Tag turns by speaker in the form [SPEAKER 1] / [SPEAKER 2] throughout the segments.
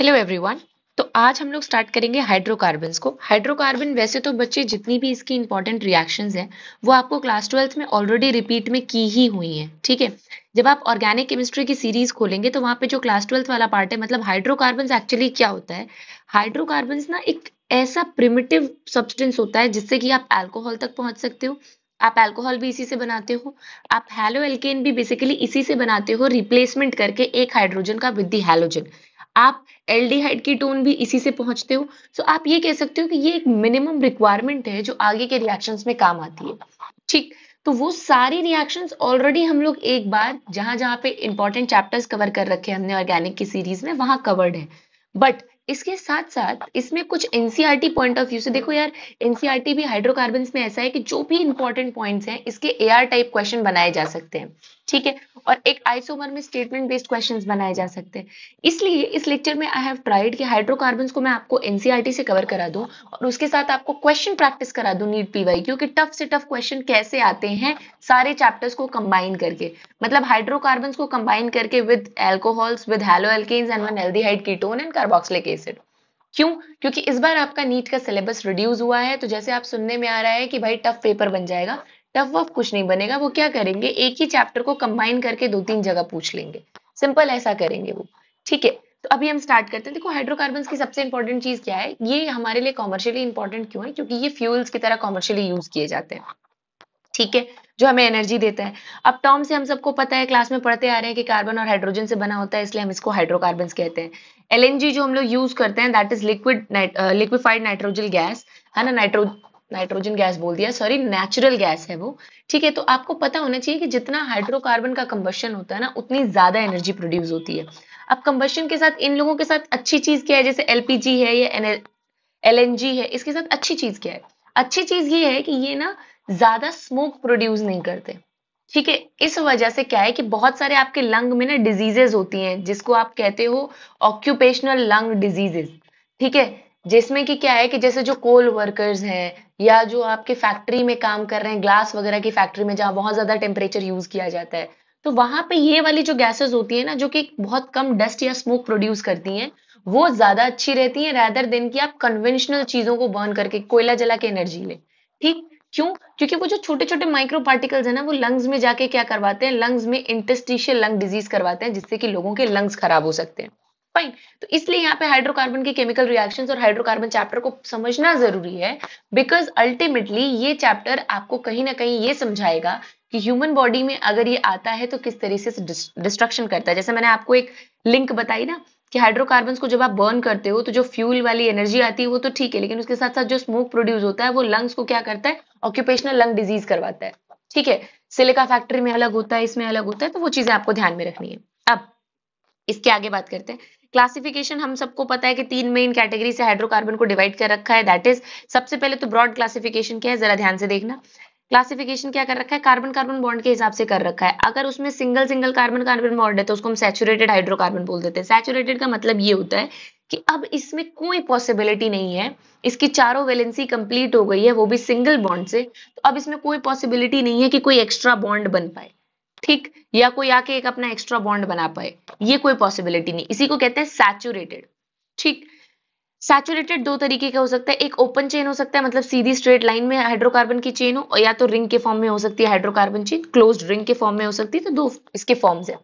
[SPEAKER 1] Hello everyone तो आज हम लोग स्टार्ट करेंगे हाइड्रोकार्बन्स को हाइड्रोकार्बन वैसे तो बच्चे जितनी भी इसकी इंपॉर्टेंट रिएक्शंस हैं वो आपको क्लास ट्वेल्थ में ऑलरेडी रिपीट में की ही हुई हैं ठीक है जब आप ऑर्गेनिक केमिस्ट्री की सीरीज खोलेंगे तो वहां पे जो क्लास ट्वेल्थ वाला पार्ट है मतलब हाइड्रोकार्बन एक्चुअली क्या होता है हाइड्रोकार्बन ना एक ऐसा प्रिमिटिव सब्सटेंस होता है जिससे कि आप एल्कोहल तक पहुंच सकते हो आप एल्कोहल भी इसी से बनाते हो आप हेलो एल्केन भी बेसिकली इसी से बनाते हो रिप्लेसमेंट करके एक हाइड्रोजन का विद दी हेलोजन आप एल्डिहाइड की टोन भी इसी से पहुंचते हो सो आप ये कह सकते हो कि ये एक मिनिमम रिक्वायरमेंट है जो आगे के रिएक्शन में काम आती है ठीक तो वो सारी रिएक्शन ऑलरेडी हम लोग एक बार जहां जहां पे इंपॉर्टेंट चैप्टर्स कवर कर रखे हैं हमने ऑर्गेनिक की सीरीज में वहां कवर्ड है बट इसके साथ साथ इसमें कुछ एनसीआरटी पॉइंट ऑफ व्यू से देखो यार एनसीआरटी e भी हाइड्रोकार्बन में ऐसा है कि जो भी इंपॉर्टेंट पॉइंट्स हैं इसके एआर टाइप क्वेश्चन बनाए जा सकते हैं ठीक है और एक आइसोमर में स्टेटमेंट बेस्ड क्वेश्चन बनाए जा सकते हैं इसलिए इस लेक्चर में आई हैव ट्राइड कि हाइड्रोकार्बन को मैं आपको एनसीईआरटी e से कवर करा दूं और उसके साथ आपको क्वेश्चन प्रैक्टिस करा दूं नीट पीवाई क्योंकि टफ से टफ क्वेश्चन कैसे आते हैं सारे चैप्टर्स को कंबाइन करके मतलब हाइड्रोकार्बन को कंबाइन करके with alcohols with halo alkanes and one aldehyde ketone and carboxylic acid क्यों क्योंकि इस बार आपका नीट का सिलेबस रिड्यूस हुआ है तो जैसे आप सुनने में आ रहा है कि भाई टफ पेपर बन जाएगा टफ वफ कुछ नहीं बनेगा वो क्या करेंगे एक ही चैप्टर को कंबाइन करके दो तीन जगह पूछ लेंगे सिंपल ऐसा करेंगे वो ठीक है तो अभी हम स्टार्ट करते हैं देखो हाइड्रोकार्बन की सबसे इंपॉर्टेंट चीज क्या है ये हमारे लिए कॉमर्शियली इंपॉर्टेंट क्यों है क्योंकि ये फ्यूल्स की तरह कॉमर्शियली यूज किए जाते हैं ठीक है जो हमें एनर्जी देता है अब टर्म से हम सबको पता है क्लास में पढ़ते आ रहे हैं कि कार्बन और हाइड्रोजन से बना होता है इसलिए हम इसको हाइड्रोकार्बन कहते हैं एलएनजी जो हम लोग यूज करते हैं that is liquid liquefied nitrogen gas है ना नाइट्रो नाइट्रोजन गैस बोल दिया सॉरी नेचुरल गैस है वो ठीक है तो आपको पता होना चाहिए कि जितना हाइड्रोकार्बन का कंबशन होता है ना उतनी ज्यादा एनर्जी प्रोड्यूस होती है अब कंबशन के साथ इन लोगों के साथ अच्छी चीज क्या है जैसे एलपीजी है या एल है इसके साथ अच्छी चीज क्या है अच्छी चीज ये है कि ये ना ज्यादा स्मोक प्रोड्यूस नहीं करते ठीक है इस वजह से क्या है कि बहुत सारे आपके लंग में ना डिजीजेस होती हैं जिसको आप कहते हो ऑक्यूपेशनल लंग डिजीजेस ठीक है जिसमें कि क्या है कि जैसे जो कोल वर्कर्स हैं या जो आपके फैक्ट्री में काम कर रहे हैं ग्लास वगैरह की फैक्ट्री में जहाँ बहुत ज्यादा टेम्परेचर यूज किया जाता है तो वहां पे ये वाली जो गैसेस होती है ना जो कि बहुत कम डस्ट या स्मोक प्रोड्यूस करती हैं वो ज्यादा अच्छी रहती है रैदर देन कि आप कन्वेंशनल चीजों को बर्न करके कोयला जला के एनर्जी लें ठीक क्यों क्योंकि वो जो छोटे छोटे माइक्रो पार्टिकल्स है ना वो लंग्स में जाके क्या करवाते हैं लंग्स में इंटेस्टिशियल लंग डिजीज करवाते हैं जिससे कि लोगों के लंग्स खराब हो सकते हैं फाइन तो इसलिए यहाँ पे हाइड्रोकार्बन के केमिकल रिएक्शंस और हाइड्रोकार्बन चैप्टर को समझना जरूरी है बिकॉज अल्टीमेटली ये चैप्टर आपको कहीं ना कहीं ये समझाएगा कि ह्यूमन बॉडी में अगर ये आता है तो किस तरीके से डिस्ट्रक्शन करता है जैसे मैंने आपको एक लिंक बताई ना कि हाइड्रोकार्बन को जब आप बर्न करते हो तो जो फ्यूल वाली एनर्जी आती है वो तो ठीक है लेकिन उसके साथ साथ जो स्मोक प्रोड्यूस होता है वो लंग्स को क्या करता है ऑक्यूपेशनल लंग डिजीज करवाता है ठीक है सिलिका फैक्ट्री में अलग होता है इसमें अलग होता है तो वो चीजें आपको ध्यान में रखनी है अब इसके आगे बात करते हैं क्लासिफिकेशन हम सबको पता है कि तीन मेन कैटेगरी से हाइड्रोकार्बन को डिवाइड कर रखा है दैट इज सबसे पहले तो ब्रॉड क्लासिफिकेशन क्या है जरा ध्यान से देखना क्लासिफिकेशन क्या कर रखा है कार्बन कार्बन बॉन्ड के हिसाब से कर रखा है अगर उसमें single single carbon carbon bond है तो उसको हम सैचुरेटेड हाइड्रोकार्बन बोल देते हैं सैचुरेटेड का मतलब ये होता है कि अब इसमें कोई पॉसिबिलिटी नहीं है इसकी चारों वैलेंसी कंप्लीट हो गई है वो भी सिंगल बॉन्ड से तो अब इसमें कोई पॉसिबिलिटी नहीं है कि कोई एक्स्ट्रा बॉन्ड बन पाए ठीक या कोई आके एक अपना एक्स्ट्रा बॉन्ड बना पाए ये कोई पॉसिबिलिटी नहीं इसी को कहते हैं सैचुरेटेड ठीक सैचुरेटेड दो तरीके का हो सकता है एक ओपन चेन हो सकता है मतलब सीधी स्ट्रेट लाइन में हाइड्रोकार्बन की चेन हो या तो रिंग के फॉर्म में हो सकती है हाइड्रोकार्बन चेन क्लोज रिंग के फॉर्म में हो सकती है तो दो इसके फॉर्म्स है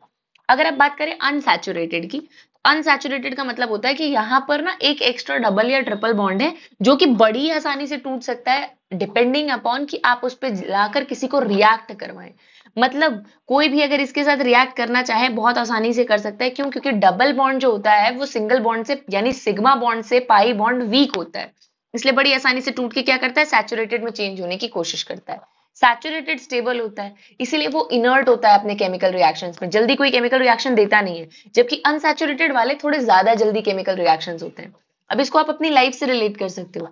[SPEAKER 1] अगर आप बात करें अनसैचुरेटेड की अनसैचुरेटेड तो का मतलब होता है कि यहाँ पर ना एक एक्स्ट्रा डबल या ट्रिपल बॉन्ड है जो कि बड़ी आसानी से टूट सकता है डिपेंडिंग अपॉन कि आप उस पर लाकर किसी को रिएक्ट करवाएं मतलब कोई भी अगर इसके साथ रिएक्ट करना चाहे बहुत आसानी से कर सकता है क्यों क्योंकि डबल बॉन्ड जो होता है वो सिंगल बॉन्ड से यानी सिग्मा बॉन्ड से पाई बॉन्ड वीक होता है इसलिए बड़ी आसानी से टूट के क्या करता है सैचुरेटेड में चेंज होने की कोशिश करता है सैचुरेटेड स्टेबल होता है इसीलिए वो इनर्ट होता है अपने केमिकल रिएक्शन में जल्दी कोई केमिकल रिएक्शन देता नहीं है जबकि अनसेचुरेटेड वाले थोड़े ज्यादा जल्दी केमिकल रिएक्शन होते हैं अब इसको आप अपनी लाइफ से रिलेट कर सकते हो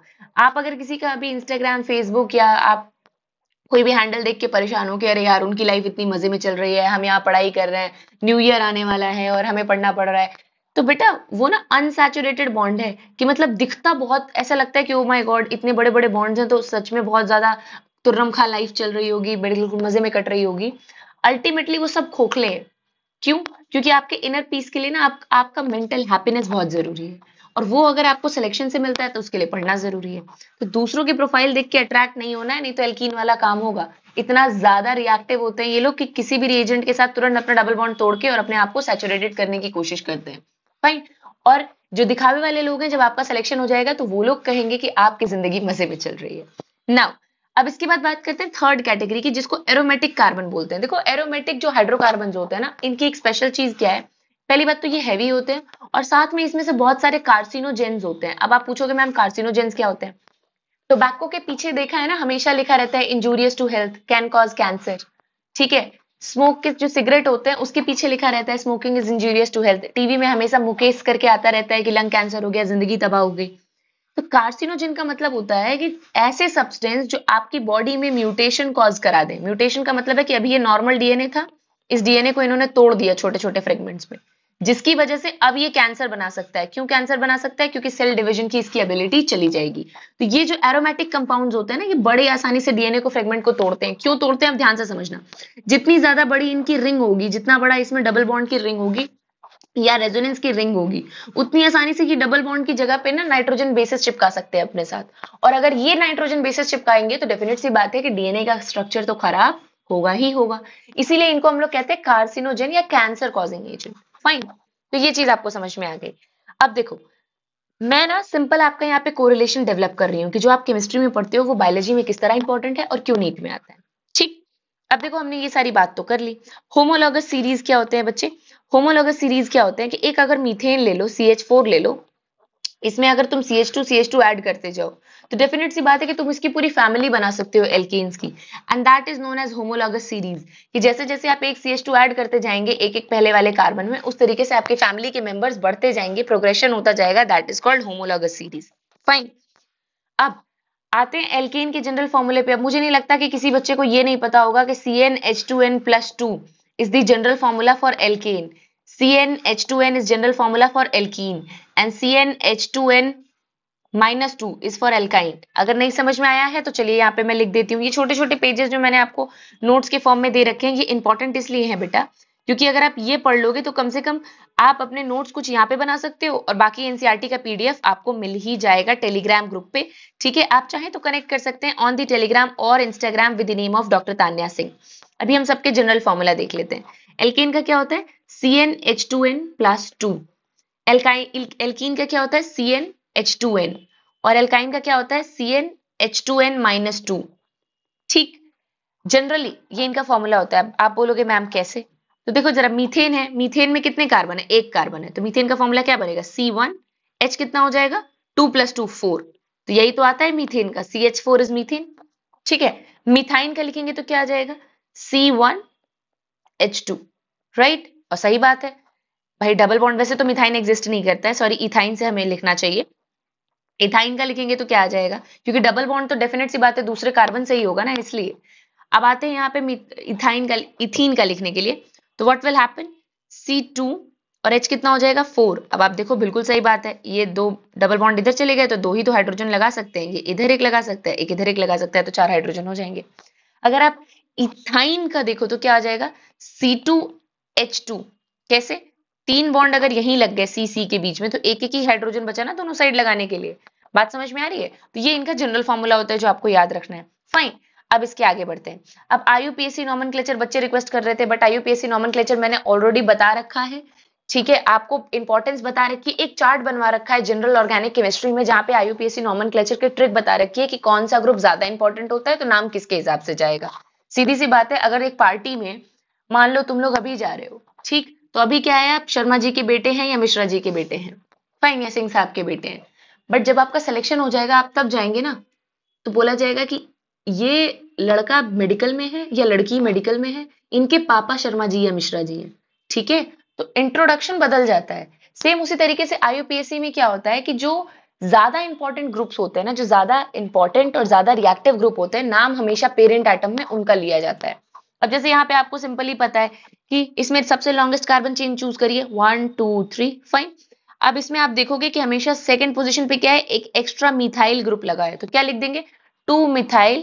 [SPEAKER 1] आप अगर किसी का अभी इंस्टाग्राम फेसबुक या आप कोई भी हैंडल देख के परेशान हो कि अरे यार उनकी लाइफ इतनी मजे में चल रही है हम यहाँ पढ़ाई कर रहे हैं न्यू ईयर आने वाला है और हमें पढ़ना पड़ रहा है तो बेटा वो ना अनसेचुरेटेड बॉन्ड है कि मतलब दिखता बहुत ऐसा लगता है कि ओ माय गॉड इतने बड़े बड़े बॉन्ड्स हैं तो सच में बहुत ज्यादा तुर्रम खा लाइफ चल रही होगी बिल्कुल मजे में कट रही होगी अल्टीमेटली वो सब खोखले हैं क्यों क्योंकि आपके इनर पीस के लिए ना आप, आपका मेंटल हैप्पीनेस बहुत जरूरी है और वो अगर आपको सिलेक्शन से मिलता है तो उसके लिए पढ़ना जरूरी है तो दूसरों की प्रोफाइल देख के अट्रैक्ट नहीं होना है नहीं तो एल्किन वाला काम होगा इतना ज्यादा रिएक्टिव होते हैं ये लोग कि किसी भी रिएजेंट के साथ तुरंत अपना डबल बॉन्ड तोड़ के और अपने आप को सैचुरेटेड करने की कोशिश करते हैं फाइन और जो दिखावे वाले लोग हैं जब आपका सिलेक्शन हो जाएगा तो वो लोग कहेंगे कि आपकी जिंदगी मजे में चल रही है नाउ अब इसके बाद बात करते हैं थर्ड कैटेगरी की जिसको एरोमेटिक कार्बन बोलते हैं देखो एरोमेटिक जो हाइड्रोकार्बन होते हैं ना इनकी एक स्पेशल चीज क्या है पहली बात तो ये हैवी होते हैं और साथ में इसमें से बहुत सारे कार्सिनोजेंस होते हैं अब आप पूछोगे मैम कार्सिनोजेंस क्या होते हैं टोबैको तो के पीछे देखा है ना हमेशा लिखा रहता है injurious to health can cause cancer ठीक है स्मोक के जो सिगरेट होते हैं उसके पीछे लिखा रहता है smoking is injurious to health TV में हमेशा मुकेश करके आता रहता है कि लंग कैंसर हो गया जिंदगी तबाह हो गई तो कार्सिनोजिन का मतलब होता है कि ऐसे सब्सटेंस जो आपकी बॉडी में म्यूटेशन कॉज करा दे म्यूटेशन का मतलब है कि अभी ये नॉर्मल डीएनए था इस डीएनए को इन्होंने तोड़ दिया छोटे छोटे फ्रेगमेंट्स में जिसकी वजह से अब ये कैंसर बना सकता है क्यों कैंसर बना सकता है क्योंकि सेल डिवीजन की इसकी एबिलिटी चली जाएगी तो ये जो एरोमेटिक कंपाउंड होते हैं ना ये बड़े आसानी से डीएनए को फ्रेगमेंट को तोड़ते हैं क्यों तोड़ते हैं अब ध्यान से समझना जितनी ज्यादा बड़ी इनकी रिंग होगी जितना बड़ा इसमें डबल बॉन्ड की रिंग होगी या रेजोनेंस की रिंग होगी उतनी आसानी से ये डबल बॉन्ड की जगह पे ना नाइट्रोजन बेसिस चिपका सकते हैं अपने साथ और अगर ये नाइट्रोजन बेसिस चिपकाएंगे तो डेफिनेट सी बात है कि डीएनए का स्ट्रक्चर तो खराब होगा ही होगा इसीलिए इनको हम लोग कहते हैं कार्सिनोजन या कैंसर कॉजिंग एजेंट फाइन तो ये चीज आपको समझ में आ गई अब देखो मैं ना सिंपल आपका यहाँ पे कोरिलेशन डेवलप कर रही हूँ कि जो आप केमिस्ट्री में पढ़ते हो वो बायोलॉजी में किस तरह इंपॉर्टेंट है और क्यों नीट में आता है ठीक अब देखो हमने ये सारी बात तो कर ली होमोलॉगस सीरीज क्या होते हैं बच्चे होमोलॉगस सीरीज क्या होते हैं कि एक अगर मीथेन ले लो सी ले लो इसमें अगर तुम सी एच करते जाओ तो डेफिनेट सी बात है कि तुम इसकी पूरी फैमिली बना सकते हो एल्केन्स की and that is known as homologous series कि जैसे जैसे आप एक सी एच टू एड करते जाएंगे एक एक पहले वाले कार्बन में उस तरीके से आपके फैमिली के मेंबर्स बढ़ते जाएंगे प्रोग्रेशन होता जाएगा that is called homologous series fine अब आते हैं एल्केन के जनरल फॉर्मूले पे अब मुझे नहीं लगता कि किसी बच्चे को ये नहीं पता होगा कि C N H two N plus two is the general formula for alkane C N H two N is general formula for alkene and C N H two N minus two is for alkyne अगर नहीं समझ में आया है तो चलिए यहाँ पे मैं लिख देती हूँ ये छोटे छोटे पेजेस जो मैंने आपको नोट्स के फॉर्म में दे रखे हैं ये इंपॉर्टेंट इसलिए है बेटा क्योंकि अगर आप ये पढ़ लोगे तो कम से कम आप अपने नोट्स कुछ यहाँ पे बना सकते हो और बाकी एनसीईआरटी e का पीडीएफ आपको मिल ही जाएगा टेलीग्राम ग्रुप पे ठीक है आप चाहें तो कनेक्ट कर सकते हैं ऑन दी टेलीग्राम और Instagram with name of doctor Tanya Singh अभी हम सबके जनरल फॉर्मूला देख लेते हैं एल्किन का क्या होता है C N H two N plus two alkyne alkene का क्या होता है C N H two N और एल्काइन का क्या होता है C N H two N minus two ठीक जनरली ये इनका फॉर्मूला होता है आप बोलोगे मैम कैसे तो देखो जरा मीथेन है मीथेन में कितने कार्बन है एक कार्बन है तो मीथेन का फॉर्मूला क्या बनेगा सी वन एच कितना हो जाएगा टू प्लस टू फोर तो यही तो आता है मीथेन का C H four is methane ठीक है मिथाइन का लिखेंगे तो क्या आ जाएगा C one H two right और सही बात है भाई डबल बॉन्ड वैसे तो मिथाइन एग्जिस्ट नहीं करता है सॉरी इथाइन से हमें लिखना चाहिए इथाइन का लिखेंगे तो क्या आ जाएगा क्योंकि डबल बॉन्ड तो डेफिनेट सी बात है दूसरे कार्बन से ही होगा ना इसलिए अब आते हैं यहाँ पे इथाइन का इथीन का लिखने के लिए तो what will happen C two और H कितना हो जाएगा फोर अब आप देखो बिल्कुल सही बात है ये दो डबल बॉन्ड इधर चले गए तो दो ही तो हाइड्रोजन लगा सकते हैं ये इधर एक लगा सकता है एक इधर एक लगा सकता है तो चार हाइड्रोजन हो जाएंगे अगर आप इथाइन का देखो तो क्या आ जाएगा सी टू एच टू कैसे तीन बॉन्ड अगर यहीं लग गए सी सी के बीच में तो एक एक ही हाइड्रोजन बचा ना दोनों साइड लगाने के लिए बात समझ में आ रही है तो ये इनका जनरल फॉर्मूला होता है जो आपको याद रखना है फाइन अब इसके आगे बढ़ते हैं अब आईयूपीएससी नॉमन बच्चे रिक्वेस्ट कर रहे थे बट आईयूपीएससी नॉमन मैंने ऑलरेडी बता रखा है ठीक है आपको इंपॉर्टेंस बता रखी है एक चार्ट बनवा रखा है जनरल ऑर्गेनिक केमिस्ट्री में जहां पे आईयूपीएससी नॉमन क्लेचर के ट्रिक बता रखी है कि कौन सा ग्रुप ज्यादा इंपॉर्टेंट होता है तो नाम किसके हिसाब से जाएगा सीधी सी बात है अगर एक पार्टी में मान लो तुम लोग अभी जा रहे हो ठीक तो अभी क्या है आप शर्मा जी के बेटे हैं या मिश्रा जी के बेटे हैं फाइन या सिंह साहब के बेटे हैं बट जब आपका सिलेक्शन हो जाएगा आप तब जाएंगे ना तो बोला जाएगा कि ये लड़का मेडिकल में है या लड़की मेडिकल में है इनके पापा शर्मा जी या मिश्रा जी हैं ठीक है तो इंट्रोडक्शन बदल जाता है सेम उसी तरीके से आईयूपीएससी में क्या होता है कि जो ज्यादा इंपॉर्टेंट ग्रुप्स होते हैं ना जो ज्यादा इंपॉर्टेंट और ज्यादा रिएक्टिव ग्रुप होते हैं नाम हमेशा पेरेंट आइटम में उनका लिया जाता है अब जैसे यहाँ पे आपको सिंपली पता है कि इसमें सबसे लॉन्गेस्ट कार्बन चेन चूज करिए वन टू थ्री फाइन अब इसमें आप देखोगे कि हमेशा सेकंड पोजीशन पे क्या है एक एक्स्ट्रा मिथाइल ग्रुप लगा है तो क्या लिख देंगे टू मिथाइल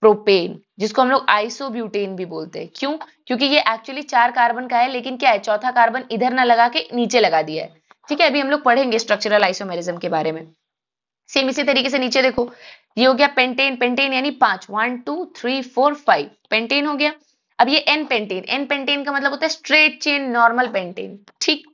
[SPEAKER 1] प्रोपेन जिसको हम लोग आइसोब्यूटेन भी बोलते हैं क्यों क्योंकि ये एक्चुअली चार कार्बन का है लेकिन क्या है चौथा कार्बन इधर ना लगा के नीचे लगा दिया है ठीक है अभी हम लोग पढ़ेंगे स्ट्रक्चरल आइसोमेरिज्म के बारे में सेम इसी तरीके से नीचे देखो ये हो गया पेंटेन पेंटेन यानी पांच one two three four five pentane हो गया अब ये एन पेंटेन एन पेंटेन का मतलब होता है स्ट्रेट चेन नॉर्मल पेंटेन ठीक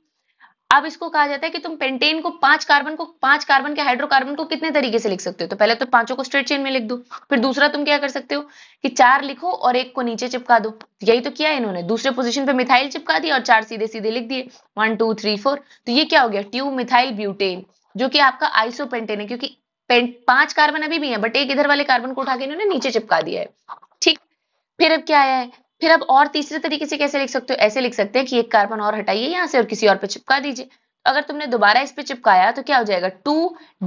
[SPEAKER 1] अब इसको कहा जाता है कि तुम पेंटेन को पांच कार्बन को पांच कार्बन के हाइड्रोकार्बन को कितने तरीके से लिख सकते हो तो पहले तो पांचों को स्ट्रेट चेन में लिख दो फिर दूसरा तुम क्या कर सकते हो कि चार लिखो और एक को नीचे चिपका दो यही तो किया इन्होंने दूसरे पोजीशन पे मिथाइल चिपका दिया और चार सीधे सीधे लिख दिए वन टू थ्री फोर तो ये क्या हो गया ट्यूब मिथाइल ब्यूटेन जो कि आपका आइसो है क्योंकि पांच कार्बन अभी भी है बट एक इधर वाले कार्बन को उठा के इन्होंने नीचे चिपका दिया है ठीक फिर अब क्या आया है फिर आप और तीसरे तरीके से कैसे लिख सकते हो ऐसे लिख सकते हैं कि एक कार्बन और हटाइए यहाँ से और किसी और पे चिपका दीजिए अगर तुमने दोबारा इस पे चिपकाया तो क्या हो जाएगा टू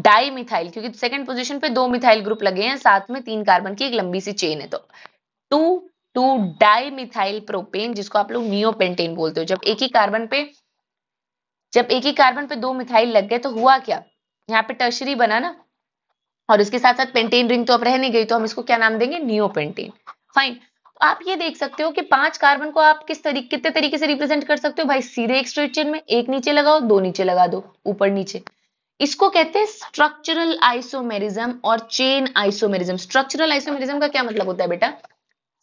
[SPEAKER 1] डाई मिथाइल क्योंकि सेकंड पोजीशन पे दो मिथाइल ग्रुप लगे हैं साथ में तीन कार्बन की एक लंबी सी चेन है तो two two di methyl propane जिसको आप लोग नियोपेंटेन बोलते हो जब एक ही कार्बन पे जब एक ही कार्बन पे दो मिथाइल लग गए तो हुआ क्या यहाँ पे टर्शरी बना ना और इसके साथ साथ पेंटेन रिंग तो अब रह नहीं गई तो हम इसको क्या नाम देंगे नियोपेंटेन फाइन आप ये देख सकते हो कि पांच कार्बन को आप किस तरीके कितने तरीके से रिप्रेजेंट कर सकते हो भाई सीधे एक स्ट्रेट चेन में एक नीचे लगाओ दो नीचे लगा दो ऊपर नीचे इसको कहते हैं स्ट्रक्चरल आइसोमेरिज्म और चेन आइसोमेरिज्म स्ट्रक्चरल आइसोमेरिज्म का क्या मतलब होता है बेटा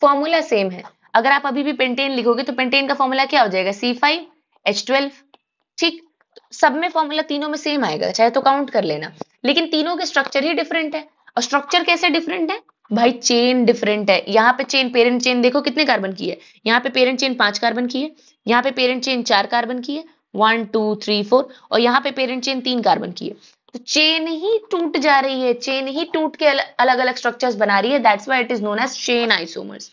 [SPEAKER 1] फॉर्मूला सेम है अगर आप अभी भी पेंटेन लिखोगे तो पेंटेन का फॉर्मूला क्या हो जाएगा सी फाइव एच ट्वेल्व ठीक सब में फॉर्मूला तीनों में सेम आएगा चाहे तो काउंट कर लेना लेकिन तीनों के स्ट्रक्चर ही डिफरेंट है और स्ट्रक्चर कैसे डिफरेंट है भाई चेन डिफरेंट है यहाँ पे चेन पेरेंट चेन देखो कितने कार्बन की है यहाँ पे पेरेंट चेन पांच कार्बन की है यहाँ पे पेरेंट चेन चार कार्बन की है वन टू थ्री फोर और यहाँ पे पेरेंट चेन तीन कार्बन की है तो चेन ही टूट जा रही है चेन ही टूट के अलग अलग स्ट्रक्चर्स बना रही है that's why it is known as chain isomers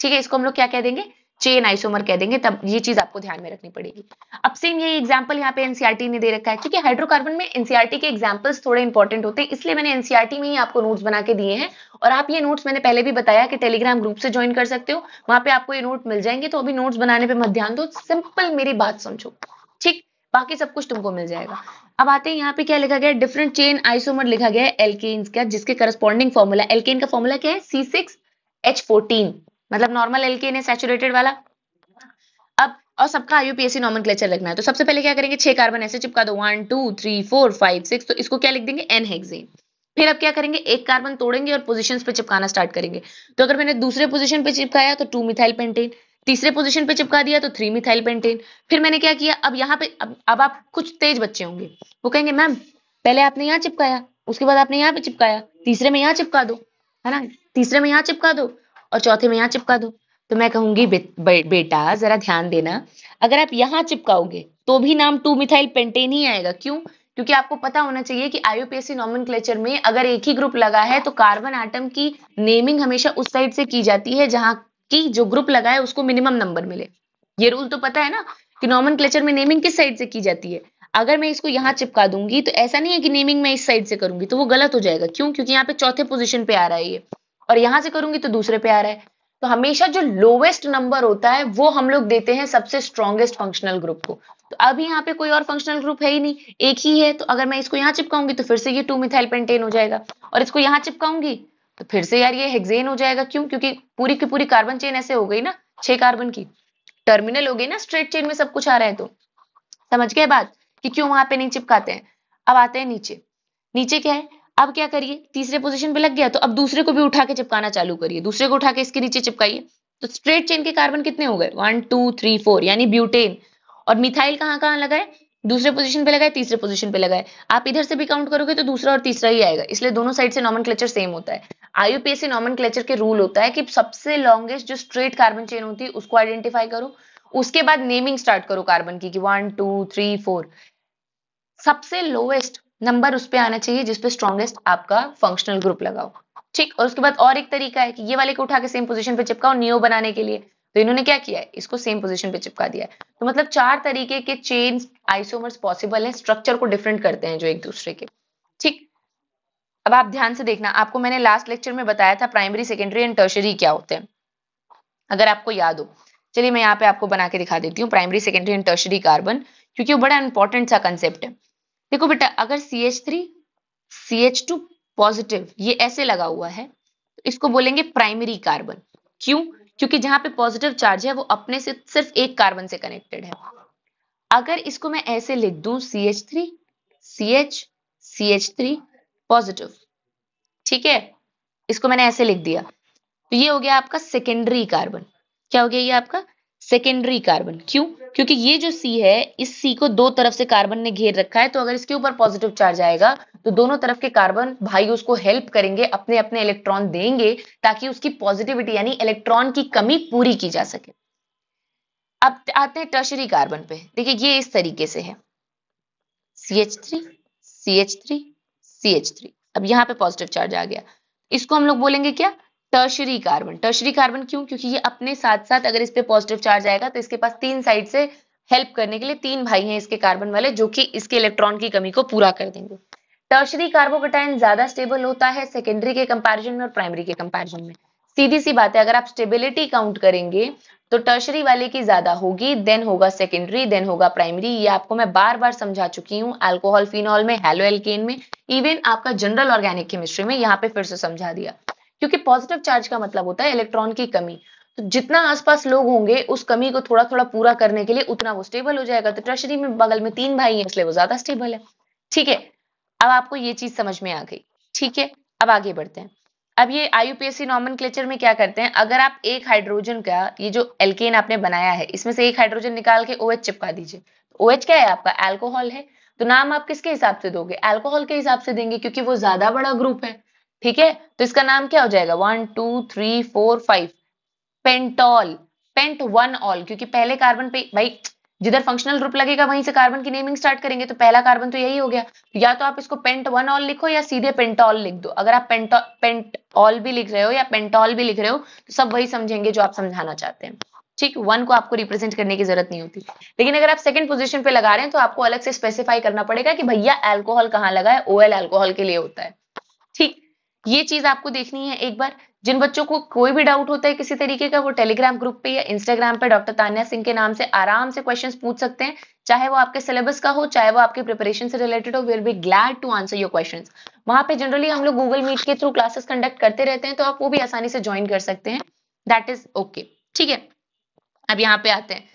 [SPEAKER 1] ठीक है इसको हम लोग क्या कह देंगे चेन आइसोमर कह देंगे तब ये चीज आपको ध्यान में रखनी पड़ेगी अब सेम ये एग्जाम्पल यहाँ पे एनसीआरटी e ने दे रखा है क्योंकि हाइड्रोकार्बन में एनसीआरटी e के एग्जाम्पल्स थोड़े इंपॉर्टेंट होते हैं इसलिए मैंने एनसीआरटी e में ही आपको नोट्स बना के दिए हैं और आप ये नोट्स मैंने पहले भी बताया कि टेलीग्राम ग्रुप से ज्वाइन कर सकते हो वहां पे आपको ये नोट मिल जाएंगे तो अभी नोट्स बनाने पर मत ध्यान दो सिंपल मेरी बात समझो ठीक बाकी सब कुछ तुमको मिल जाएगा अब आते हैं यहाँ पे क्या लिखा गया डिफरेंट चेन आइसोमर लिखा गया एलकेन का जिसके करस्पॉन्डिंग फॉर्मूला एलकेन का फॉर्मूला क्या है सी सिक्स एच फोर्टीन मतलब नॉर्मल एल के सैचुरेटेड वाला अब और सबका आईयूपीएसी नॉर्मल क्लेचर लगना है तो सबसे पहले क्या करेंगे छह कार्बन ऐसे चिपका दो one two three four five six तो इसको क्या लिख देंगे एन हेक्सेन फिर अब क्या करेंगे एक कार्बन तोड़ेंगे और पोजीशन पे चिपकाना स्टार्ट करेंगे तो अगर मैंने दूसरे पोजीशन पे चिपकाया तो टू मिथाइल पेंटेन तीसरे पोजीशन पे चिपका दिया तो थ्री मिथाइल पेंटेन फिर मैंने क्या किया अब यहाँ पे अब, अब आप कुछ तेज बच्चे होंगे वो कहेंगे मैम पहले आपने यहाँ चिपकाया उसके बाद आपने यहाँ पे चिपकाया तीसरे में यहाँ चिपका दो है ना तीसरे में यहाँ चिपका दो और चौथे में यहाँ चिपका दो तो मैं कहूंगी बे, बे, बेटा जरा ध्यान देना अगर आप यहाँ चिपकाओगे तो भी नाम टू मिथाइल पेंटेन ही आएगा क्यों क्योंकि आपको पता होना चाहिए कि आईओपीएससी नॉमन में अगर एक ही ग्रुप लगा है तो कार्बन आइटम की नेमिंग हमेशा उस साइड से की जाती है जहां की जो ग्रुप लगा है उसको मिनिमम नंबर मिले ये रूल तो पता है ना कि नॉमन में नेमिंग किस साइड से की जाती है अगर मैं इसको यहाँ चिपका दूंगी तो ऐसा नहीं है कि नेमिंग मैं इस साइड से करूंगी तो वो गलत हो जाएगा क्यों क्योंकि यहाँ पे चौथे पोजिशन पे आ रहा है ये और यहां से करूंगी तो दूसरे पे आ रहा है तो हमेशा जो लोवेस्ट नंबर होता है वो हम लोग देते हैं सबसे स्ट्रॉन्गेस्ट फंक्शनल ग्रुप को तो अभी यहाँ पे कोई और फंक्शनल ग्रुप है ही नहीं एक ही है तो अगर मैं इसको यहाँ चिपकाऊंगी तो फिर से ये टू मिथाइल पेंटेन हो जाएगा और इसको यहाँ चिपकाऊंगी तो फिर से यार ये हेक्सेन हो जाएगा क्यों क्योंकि पूरी की पूरी कार्बन चेन ऐसे हो गई ना छह कार्बन की टर्मिनल हो गई ना स्ट्रेट चेन में सब कुछ आ रहा है तो समझ गए बात कि क्यों वहां पे नहीं चिपकाते हैं अब आते हैं नीचे नीचे क्या है अब क्या करिए तीसरे पोजीशन पे लग गया तो अब दूसरे को भी उठा के चिपकाना चालू करिए दूसरे को उठा के इसके नीचे चिपकाइए तो स्ट्रेट चेन के कार्बन कितने हो गए वन टू थ्री फोर यानी ब्यूटेन और मिथाइल कहाँ कहाँ लगाए दूसरे पोजीशन पे लगाए तीसरे पोजीशन पे लगाए आप इधर से भी काउंट करोगे तो दूसरा और तीसरा ही आएगा इसलिए दोनों साइड से नॉमन क्लेचर सेम होता है आईयूपीएस नॉमन क्लेचर के रूल होता है कि सबसे लॉन्गेस्ट जो स्ट्रेट कार्बन चेन होती है उसको आइडेंटिफाई करो उसके बाद नेमिंग स्टार्ट करो कार्बन की वन टू थ्री फोर सबसे लोएस्ट नंबर उस पर आना चाहिए जिसपे स्ट्रॉन्गेस्ट आपका फंक्शनल ग्रुप लगाओ ठीक और उसके बाद और एक तरीका है कि ये वाले को उठा के सेम पोजीशन पे चिपकाओ नियो बनाने के लिए तो इन्होंने क्या किया है इसको सेम पोजीशन पे चिपका दिया है तो मतलब चार तरीके के चेन आइसोमर्स पॉसिबल हैं स्ट्रक्चर को डिफरेंट करते हैं जो एक दूसरे के ठीक अब आप ध्यान से देखना आपको मैंने लास्ट लेक्चर में बताया था प्राइमरी सेकेंडरी एंड टर्शरी क्या होते हैं अगर आपको याद हो चलिए मैं यहाँ पे आपको बना के दिखा देती हूँ primary secondary and tertiary carbon क्योंकि वो बड़ा इंपॉर्टेंट सा कंसेप्ट है देखो बेटा अगर C H three C H two positive ये ऐसे लगा हुआ है तो इसको बोलेंगे प्राइमरी कार्बन क्यों क्योंकि जहां पे पॉजिटिव चार्ज है वो अपने से सिर्फ एक कार्बन से कनेक्टेड है अगर इसको मैं ऐसे लिख दूं C H three C H C H three positive ठीक है इसको मैंने ऐसे लिख दिया तो ये हो गया आपका सेकेंडरी कार्बन क्या हो गया ये आपका सेकेंडरी कार्बन क्यों क्योंकि ये जो सी है इस सी को दो तरफ से कार्बन ने घेर रखा है तो अगर इसके ऊपर पॉजिटिव चार्ज आएगा तो दोनों तरफ के कार्बन भाई उसको हेल्प करेंगे अपने अपने इलेक्ट्रॉन देंगे ताकि उसकी पॉजिटिविटी यानी इलेक्ट्रॉन की कमी पूरी की जा सके अब आते हैं टर्शरी कार्बन पे देखिए ये इस तरीके से है C H three C H three C H three अब यहाँ पे पॉजिटिव चार्ज आ गया इसको हम लोग बोलेंगे क्या टर्शरी कार्बन टर्शरी कार्बन क्यों क्योंकि ये अपने साथ साथ अगर इस पर पॉजिटिव चार्ज आएगा तो इसके पास तीन साइड से हेल्प करने के लिए तीन भाई हैं इसके कार्बन वाले जो कि इसके इलेक्ट्रॉन की कमी को पूरा कर देंगे टर्शरी कार्बोकटाइन ज्यादा स्टेबल होता है सेकेंडरी के कंपेरिजन में और प्राइमरी के कंपेरिजन में सीधी सी बात है अगर आप स्टेबिलिटी काउंट करेंगे तो टर्शरी वाले की ज्यादा होगी देन होगा सेकेंडरी देन होगा प्राइमरी ये आपको मैं बार बार समझा चुकी हूँ अल्कोहल फिनॉल में हेलो एल्केन में इवन आपका जनरल ऑर्गेनिक केमिस्ट्री में यहाँ पे फिर से समझा दिया क्योंकि पॉजिटिव चार्ज का मतलब होता है इलेक्ट्रॉन की कमी तो जितना आसपास लोग होंगे उस कमी को थोड़ा थोड़ा पूरा करने के लिए उतना वो स्टेबल हो जाएगा तो ट्रेशरी में बगल में तीन भाई हैं इसलिए वो ज्यादा स्टेबल है ठीक है अब आपको ये चीज समझ में आ गई ठीक है अब आगे बढ़ते हैं अब ये आईयूपीएससी क्लेचर में क्या करते हैं अगर आप एक हाइड्रोजन का ये जो एल्केन आपने बनाया है इसमें से एक हाइड्रोजन निकाल के ओएच चिपका दीजिए ओएच तो क्या है आपका एल्कोहल है तो नाम आप किसके हिसाब से दोगे एल्कोहल के हिसाब से देंगे क्योंकि वो ज्यादा बड़ा ग्रुप है ठीक है तो इसका नाम क्या हो जाएगा one two three four five pentanol pent one ol क्योंकि पहले कार्बन पे भाई जिधर फंक्शनल ग्रुप लगेगा वहीं से कार्बन की नेमिंग स्टार्ट करेंगे तो पहला कार्बन तो यही हो गया तो या तो आप इसको पेंट वन ऑल लिखो या सीधे पेंटॉल लिख दो अगर आप पेंटॉल पेंट ऑल भी लिख रहे हो या पेंटॉल भी लिख रहे हो तो सब वही समझेंगे जो आप समझाना चाहते हैं ठीक वन को आपको रिप्रेजेंट करने की जरूरत नहीं होती लेकिन अगर आप सेकंड पोजीशन पे लगा रहे हैं तो आपको अलग से स्पेसिफाई करना पड़ेगा कि भैया एल्कोहल कहाँ लगा है ओएल एल्कोहल के लिए होता है ये चीज आपको देखनी है एक बार जिन बच्चों को कोई भी डाउट होता है किसी तरीके का वो टेलीग्राम ग्रुप पे या इंस्टाग्राम पे डॉक्टर तान्या सिंह के नाम से आराम से क्वेश्चंस पूछ सकते हैं चाहे वो आपके सिलेबस का हो चाहे वो आपके प्रिपरेशन से रिलेटेड हो will be glad to answer your questions वहां पे जनरली हम लोग गूगल मीट के थ्रू क्लासेस कंडक्ट करते रहते हैं तो आप वो भी आसानी से ज्वाइन कर सकते हैं दैट इज ओके ठीक है अब यहाँ पे आते हैं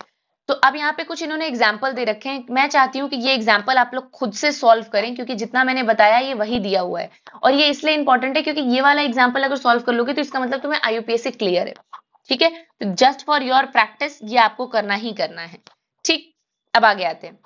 [SPEAKER 1] तो अब यहाँ पे कुछ इन्होंने एग्जाम्पल दे रखे हैं मैं चाहती हूँ कि ये एग्जाम्पल आप लोग खुद से सॉल्व करें क्योंकि जितना मैंने बताया ये वही दिया हुआ है और ये इसलिए इंपॉर्टेंट है क्योंकि ये वाला एग्जाम्पल अगर सॉल्व कर लोगे तो इसका मतलब तुम्हें आईयूपीएस से क्लियर है ठीक है तो जस्ट फॉर योर प्रैक्टिस ये आपको करना ही करना है ठीक अब आगे आते हैं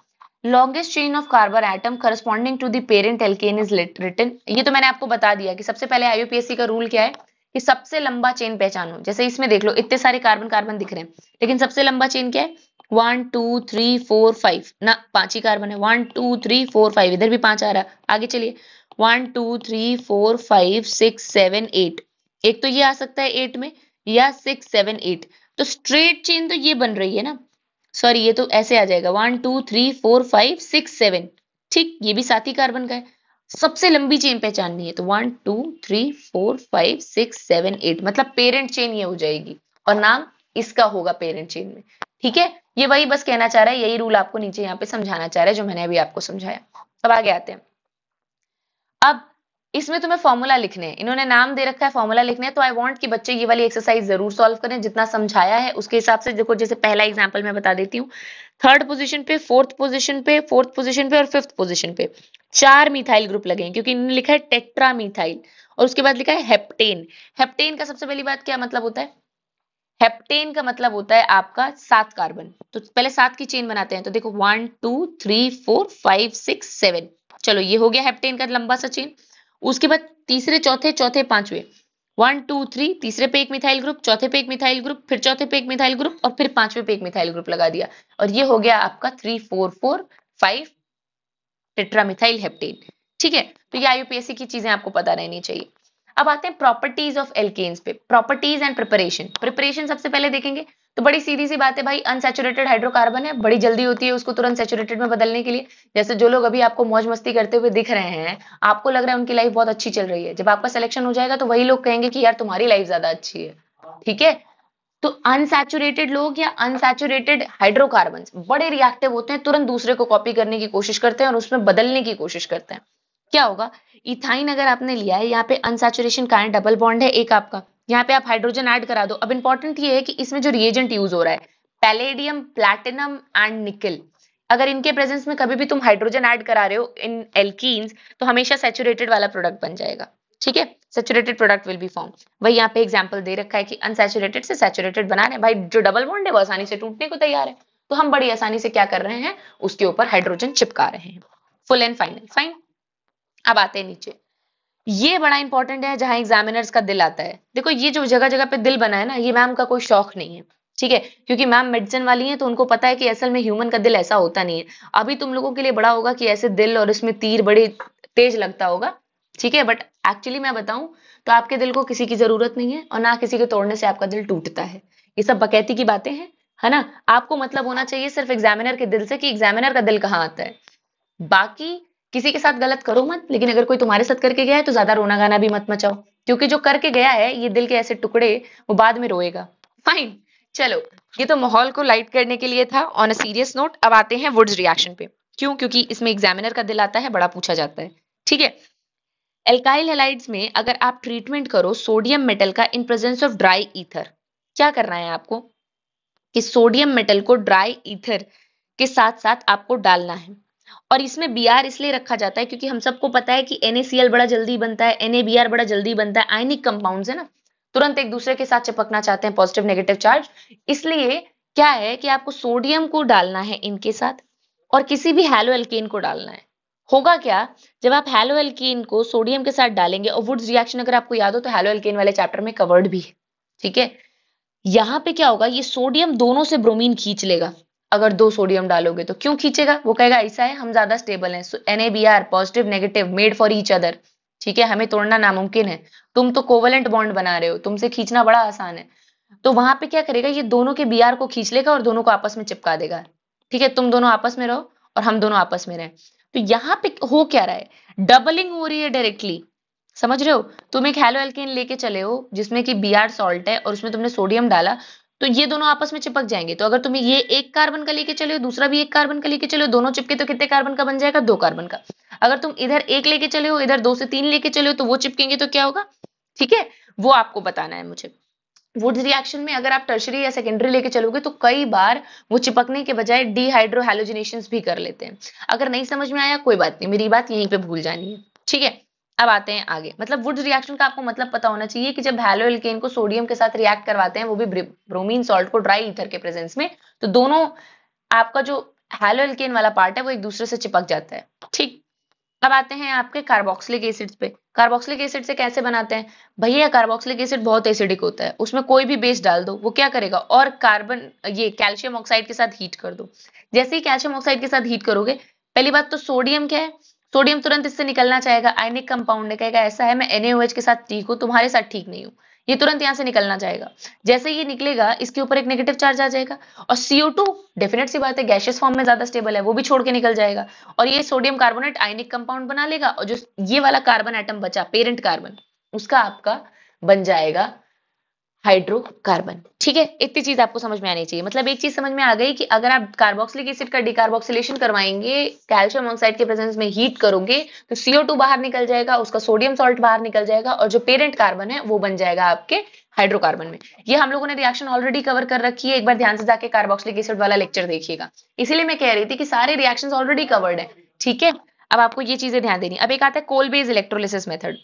[SPEAKER 1] longest chain of carbon atom corresponding to the parent alkane is written ये तो मैंने आपको बता दिया कि सबसे पहले आईयूपीएससी का रूल क्या है कि सबसे लंबा चेन पहचानो जैसे इसमें देख लो इतने सारे कार्बन कार्बन दिख रहे हैं लेकिन सबसे लंबा चेन क्या है one two three four five ना पांच ही कार्बन है one two three four five इधर भी पांच आ रहा है आगे चलिए one two three four five six seven eight एक तो ये आ सकता है एट में या सिक्स सेवन एट तो स्ट्रेट चेन तो ये बन रही है ना सॉरी ये तो ऐसे आ जाएगा one two three four five six seven ठीक ये भी साथ ही कार्बन का है सबसे लंबी चेन पहचाननी है तो one two three four five six seven eight मतलब पेरेंट चेन ये हो जाएगी और नाम इसका होगा पेरेंट चेन में ठीक है ये वही बस कहना चाह रहा है यही रूल आपको नीचे यहाँ पे समझाना चाह रहा है जो मैंने अभी आपको समझाया अब आगे आते हैं अब इसमें तुम्हें फॉर्मूला लिखने हैं इन्होंने नाम दे रखा है फॉर्मूला लिखने हैं तो आई वांट कि बच्चे ये वाली एक्सरसाइज जरूर सॉल्व करें जितना समझाया है उसके हिसाब से देखो जैसे पहला एग्जांपल मैं बता देती हूँ थर्ड पोजीशन पे फोर्थ पोजीशन पे फोर्थ पोजीशन पे और फिफ्थ पोजीशन पे चार मिथाइल ग्रुप लगे हैं क्योंकि इन्होंने लिखा है टेट्रा मिथाइल और उसके बाद लिखा है हेप्टेन हेप्टेन का सबसे पहली बात क्या मतलब होता है हेप्टेन का मतलब होता है आपका सात कार्बन तो पहले सात की चेन बनाते हैं तो देखो one two three four five six seven चलो ये हो गया हेप्टेन का लंबा सा चेन उसके बाद तीसरे चौथे चौथे पांचवे वन टू थ्री तीसरे पे एक मिथाइल ग्रुप चौथे पे एक मिथाइल ग्रुप फिर चौथे पे एक मिथाइल ग्रुप और फिर पांचवे पे एक मिथाइल ग्रुप लगा दिया और ये हो गया आपका three four four five tetramethyl heptane ठीक है तो ये आईयूपीएससी की चीजें आपको पता रहनी चाहिए अब आते हैं प्रॉपर्टीज ऑफ एल्केन्स पे प्रॉपर्टीज एंड प्रिपरेशन प्रिपरेशन सबसे पहले देखेंगे तो बड़ी सीधी सी बात है भाई अनसेचुरेटेड हाइड्रोकार्बन है बड़ी जल्दी होती है उसको तुरंत सेचुरेटेड में बदलने के लिए जैसे जो लोग अभी आपको मौज मस्ती करते हुए दिख रहे हैं आपको लग रहा है उनकी लाइफ बहुत अच्छी चल रही है जब आपका सिलेक्शन हो जाएगा तो वही लोग कहेंगे कि यार तुम्हारी लाइफ ज्यादा अच्छी है ठीक है तो अनसैचुरेटेड लोग या अनसेचुरेटेड हाइड्रोकार्बन बड़े रिएक्टिव होते हैं तुरंत दूसरे को कॉपी करने की कोशिश करते हैं और उसमें बदलने की कोशिश करते हैं क्या होगा इथाइन अगर आपने लिया है यहाँ पे अनसेचुरेशन कारण डबल बॉन्ड है एक आपका यहाँ पे आप हाइड्रोजन ऐड करा दो अब इंपॉर्टेंट ये है कि इसमें जो रिएजेंट यूज हो रहा है पैलेडियम प्लैटिनम एंड निकल अगर इनके प्रेजेंस में कभी भी तुम हाइड्रोजन ऐड करा रहे हो इन एल्कीन्स तो हमेशा सेचुरेटेड वाला प्रोडक्ट बन जाएगा ठीक है saturated product will be form वही यहाँ पे एग्जाम्पल दे रखा है कि अनसेचुरेटेड से सेचुरेटेड बना रहे हैं भाई जो डबल बॉन्ड है वो आसानी से टूटने को तैयार है तो हम बड़ी आसानी से क्या कर रहे हैं उसके ऊपर हाइड्रोजन चिपका रहे हैं फुल एंड फाइनल फाइन अब आते हैं नीचे ये बड़ा इंपॉर्टेंट है जहां एग्जामिनर्स का दिल आता है देखो ये जो जगह जगह पे दिल बना है ना ये मैम का कोई शौक नहीं है ठीक है क्योंकि मैम मेडिसिन वाली है तो उनको पता है कि असल में ह्यूमन का दिल ऐसा होता नहीं है अभी तुम लोगों के लिए बड़ा होगा कि ऐसे दिल और इसमें तीर बड़े तेज लगता होगा ठीक है बट एक्चुअली मैं बताऊं तो आपके दिल को किसी की जरूरत नहीं है और ना किसी के तोड़ने से आपका दिल टूटता है ये सब बकैती की बातें हैं है ना आपको मतलब होना चाहिए सिर्फ एग्जामिनर के दिल से कि एग्जामिनर का दिल कहाँ आता है बाकी किसी के साथ गलत करो मत लेकिन अगर कोई तुम्हारे साथ करके गया है तो ज्यादा रोना गाना भी मत मचाओ क्योंकि जो करके गया है ये दिल के ऐसे टुकड़े वो बाद में रोएगा फाइन चलो ये तो माहौल को लाइट करने के लिए था ऑन अ सीरियस नोट अब आते हैं वुड्स रिएक्शन पे क्यों क्योंकि इसमें एग्जामिनर का दिल आता है बड़ा पूछा जाता है ठीक है एल्काइल हेलाइड्स में अगर आप ट्रीटमेंट करो सोडियम मेटल का in presence of dry ether क्या करना है आपको कि सोडियम मेटल को ड्राई ईथर के साथ साथ आपको डालना है और इसमें बी आर इसलिए रखा जाता है क्योंकि हम सबको पता है कि एनएसीएल बड़ा जल्दी बनता है एनएबीआर बड़ा जल्दी बनता है आयनिक कंपाउंड है ना तुरंत एक दूसरे के साथ चिपकना चाहते हैं पॉजिटिव नेगेटिव चार्ज इसलिए क्या है कि आपको सोडियम को डालना है इनके साथ और किसी भी हेलो एल्केन को डालना है होगा क्या जब आप हेलो एल्केन को सोडियम के साथ डालेंगे और वुड्स रिएक्शन अगर आपको याद हो तो हेलो एल्केन वाले चैप्टर में कवर्ड भी है ठीक है यहां पे क्या होगा ये सोडियम दोनों से ब्रोमीन खींच लेगा अगर दो सोडियम डालोगे तो क्यों खींचेगा वो कहेगा ऐसा है हम ज्यादा स्टेबल हैं so and positive negative made for each other ठीक है हमें तोड़ना नामुमकिन है तुम तो कोवलेंट बॉन्ड बना रहे हो तुमसे खींचना बड़ा आसान है तो वहां पे क्या करेगा ये दोनों के बी आर को खींच लेगा और दोनों को आपस में चिपका देगा ठीक है तुम दोनों आपस में रहो और हम दोनों आपस में रहें तो यहाँ पे हो क्या रहा है डबलिंग हो रही है डायरेक्टली समझ रहे हो तुम एक हेलो एल्केन लेके चले हो जिसमें कि बी आर सॉल्ट है और उसमें तुमने सोडियम डाला तो ये दोनों आपस में चिपक जाएंगे तो अगर तुम ये एक कार्बन का लेके चले हो दूसरा भी एक कार्बन का लेके चले हो दोनों चिपके तो कितने कार्बन का बन जाएगा दो कार्बन का अगर तुम इधर एक लेके चले हो इधर दो से तीन लेके चले हो तो वो चिपकेंगे तो क्या होगा ठीक है वो आपको बताना है मुझे वुड रिएक्शन में अगर आप टर्शरी या सेकेंडरी लेके चलोगे तो कई बार वो चिपकने के बजाय डिहाइड्रोहैलोजिनेशन भी कर लेते हैं अगर नहीं समझ में आया कोई बात नहीं मेरी बात यहीं पे भूल जानी है ठीक है अब आते हैं आगे मतलब वुड्स रिएक्शन का आपको मतलब पता होना चाहिए कि जब हेलो एल्केन को सोडियम के साथ रिएक्ट करवाते हैं वो भी ब्रोमीन सॉल्ट को ड्राई ईथर के प्रेजेंस में तो दोनों आपका जो हेलो एल्केन वाला पार्ट है वो एक दूसरे से चिपक जाता है ठीक अब आते हैं आपके कार्बोक्सिलिक एसिड पे कार्बोक्सिलिक एसिड से कैसे बनाते हैं भैया कार्बोक्सिलिक एसिड बहुत एसिडिक होता है उसमें कोई भी बेस डाल दो वो क्या करेगा और कार्बन ये कैल्शियम ऑक्साइड के साथ हीट कर दो जैसे ही कैल्शियम ऑक्साइड के साथ हीट करोगे पहली बात तो सोडियम क्या है सोडियम तुरंत इससे निकलना चाहेगा आयनिक कंपाउंड कहेगा ऐसा है मैं एनएओएच के साथ ठीक हूँ तुम्हारे साथ ठीक नहीं हूँ ये तुरंत यहां से निकलना चाहेगा जैसे ये निकलेगा इसके ऊपर एक नेगेटिव चार्ज आ जाएगा और सीओ टू डेफिनेट सी बात है गैशियस फॉर्म में ज्यादा स्टेबल है वो भी छोड़ के निकल जाएगा और ये सोडियम कार्बोनेट आयनिक कंपाउंड बना लेगा और जो ये वाला कार्बन एटम बचा पेरेंट कार्बन उसका आपका बन जाएगा हाइड्रोकार्बन ठीक है इतनी चीज आपको समझ में आनी चाहिए मतलब एक चीज समझ में आ गई कि अगर आप कार्बोक्सिलिक एसिड का डिकार्बोक्सिलेशन करवाएंगे कैल्शियम ऑक्साइड के प्रेजेंस में हीट करोगे तो CO2 बाहर निकल जाएगा उसका सोडियम सॉल्ट बाहर निकल जाएगा और जो पेरेंट कार्बन है वो बन जाएगा आपके हाइड्रोकार्बन में ये हम लोगों ने रिएक्शन ऑलरेडी कवर कर रखी है एक बार ध्यान से जाके कार्बोक्सिलिक एसिड वाला लेक्चर देखिएगा इसीलिए मैं कह रही थी कि सारे रिएक्शन ऑलरेडी कवर्ड है ठीक है अब आपको ये चीजें ध्यान देनी अब एक आता है कोल बेज इलेक्ट्रोलिसिस मेथड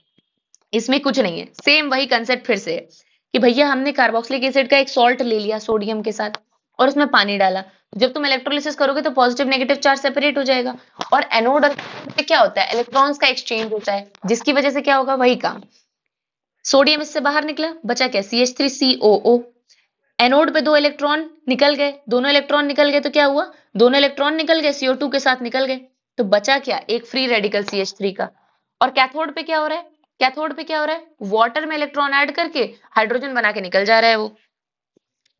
[SPEAKER 1] इसमें कुछ नहीं है सेम वही कंसेप्ट फिर से है कि भैया हमने कार्बोक्सिलिक एसिड का एक सॉल्ट ले लिया सोडियम के साथ और उसमें पानी डाला जब तुम इलेक्ट्रोलिसिस करोगे तो पॉजिटिव नेगेटिव चार्ज सेपरेट हो जाएगा और एनोड पे क्या होता है इलेक्ट्रॉन्स का एक्सचेंज होता है जिसकी वजह से क्या होगा वही काम सोडियम इससे बाहर निकला बचा क्या C H three C O O anode पे दो इलेक्ट्रॉन निकल गए दोनों इलेक्ट्रॉन निकल गए तो क्या हुआ दोनों इलेक्ट्रॉन निकल गए सीओ टू के साथ निकल गए तो बचा क्या एक free radical C H three का और कैथोड पे क्या हो रहा है कैथोड पे क्या हो रहा है वाटर में इलेक्ट्रॉन ऐड करके हाइड्रोजन बना के निकल जा रहा है वो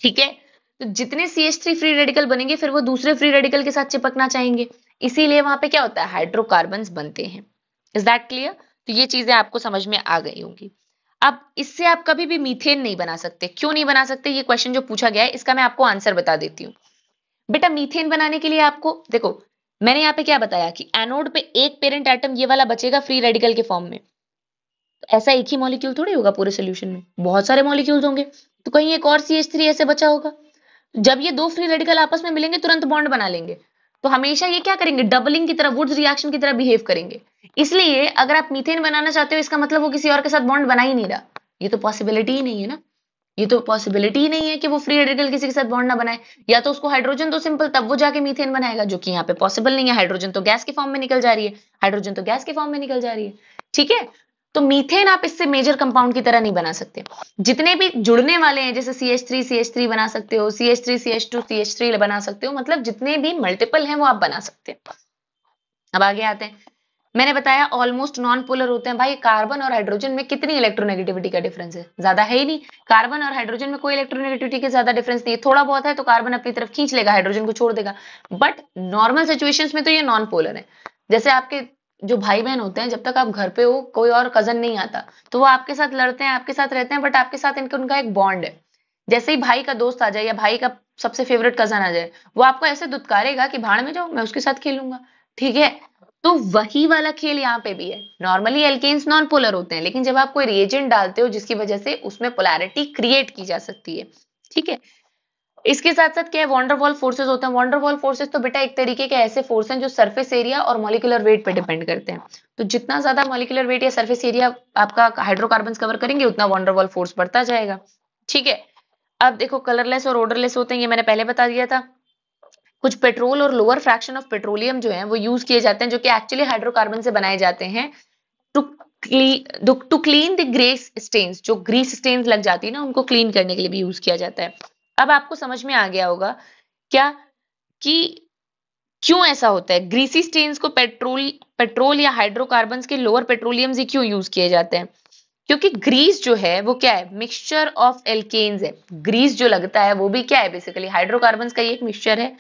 [SPEAKER 1] ठीक है तो जितने C H three free radical बनेंगे फिर वो दूसरे फ्री रेडिकल के साथ चिपकना चाहेंगे इसीलिए वहां पे क्या होता है हाइड्रोकार्बन बनते हैं इज दैट क्लियर तो ये चीजें आपको समझ में आ गई होंगी अब इससे आप कभी भी मीथेन नहीं बना सकते क्यों नहीं बना सकते ये क्वेश्चन जो पूछा गया है इसका मैं आपको आंसर बता देती हूँ बेटा मीथेन बनाने के लिए आपको देखो मैंने यहाँ पे क्या बताया कि एनोड पे एक पेरेंट एटम ये वाला बचेगा फ्री रेडिकल के फॉर्म में ऐसा एक ही मॉलिक्यूल थोड़ी होगा पूरे सोल्यूशन में बहुत सारे मॉलिक्यूल्स होंगे तो कहीं एक और सी एच थ्री ऐसे बचा होगा जब ये दो फ्री रेडिकल आपस में मिलेंगे तुरंत बॉन्ड बना लेंगे तो हमेशा ये क्या करेंगे डबलिंग की तरह वुड्स रिएक्शन की तरह बिहेव करेंगे इसलिए अगर आप मीथेन बनाना चाहते हो इसका मतलब वो किसी और के साथ बॉन्ड बना ही नहीं रहा ये तो पॉसिबिलिटी ही नहीं है ना ये तो पॉसिबिलिटी ही नहीं है कि वो फ्री रेडिकल किसी के साथ बॉन्ड ना बनाए या तो उसको हाइड्रोजन दो सिंपल तब वो जाके मीथेन बनाएगा जो कि यहाँ पे पॉसिबल नहीं है हाइड्रोजन तो गैस के फॉर्म में निकल जा रही है हाइड्रोजन तो गैस के फॉर्म में निकल जा रही है ठीक है तो मीथेन आप इससे मेजर कंपाउंड की तरह नहीं बना सकते जितने भी जुड़ने वाले हैं जैसे C H three C H three बना सकते हो C H three C H two C H three बना सकते हो मतलब जितने भी मल्टीपल हैं वो आप बना सकते हैं अब आगे आते हैं मैंने बताया ऑलमोस्ट नॉन पोलर होते हैं भाई कार्बन और हाइड्रोजन में कितनी इलेक्ट्रोनेगेटिविटी का डिफरेंस है ज्यादा है ही नहीं कार्बन और हाइड्रोजन में कोई इलेक्ट्रोनेगेटिविटी का ज्यादा डिफरेंस नहीं है थोड़ा बहुत है तो कार्बन अपनी तरफ खींच लेगा हाइड्रोजन को छोड़ देगा बट नॉर्मल सिचुएशंस में तो ये नॉन पोलर है जैसे आपके जो भाई बहन होते हैं जब तक आप घर पे हो कोई और कजन नहीं आता तो वो आपके साथ लड़ते हैं आपके साथ रहते हैं बट आपके साथ इनके उनका एक बॉन्ड है जैसे ही भाई का दोस्त आ जाए या भाई का सबसे फेवरेट कजन आ जाए वो आपको ऐसे दुदकारेगा कि भाड़ में जाओ मैं उसके साथ खेलूंगा ठीक है तो वही वाला खेल यहाँ पे भी है नॉर्मली एल्केन्स नॉन पोलर होते हैं लेकिन जब आप कोई रिएजेंट डालते हो जिसकी वजह से उसमें पोलैरिटी क्रिएट की जा सकती है ठीक है इसके साथ साथ क्या है वॉन्डरवॉल फोर्सेज होते हैं वॉन्डरवॉल फोर्सेज तो बेटा एक तरीके के ऐसे फोर्स हैं जो सरफेस एरिया और मॉलिकुलर वेट पे डिपेंड करते हैं तो जितना ज्यादा मॉलिकुलर वेट या सरफेस एरिया आपका हाइड्रोकार्बन कवर करेंगे उतना वॉन्डरवॉल फोर्स बढ़ता जाएगा ठीक है अब देखो कलरलेस और ऑर्डरलेस होते हैं ये मैंने पहले बता दिया था कुछ पेट्रोल और लोअर फ्रैक्शन ऑफ पेट्रोलियम जो है वो यूज किए जाते हैं जो कि एक्चुअली हाइड्रोकार्बन से बनाए जाते हैं to clean to clean the grease stains जो ग्रीस स्टेन्स लग जाती है ना उनको क्लीन करने के लिए भी यूज किया जाता है अब आपको समझ में आ गया होगा क्या कि क्यों ऐसा होता है ग्रीसी स्टेन्स को पेट्रोल पेट्रोल या हाइड्रोकार्बन के लोअर पेट्रोलियम से क्यों यूज किए जाते हैं क्योंकि ग्रीस जो है वो क्या है मिक्सचर ऑफ एल्केन्स है ग्रीस जो लगता है वो भी क्या है बेसिकली हाइड्रोकार्बन का ये एक मिक्सचर है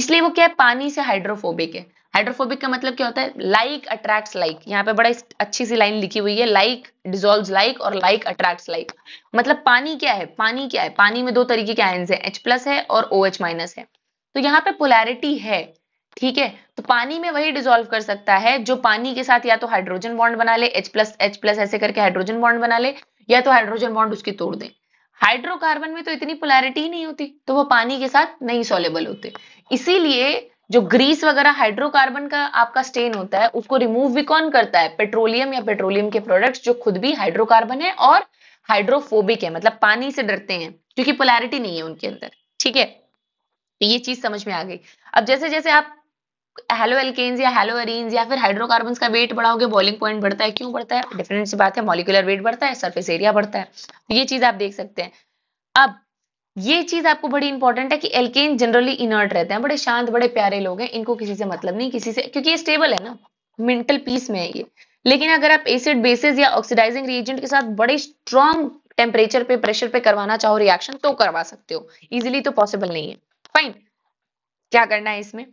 [SPEAKER 1] इसलिए वो क्या है पानी से हाइड्रोफोबिक है हाइड्रोफोबिक का मतलब क्या होता है लाइक अट्रैक्ट्स लाइक यहाँ पे बड़ा अच्छी सी लाइन लिखी हुई है लाइक डिजोल्व लाइक और लाइक अट्रैक्ट्स लाइक मतलब पानी क्या है पानी क्या है पानी में दो तरीके के आयन है एच प्लस है और ओ एच माइनस है तो यहाँ पे पोलैरिटी है ठीक है तो पानी में वही डिजोल्व कर सकता है जो पानी के साथ या तो हाइड्रोजन बॉन्ड बना ले एच प्लस एच प्लस ऐसे करके हाइड्रोजन बॉन्ड बना ले या तो हाइड्रोजन बॉन्ड उसकी तोड़ दे हाइड्रोकार्बन में तो इतनी पोलैरिटी ही नहीं होती तो वो पानी के साथ नहीं सोलेबल होते इसीलिए जो ग्रीस वगैरह हाइड्रोकार्बन का आपका स्टेन होता है उसको रिमूव भी कौन करता है पेट्रोलियम या पेट्रोलियम के प्रोडक्ट्स जो खुद भी हाइड्रोकार्बन है और हाइड्रोफोबिक है मतलब पानी से डरते हैं क्योंकि पोलैरिटी नहीं है उनके अंदर ठीक है तो ये चीज समझ में आ गई अब जैसे जैसे आप हेलो एल्केन्स या हेलो एरीन्स या फिर हाइड्रोकार्बन का वेट बढ़ाओगे बॉइलिंग पॉइंट बढ़ता है क्यों बढ़ता है डिफरेंट सी बात है मॉलिकुलर वेट बढ़ता है सर्फेस एरिया बढ़ता है तो ये चीज आप देख सकते हैं अब ये चीज आपको बड़ी इंपॉर्टेंट है कि एल्केन जनरली इनर्ट रहते हैं बड़े शांत बड़े प्यारे लोग हैं इनको किसी से मतलब नहीं किसी से क्योंकि ये स्टेबल है ना मेंटल पीस में है ये लेकिन अगर आप एसिड बेसिस या ऑक्सीडाइजिंग रिएजेंट के साथ बड़े स्ट्रॉन्ग टेम्परेचर पे प्रेशर पे करवाना चाहो रिएक्शन तो करवा सकते हो इजिली तो पॉसिबल नहीं है फाइन क्या करना है इसमें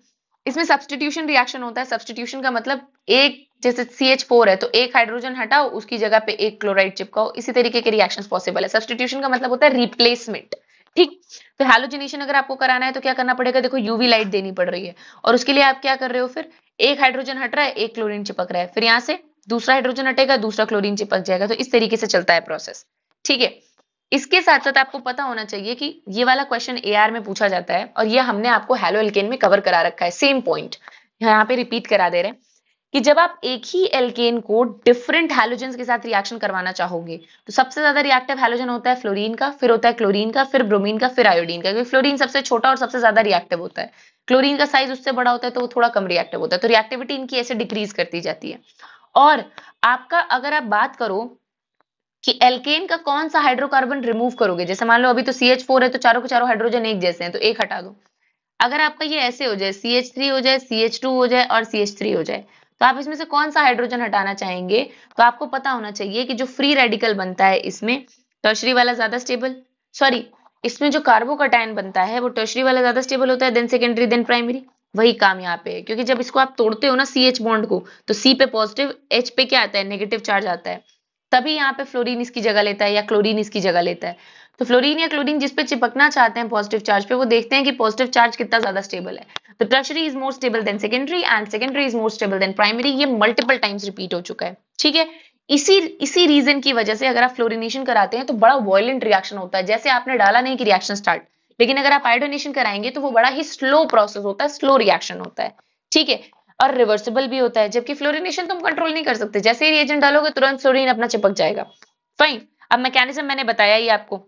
[SPEAKER 1] इसमें सब्सटीट्यूशन रिएक्शन होता है सब्सटीट्यूशन का मतलब एक जैसे सी एच फोर है तो एक हाइड्रोजन हटाओ उसकी जगह पे एक क्लोराइड चिपकाओ इसी तरीके के रिएक्शन पॉसिबल है सब्सटीट्यूशन का मतलब होता है रिप्लेसमेंट ठीक तो हेलोजिनेशन अगर आपको कराना है तो क्या करना पड़ेगा देखो यूवी लाइट देनी पड़ रही है और उसके लिए आप क्या कर रहे हो फिर एक हाइड्रोजन हट रहा है एक क्लोरीन चिपक रहा है फिर यहाँ से दूसरा हाइड्रोजन हटेगा दूसरा क्लोरीन चिपक जाएगा तो इस तरीके से चलता है प्रोसेस ठीक है इसके साथ साथ आपको पता होना चाहिए कि ये वाला क्वेश्चन एआर में पूछा जाता है और ये हमने आपको हेलो एल्केन में कवर करा रखा है सेम पॉइंट यहाँ पे रिपीट करा दे रहे हैं कि जब आप एक ही एल्केन को डिफरेंट हेलोजन के साथ रिएक्शन करवाना चाहोगे तो सबसे ज्यादा रिएक्टिव हेलोजन होता है फ्लोरीन का फिर होता है क्लोरीन का फिर ब्रोमीन का फिर आयोडीन का क्योंकि फ्लोरीन सबसे छोटा और सबसे ज्यादा रिएक्टिव होता है क्लोरीन का साइज उससे बड़ा होता है तो वो थोड़ा कम रिएक्टिव होता है तो रिएक्टिविटी इनकी ऐसे डिक्रीज करती जाती है और आपका अगर आप बात करो कि एल्केन का कौन सा हाइड्रोकार्बन रिमूव करोगे जैसे मान लो अभी तो सी है तो चारों के चारों हाइड्रोजन एक जैसे हैं तो एक हटा दो अगर आपका ये ऐसे हो जाए सी हो जाए सी हो जाए और सी हो जाए तो आप इसमें से कौन सा हाइड्रोजन हटाना चाहेंगे तो आपको पता होना चाहिए कि जो फ्री रेडिकल बनता है इसमें टर्शरी वाला ज्यादा स्टेबल सॉरी इसमें जो कार्बोकटायन बनता है वो टर्शरी वाला ज्यादा स्टेबल होता है देन सेकेंडरी देन प्राइमरी वही काम यहाँ पे है क्योंकि जब इसको आप तोड़ते हो ना सी एच बॉन्ड को तो सी पे पॉजिटिव एच पे क्या आता है नेगेटिव चार्ज आता है तभी यहाँ पे फ्लोरीन इसकी जगह लेता है या क्लोरीन इसकी जगह लेता है तो फ्लोरीन या क्लोरीन जिस पे चिपकना चाहते हैं पॉजिटिव चार्ज पे वो देखते हैं कि पॉजिटिव चार्ज कितना ज्यादा स्टेबल है तो tertiary is more stable than secondary and secondary is more stable than primary ये मल्टीपल टाइम्स रिपीट हो चुका है ठीक है इसी इसी रीजन की वजह से अगर आप फ्लोरिनेशन कराते हैं तो बड़ा वॉयलेंट रिएक्शन होता है जैसे आपने डाला नहीं कि रिएक्शन स्टार्ट लेकिन अगर आप आयोडोनेशन कराएंगे तो वो बड़ा ही स्लो प्रोसेस होता है स्लो रिएक्शन होता है ठीक है और रिवर्सिबल भी होता है जबकि फ्लोरिनेशन तुम कंट्रोल नहीं कर सकते जैसे ही रिएजेंट डालोगे तुरंत फ्लोरिन अपना चिपक जाएगा फाइन अब मैकेनिज्म मैंने बताया ही आपको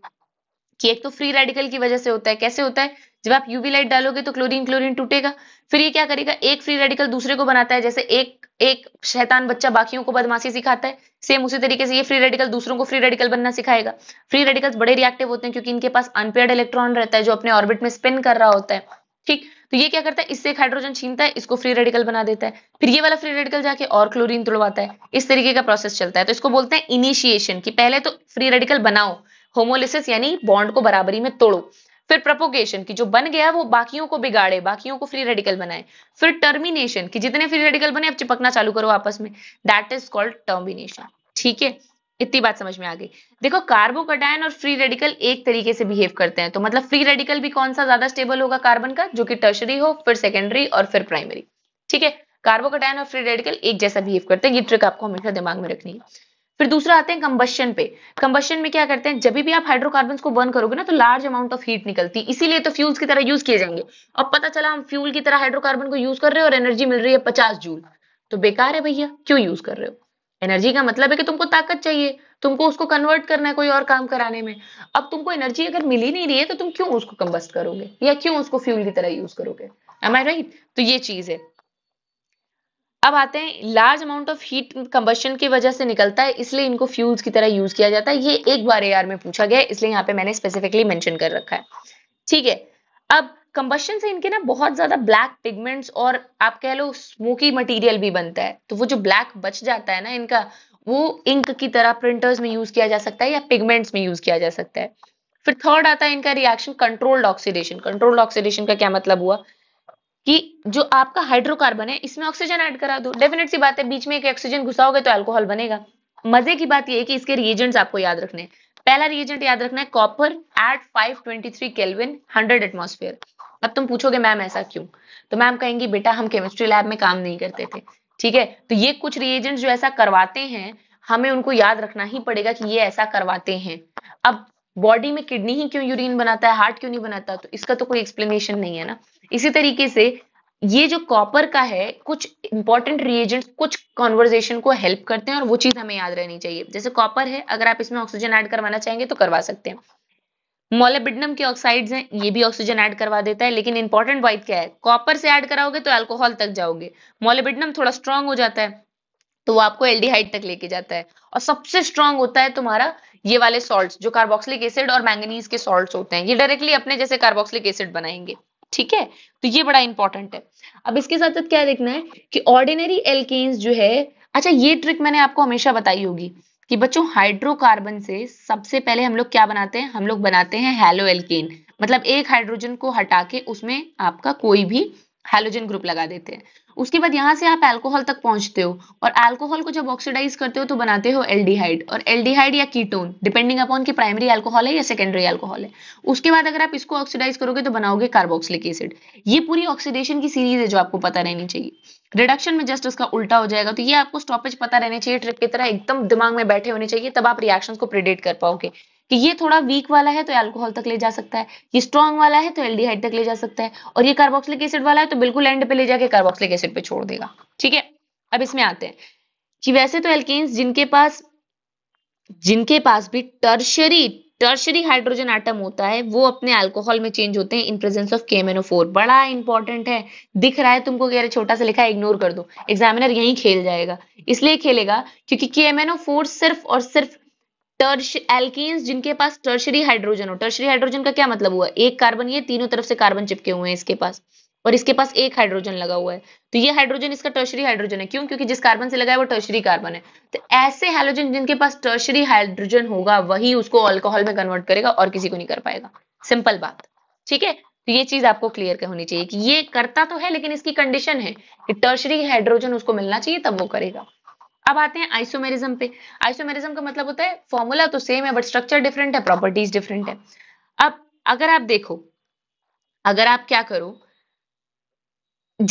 [SPEAKER 1] कि एक तो फ्री रेडिकल की वजह से होता है कैसे होता है जब आप यूवी लाइट डालोगे तो क्लोरीन क्लोरीन टूटेगा फिर ये क्या करेगा एक फ्री रेडिकल दूसरे को बनाता है जैसे एक एक शैतान बच्चा बाकियों को बदमाशी सिखाता है सेम उसी तरीके से ये फ्री रेडिकल दूसरों को फ्री रेडिकल बनना सिखाएगा फ्री रेडिकल्स बड़े रिएक्टिव होते हैं क्योंकि इनके पास अनपेड इलेक्ट्रॉन रहता है जो अपने ऑर्बिट में स्पिन कर रहा होता है ठीक तो ये क्या करता है इससे हाइड्रोजन छीनता है इसको फ्री रेडिकल बना देता है फिर ये वाला फ्री रेडिकल जाके और क्लोरीन तुड़वाता है इस तरीके का प्रोसेस चलता है तो इसको बोलते हैं इनिशिएशन की पहले तो फ्री रेडिकल बनाओ होमोलिसिस यानी बॉन्ड को बराबरी में तोड़ो फिर प्रपोगेशन की जो बन गया वो बाकियों को बिगाड़े बाकियों को फ्री रेडिकल बनाए फिर टर्मिनेशन की जितने फ्री रेडिकल बने अब चिपकना चालू करो आपस में दैट इज कॉल्ड टर्मिनेशन ठीक है इतनी बात समझ में आ गई देखो कार्बोकटायन और फ्री रेडिकल एक तरीके से बिहेव करते हैं तो मतलब फ्री रेडिकल भी कौन सा ज्यादा स्टेबल होगा कार्बन का जो कि टर्शरी हो फिर सेकेंडरी और फिर प्राइमरी ठीक है कार्बोकटायन और फ्री रेडिकल एक जैसा बिहेव करते हैं ये ट्रिक आपको हमेशा दिमाग में रखनी है फिर दूसरा आते हैं कंबशन पे कंबशन में क्या करते हैं जब भी आप हाइड्रोकार्बन को बर्न करोगे ना तो लार्ज अमाउंट ऑफ हीट निकलती है इसीलिए तो फ्यूल्स की तरह यूज किए जाएंगे अब पता चला हम फ्यूल की तरह हाइड्रोकार्बन को यूज कर रहे हो और एनर्जी मिल रही है पचास जूल तो बेकार है भैया क्यों यूज कर रहे हो एनर्जी का मतलब है कि तुमको ताकत चाहिए तुमको उसको कन्वर्ट करना है कोई और काम कराने में अब तुमको एनर्जी अगर मिल ही नहीं रही है तो तुम क्यों उसको कंबस्ट करोगे या क्यों उसको फ्यूल की तरह यूज करोगे एम आई राइट तो ये चीज है अब आते हैं large amount of heat combustion की वजह से निकलता है इसलिए इनको फ्यूल्स की तरह यूज किया जाता है ये एक बार एआर में पूछा गया इसलिए यहाँ पे मैंने स्पेसिफिकली मेंशन कर रखा है ठीक है अब कंबशन से इनके ना बहुत ज्यादा ब्लैक पिगमेंट्स और आप कह लो स्मोकी मटीरियल भी बनता है तो वो जो ब्लैक बच जाता है ना इनका वो इंक की तरह प्रिंटर्स में यूज किया जा सकता है या पिगमेंट्स में यूज किया जा सकता है फिर थर्ड आता है इनका reaction controlled oxidation controlled oxidation का क्या मतलब हुआ कि जो आपका हाइड्रोकार्बन है इसमें ऑक्सीजन ऐड करा दो डेफिनेट सी बात है बीच में एक ऑक्सीजन घुसाओगे तो अल्कोहल बनेगा मजे की बात यह कि इसके रिएजेंट्स आपको याद रखने पहला रिएजेंट याद रखना है कॉपर एट 523 केल्विन 100 एटमॉस्फेयर अब तुम पूछोगे मैम ऐसा क्यों तो मैम कहेंगी बेटा हम केमिस्ट्री लैब में काम नहीं करते थे ठीक है तो ये कुछ रिएजेंट जो ऐसा करवाते हैं हमें उनको याद रखना ही पड़ेगा कि ये ऐसा करवाते हैं अब बॉडी में किडनी ही क्यों यूरिन बनाता है हार्ट क्यों नहीं बनाता तो इसका तो कोई एक्सप्लेनेशन नहीं है ना इसी तरीके से ये जो कॉपर का है कुछ इंपॉर्टेंट रिएजेंट कुछ कॉन्वर्जेशन को हेल्प करते हैं और वो चीज हमें याद रहनी चाहिए जैसे कॉपर है अगर आप इसमें ऑक्सीजन ऐड करवाना चाहेंगे तो करवा सकते हैं मोलेबिडनम के ऑक्साइड्स हैं ये भी ऑक्सीजन ऐड करवा देता है लेकिन इंपॉर्टेंट वाइट क्या है कॉपर से ऐड कराओगे तो अल्कोहल तक जाओगे मोलेबिडनम थोड़ा स्ट्रांग हो जाता है तो वो आपको एल्डिहाइड तक लेके जाता है और सबसे स्ट्रांग होता है तुम्हारा ये वाले सॉल्ट जो कार्बोक्सिलिक एसिड और मैंगनीज के सॉल्ट होते हैं ये डायरेक्टली अपने जैसे कार्बोक्सिलिक एसिड बनाएंगे ठीक है तो ये बड़ा इंपॉर्टेंट है अब इसके साथ साथ क्या देखना है कि ऑर्डिनरी एल्केन्स जो है अच्छा ये ट्रिक मैंने आपको हमेशा बताई होगी कि बच्चों हाइड्रोकार्बन से सबसे पहले हम लोग क्या बनाते हैं हम लोग बनाते हैं हेलो एल्केन मतलब एक हाइड्रोजन को हटा के उसमें आपका कोई भी हेलोजन ग्रुप लगा देते हैं उसके बाद यहाँ से आप अल्कोहल तक पहुंचते हो और अल्कोहल को जब ऑक्सीडाइज करते हो तो बनाते हो एल्डिहाइड और एल्डिहाइड या कीटोन डिपेंडिंग अपॉन की प्राइमरी अल्कोहल है या सेकेंडरी अल्कोहल है उसके बाद अगर आप इसको ऑक्सीडाइज करोगे तो बनाओगे कार्बोक्सिलिक एसिड ये पूरी ऑक्सीडेशन की सीरीज है जो आपको पता रहनी चाहिए रिडक्शन में जस्ट उसका उल्टा हो जाएगा तो ये आपको स्टॉपेज पता रहना चाहिए ट्रिप की तरह एकदम दिमाग में बैठे होने चाहिए तब आप रिएक्शन को प्रिडिक्ट कर पाओगे कि ये थोड़ा वीक वाला है तो एल्कोहल तक ले जा सकता है ये स्ट्रॉन्ग वाला है तो एल्डिहाइड तक ले जा सकता है और ये कार्बोक्सिलिक एसिड वाला है तो बिल्कुल एंड पे ले जाके कार्बोक्सिलिक एसिड पे छोड़ देगा ठीक है अब इसमें आते हैं कि वैसे तो एल्केन्स जिनके पास जिनके पास भी टर्शरी टर्शरी हाइड्रोजन आइटम होता है वो अपने अल्कोहल में चेंज होते हैं इन प्रेजेंस ऑफ केमेनोफोर बड़ा इंपॉर्टेंट है दिख रहा है तुमको कह रहे छोटा सा लिखा है इग्नोर कर दो एग्जामिनर यही खेल जाएगा इसलिए खेलेगा क्योंकि केमेनोफोर सिर्फ और सिर्फ टर्श जिनके पास टर्शरी हाइड्रोजन हो टर्शरी हाइड्रोजन का क्या मतलब हुआ एक कार्बन ये तीनों तरफ से कार्बन चिपके हुए हैं इसके पास और इसके पास एक हाइड्रोजन लगा हुआ है तो ये हाइड्रोजन इसका टर्शरी हाइड्रोजन है क्यों क्योंकि जिस कार्बन से लगा है वो टर्शरी कार्बन है तो ऐसे हाइड्रोजन जिनके पास टर्शरी हाइड्रोजन होगा वही उसको अल्कोहल में कन्वर्ट करेगा और किसी को नहीं कर पाएगा सिंपल बात ठीक है तो ये चीज आपको क्लियर होनी चाहिए कि ये करता तो है लेकिन इसकी कंडीशन है कि टर्शरी हाइड्रोजन उसको मिलना चाहिए तब वो करेगा अब आते हैं आइसोमेरिज्म पे आइसोमेरिज्म का मतलब होता है फॉर्मूला तो सेम है बट स्ट्रक्चर डिफरेंट है प्रॉपर्टीज डिफरेंट है अब अगर आप देखो अगर आप क्या करो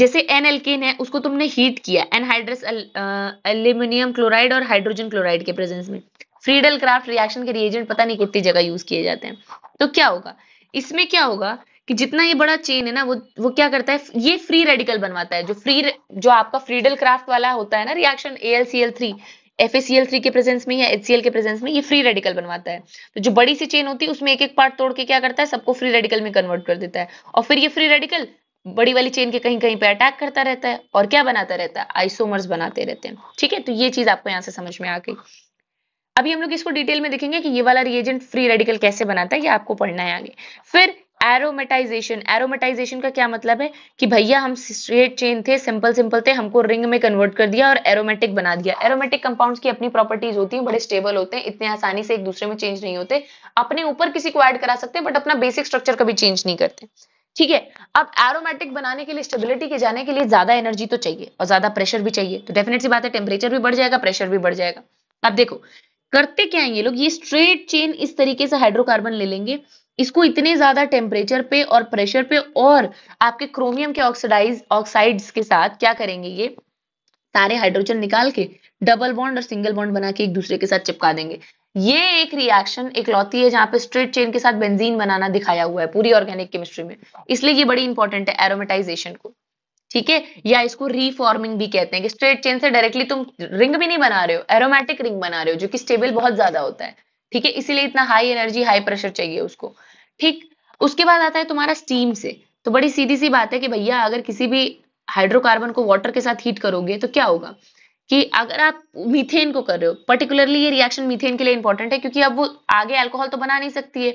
[SPEAKER 1] जैसे एन एल्केन है उसको तुमने हीट किया एनहाइड्रस एल्यूमिनियम क्लोराइड और हाइड्रोजन क्लोराइड के प्रेजेंस में फ्रीडल क्राफ्ट रिएक्शन के रिएजेंट पता नहीं कितनी जगह यूज किए जाते हैं तो क्या होगा इसमें क्या होगा कि जितना ये बड़ा चेन है ना वो वो क्या करता है ये फ्री रेडिकल बनवाता है जो फ्री जो आपका फ्रीडल क्राफ्ट वाला होता है ना reaction L three L three के प्रेजेंस में या एचसीएल के प्रेजेंस में ये फ्री रेडिकल बनवाता है तो जो बड़ी सी चेन होती है उसमें एक एक पार्ट तोड़ के क्या करता है सबको फ्री रेडिकल में कन्वर्ट कर देता है और फिर ये फ्री रेडिकल बड़ी वाली चेन के कहीं कहीं पे अटैक करता रहता है और क्या बनाता रहता है आइसोमर्स बनाते रहते हैं ठीक है तो ये चीज आपको यहाँ से समझ में आ गई अभी हम लोग इसको डिटेल में देखेंगे कि ये वाला रिएजेंट फ्री रेडिकल कैसे बनाता है ये आपको पढ़ना है आगे फिर एरोमेटाइजेशन एरोमेटाइजेशन का क्या मतलब है कि भैया हम स्ट्रेट चेन थे सिंपल सिंपल थे हमको रिंग में कन्वर्ट कर दिया और एरोमेटिक बना दिया एरोमेटिक कंपाउंड्स की अपनी प्रॉपर्टीज होती हैं बड़े स्टेबल होते हैं इतने आसानी से एक दूसरे में चेंज नहीं होते अपने ऊपर किसी को ऐड करा सकते हैं बट अपना बेसिक स्ट्रक्चर कभी चेंज नहीं करते ठीक है अब एरोमेटिक बनाने के लिए स्टेबिलिटी के जाने के लिए ज्यादा एनर्जी तो चाहिए और ज्यादा प्रेशर भी चाहिए तो डेफिनेट सी बात है टेम्परेचर भी बढ़ जाएगा प्रेशर भी बढ़ जाएगा अब देखो करते क्या है ये लोग ये स्ट्रेट चेन इस तरीके से हाइड्रोकार्बन ले लेंगे इसको इतने ज्यादा टेम्परेचर पे और प्रेशर पे और आपके क्रोमियम के ऑक्सीडाइज ऑक्साइड्स के साथ क्या करेंगे ये सारे हाइड्रोजन निकाल के डबल बॉन्ड और सिंगल बॉन्ड बना के एक दूसरे के साथ चिपका देंगे ये एक रिएक्शन एक लौती है जहां पे स्ट्रेट चेन के साथ बेंजीन बनाना दिखाया हुआ है पूरी ऑर्गेनिक केमिस्ट्री में इसलिए ये बड़ी इंपॉर्टेंट है एरोमेटाइजेशन को ठीक है या इसको रीफॉर्मिंग भी कहते हैं कि स्ट्रेट चेन से डायरेक्टली तुम रिंग भी नहीं बना रहे हो एरोमेटिक रिंग बना रहे हो जो कि स्टेबल बहुत ज्यादा होता है ठीक है इसीलिए इतना हाई एनर्जी हाई प्रेशर चाहिए उसको ठीक उसके बाद आता है तुम्हारा स्टीम से तो बड़ी सीधी सी बात है कि भैया अगर किसी भी हाइड्रोकार्बन को वाटर के साथ हीट करोगे तो क्या होगा कि अगर आप मीथेन को कर रहे हो पर्टिकुलरली ये रिएक्शन मीथेन के लिए इंपॉर्टेंट है क्योंकि अब वो आगे अल्कोहल तो बना नहीं सकती है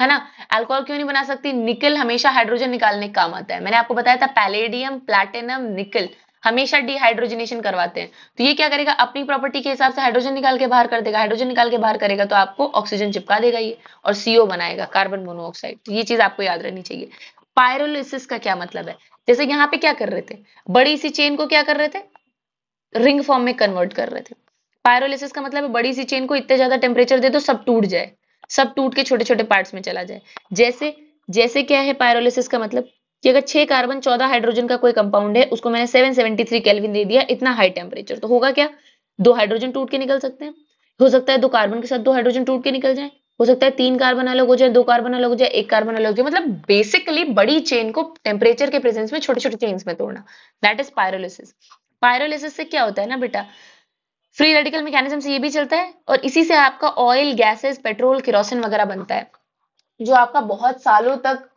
[SPEAKER 1] है ना अल्कोहल क्यों नहीं बना सकती निकल हमेशा हाइड्रोजन निकालने का काम आता है मैंने आपको बताया था पैलेडियम प्लैटिनम निकल हमेशा डिहाइड्रोजनेशन करवाते हैं तो ये क्या करेगा अपनी प्रॉपर्टी के हिसाब से हाइड्रोजन निकाल के बाहर कर देगा हाइड्रोजन निकाल के बाहर करेगा तो आपको ऑक्सीजन चिपका देगा ये और सीओ बनाएगा कार्बन मोनोऑक्साइड तो ये चीज आपको याद रहनी चाहिए पायरोलिसिस का क्या मतलब है जैसे यहाँ पे क्या कर रहे थे बड़ी सी चेन को क्या कर रहे थे रिंग फॉर्म में कन्वर्ट कर रहे थे पायरोलिसिस का मतलब है बड़ी सी चेन को इतने ज्यादा टेम्परेचर दे दो सब टूट जाए सब टूट के छोटे छोटे पार्ट्स में चला जाए जैसे जैसे क्या है पायरोलिसिस का मतलब कि अगर छह कार्बन चौदह हाइड्रोजन का कोई कंपाउंड है उसको मैंने सेवन सेवेंटी थ्री कैलविन दे दिया इतना हाई टेम्परेचर तो होगा क्या दो हाइड्रोजन टूट के निकल सकते हैं हो सकता है दो कार्बन के साथ दो हाइड्रोजन टूट के निकल जाए हो सकता है तीन कार्बन अलग हो जाए दो कार्बन अलग हो जाए एक कार्बन अलग हो जाए मतलब बेसिकली बड़ी चेन को टेम्परेचर के प्रेजेंस में छोटे छोटे चेन्स में तोड़ना दैट इज पायरोलिसिस पायरोलिसिस से क्या होता है ना बेटा फ्री रेडिकल मैकेनिज्म से ये भी चलता है और इसी से आपका ऑयल गैसेस पेट्रोल किरोसिन वगैरह बनता है जो आपका बहुत सालों तक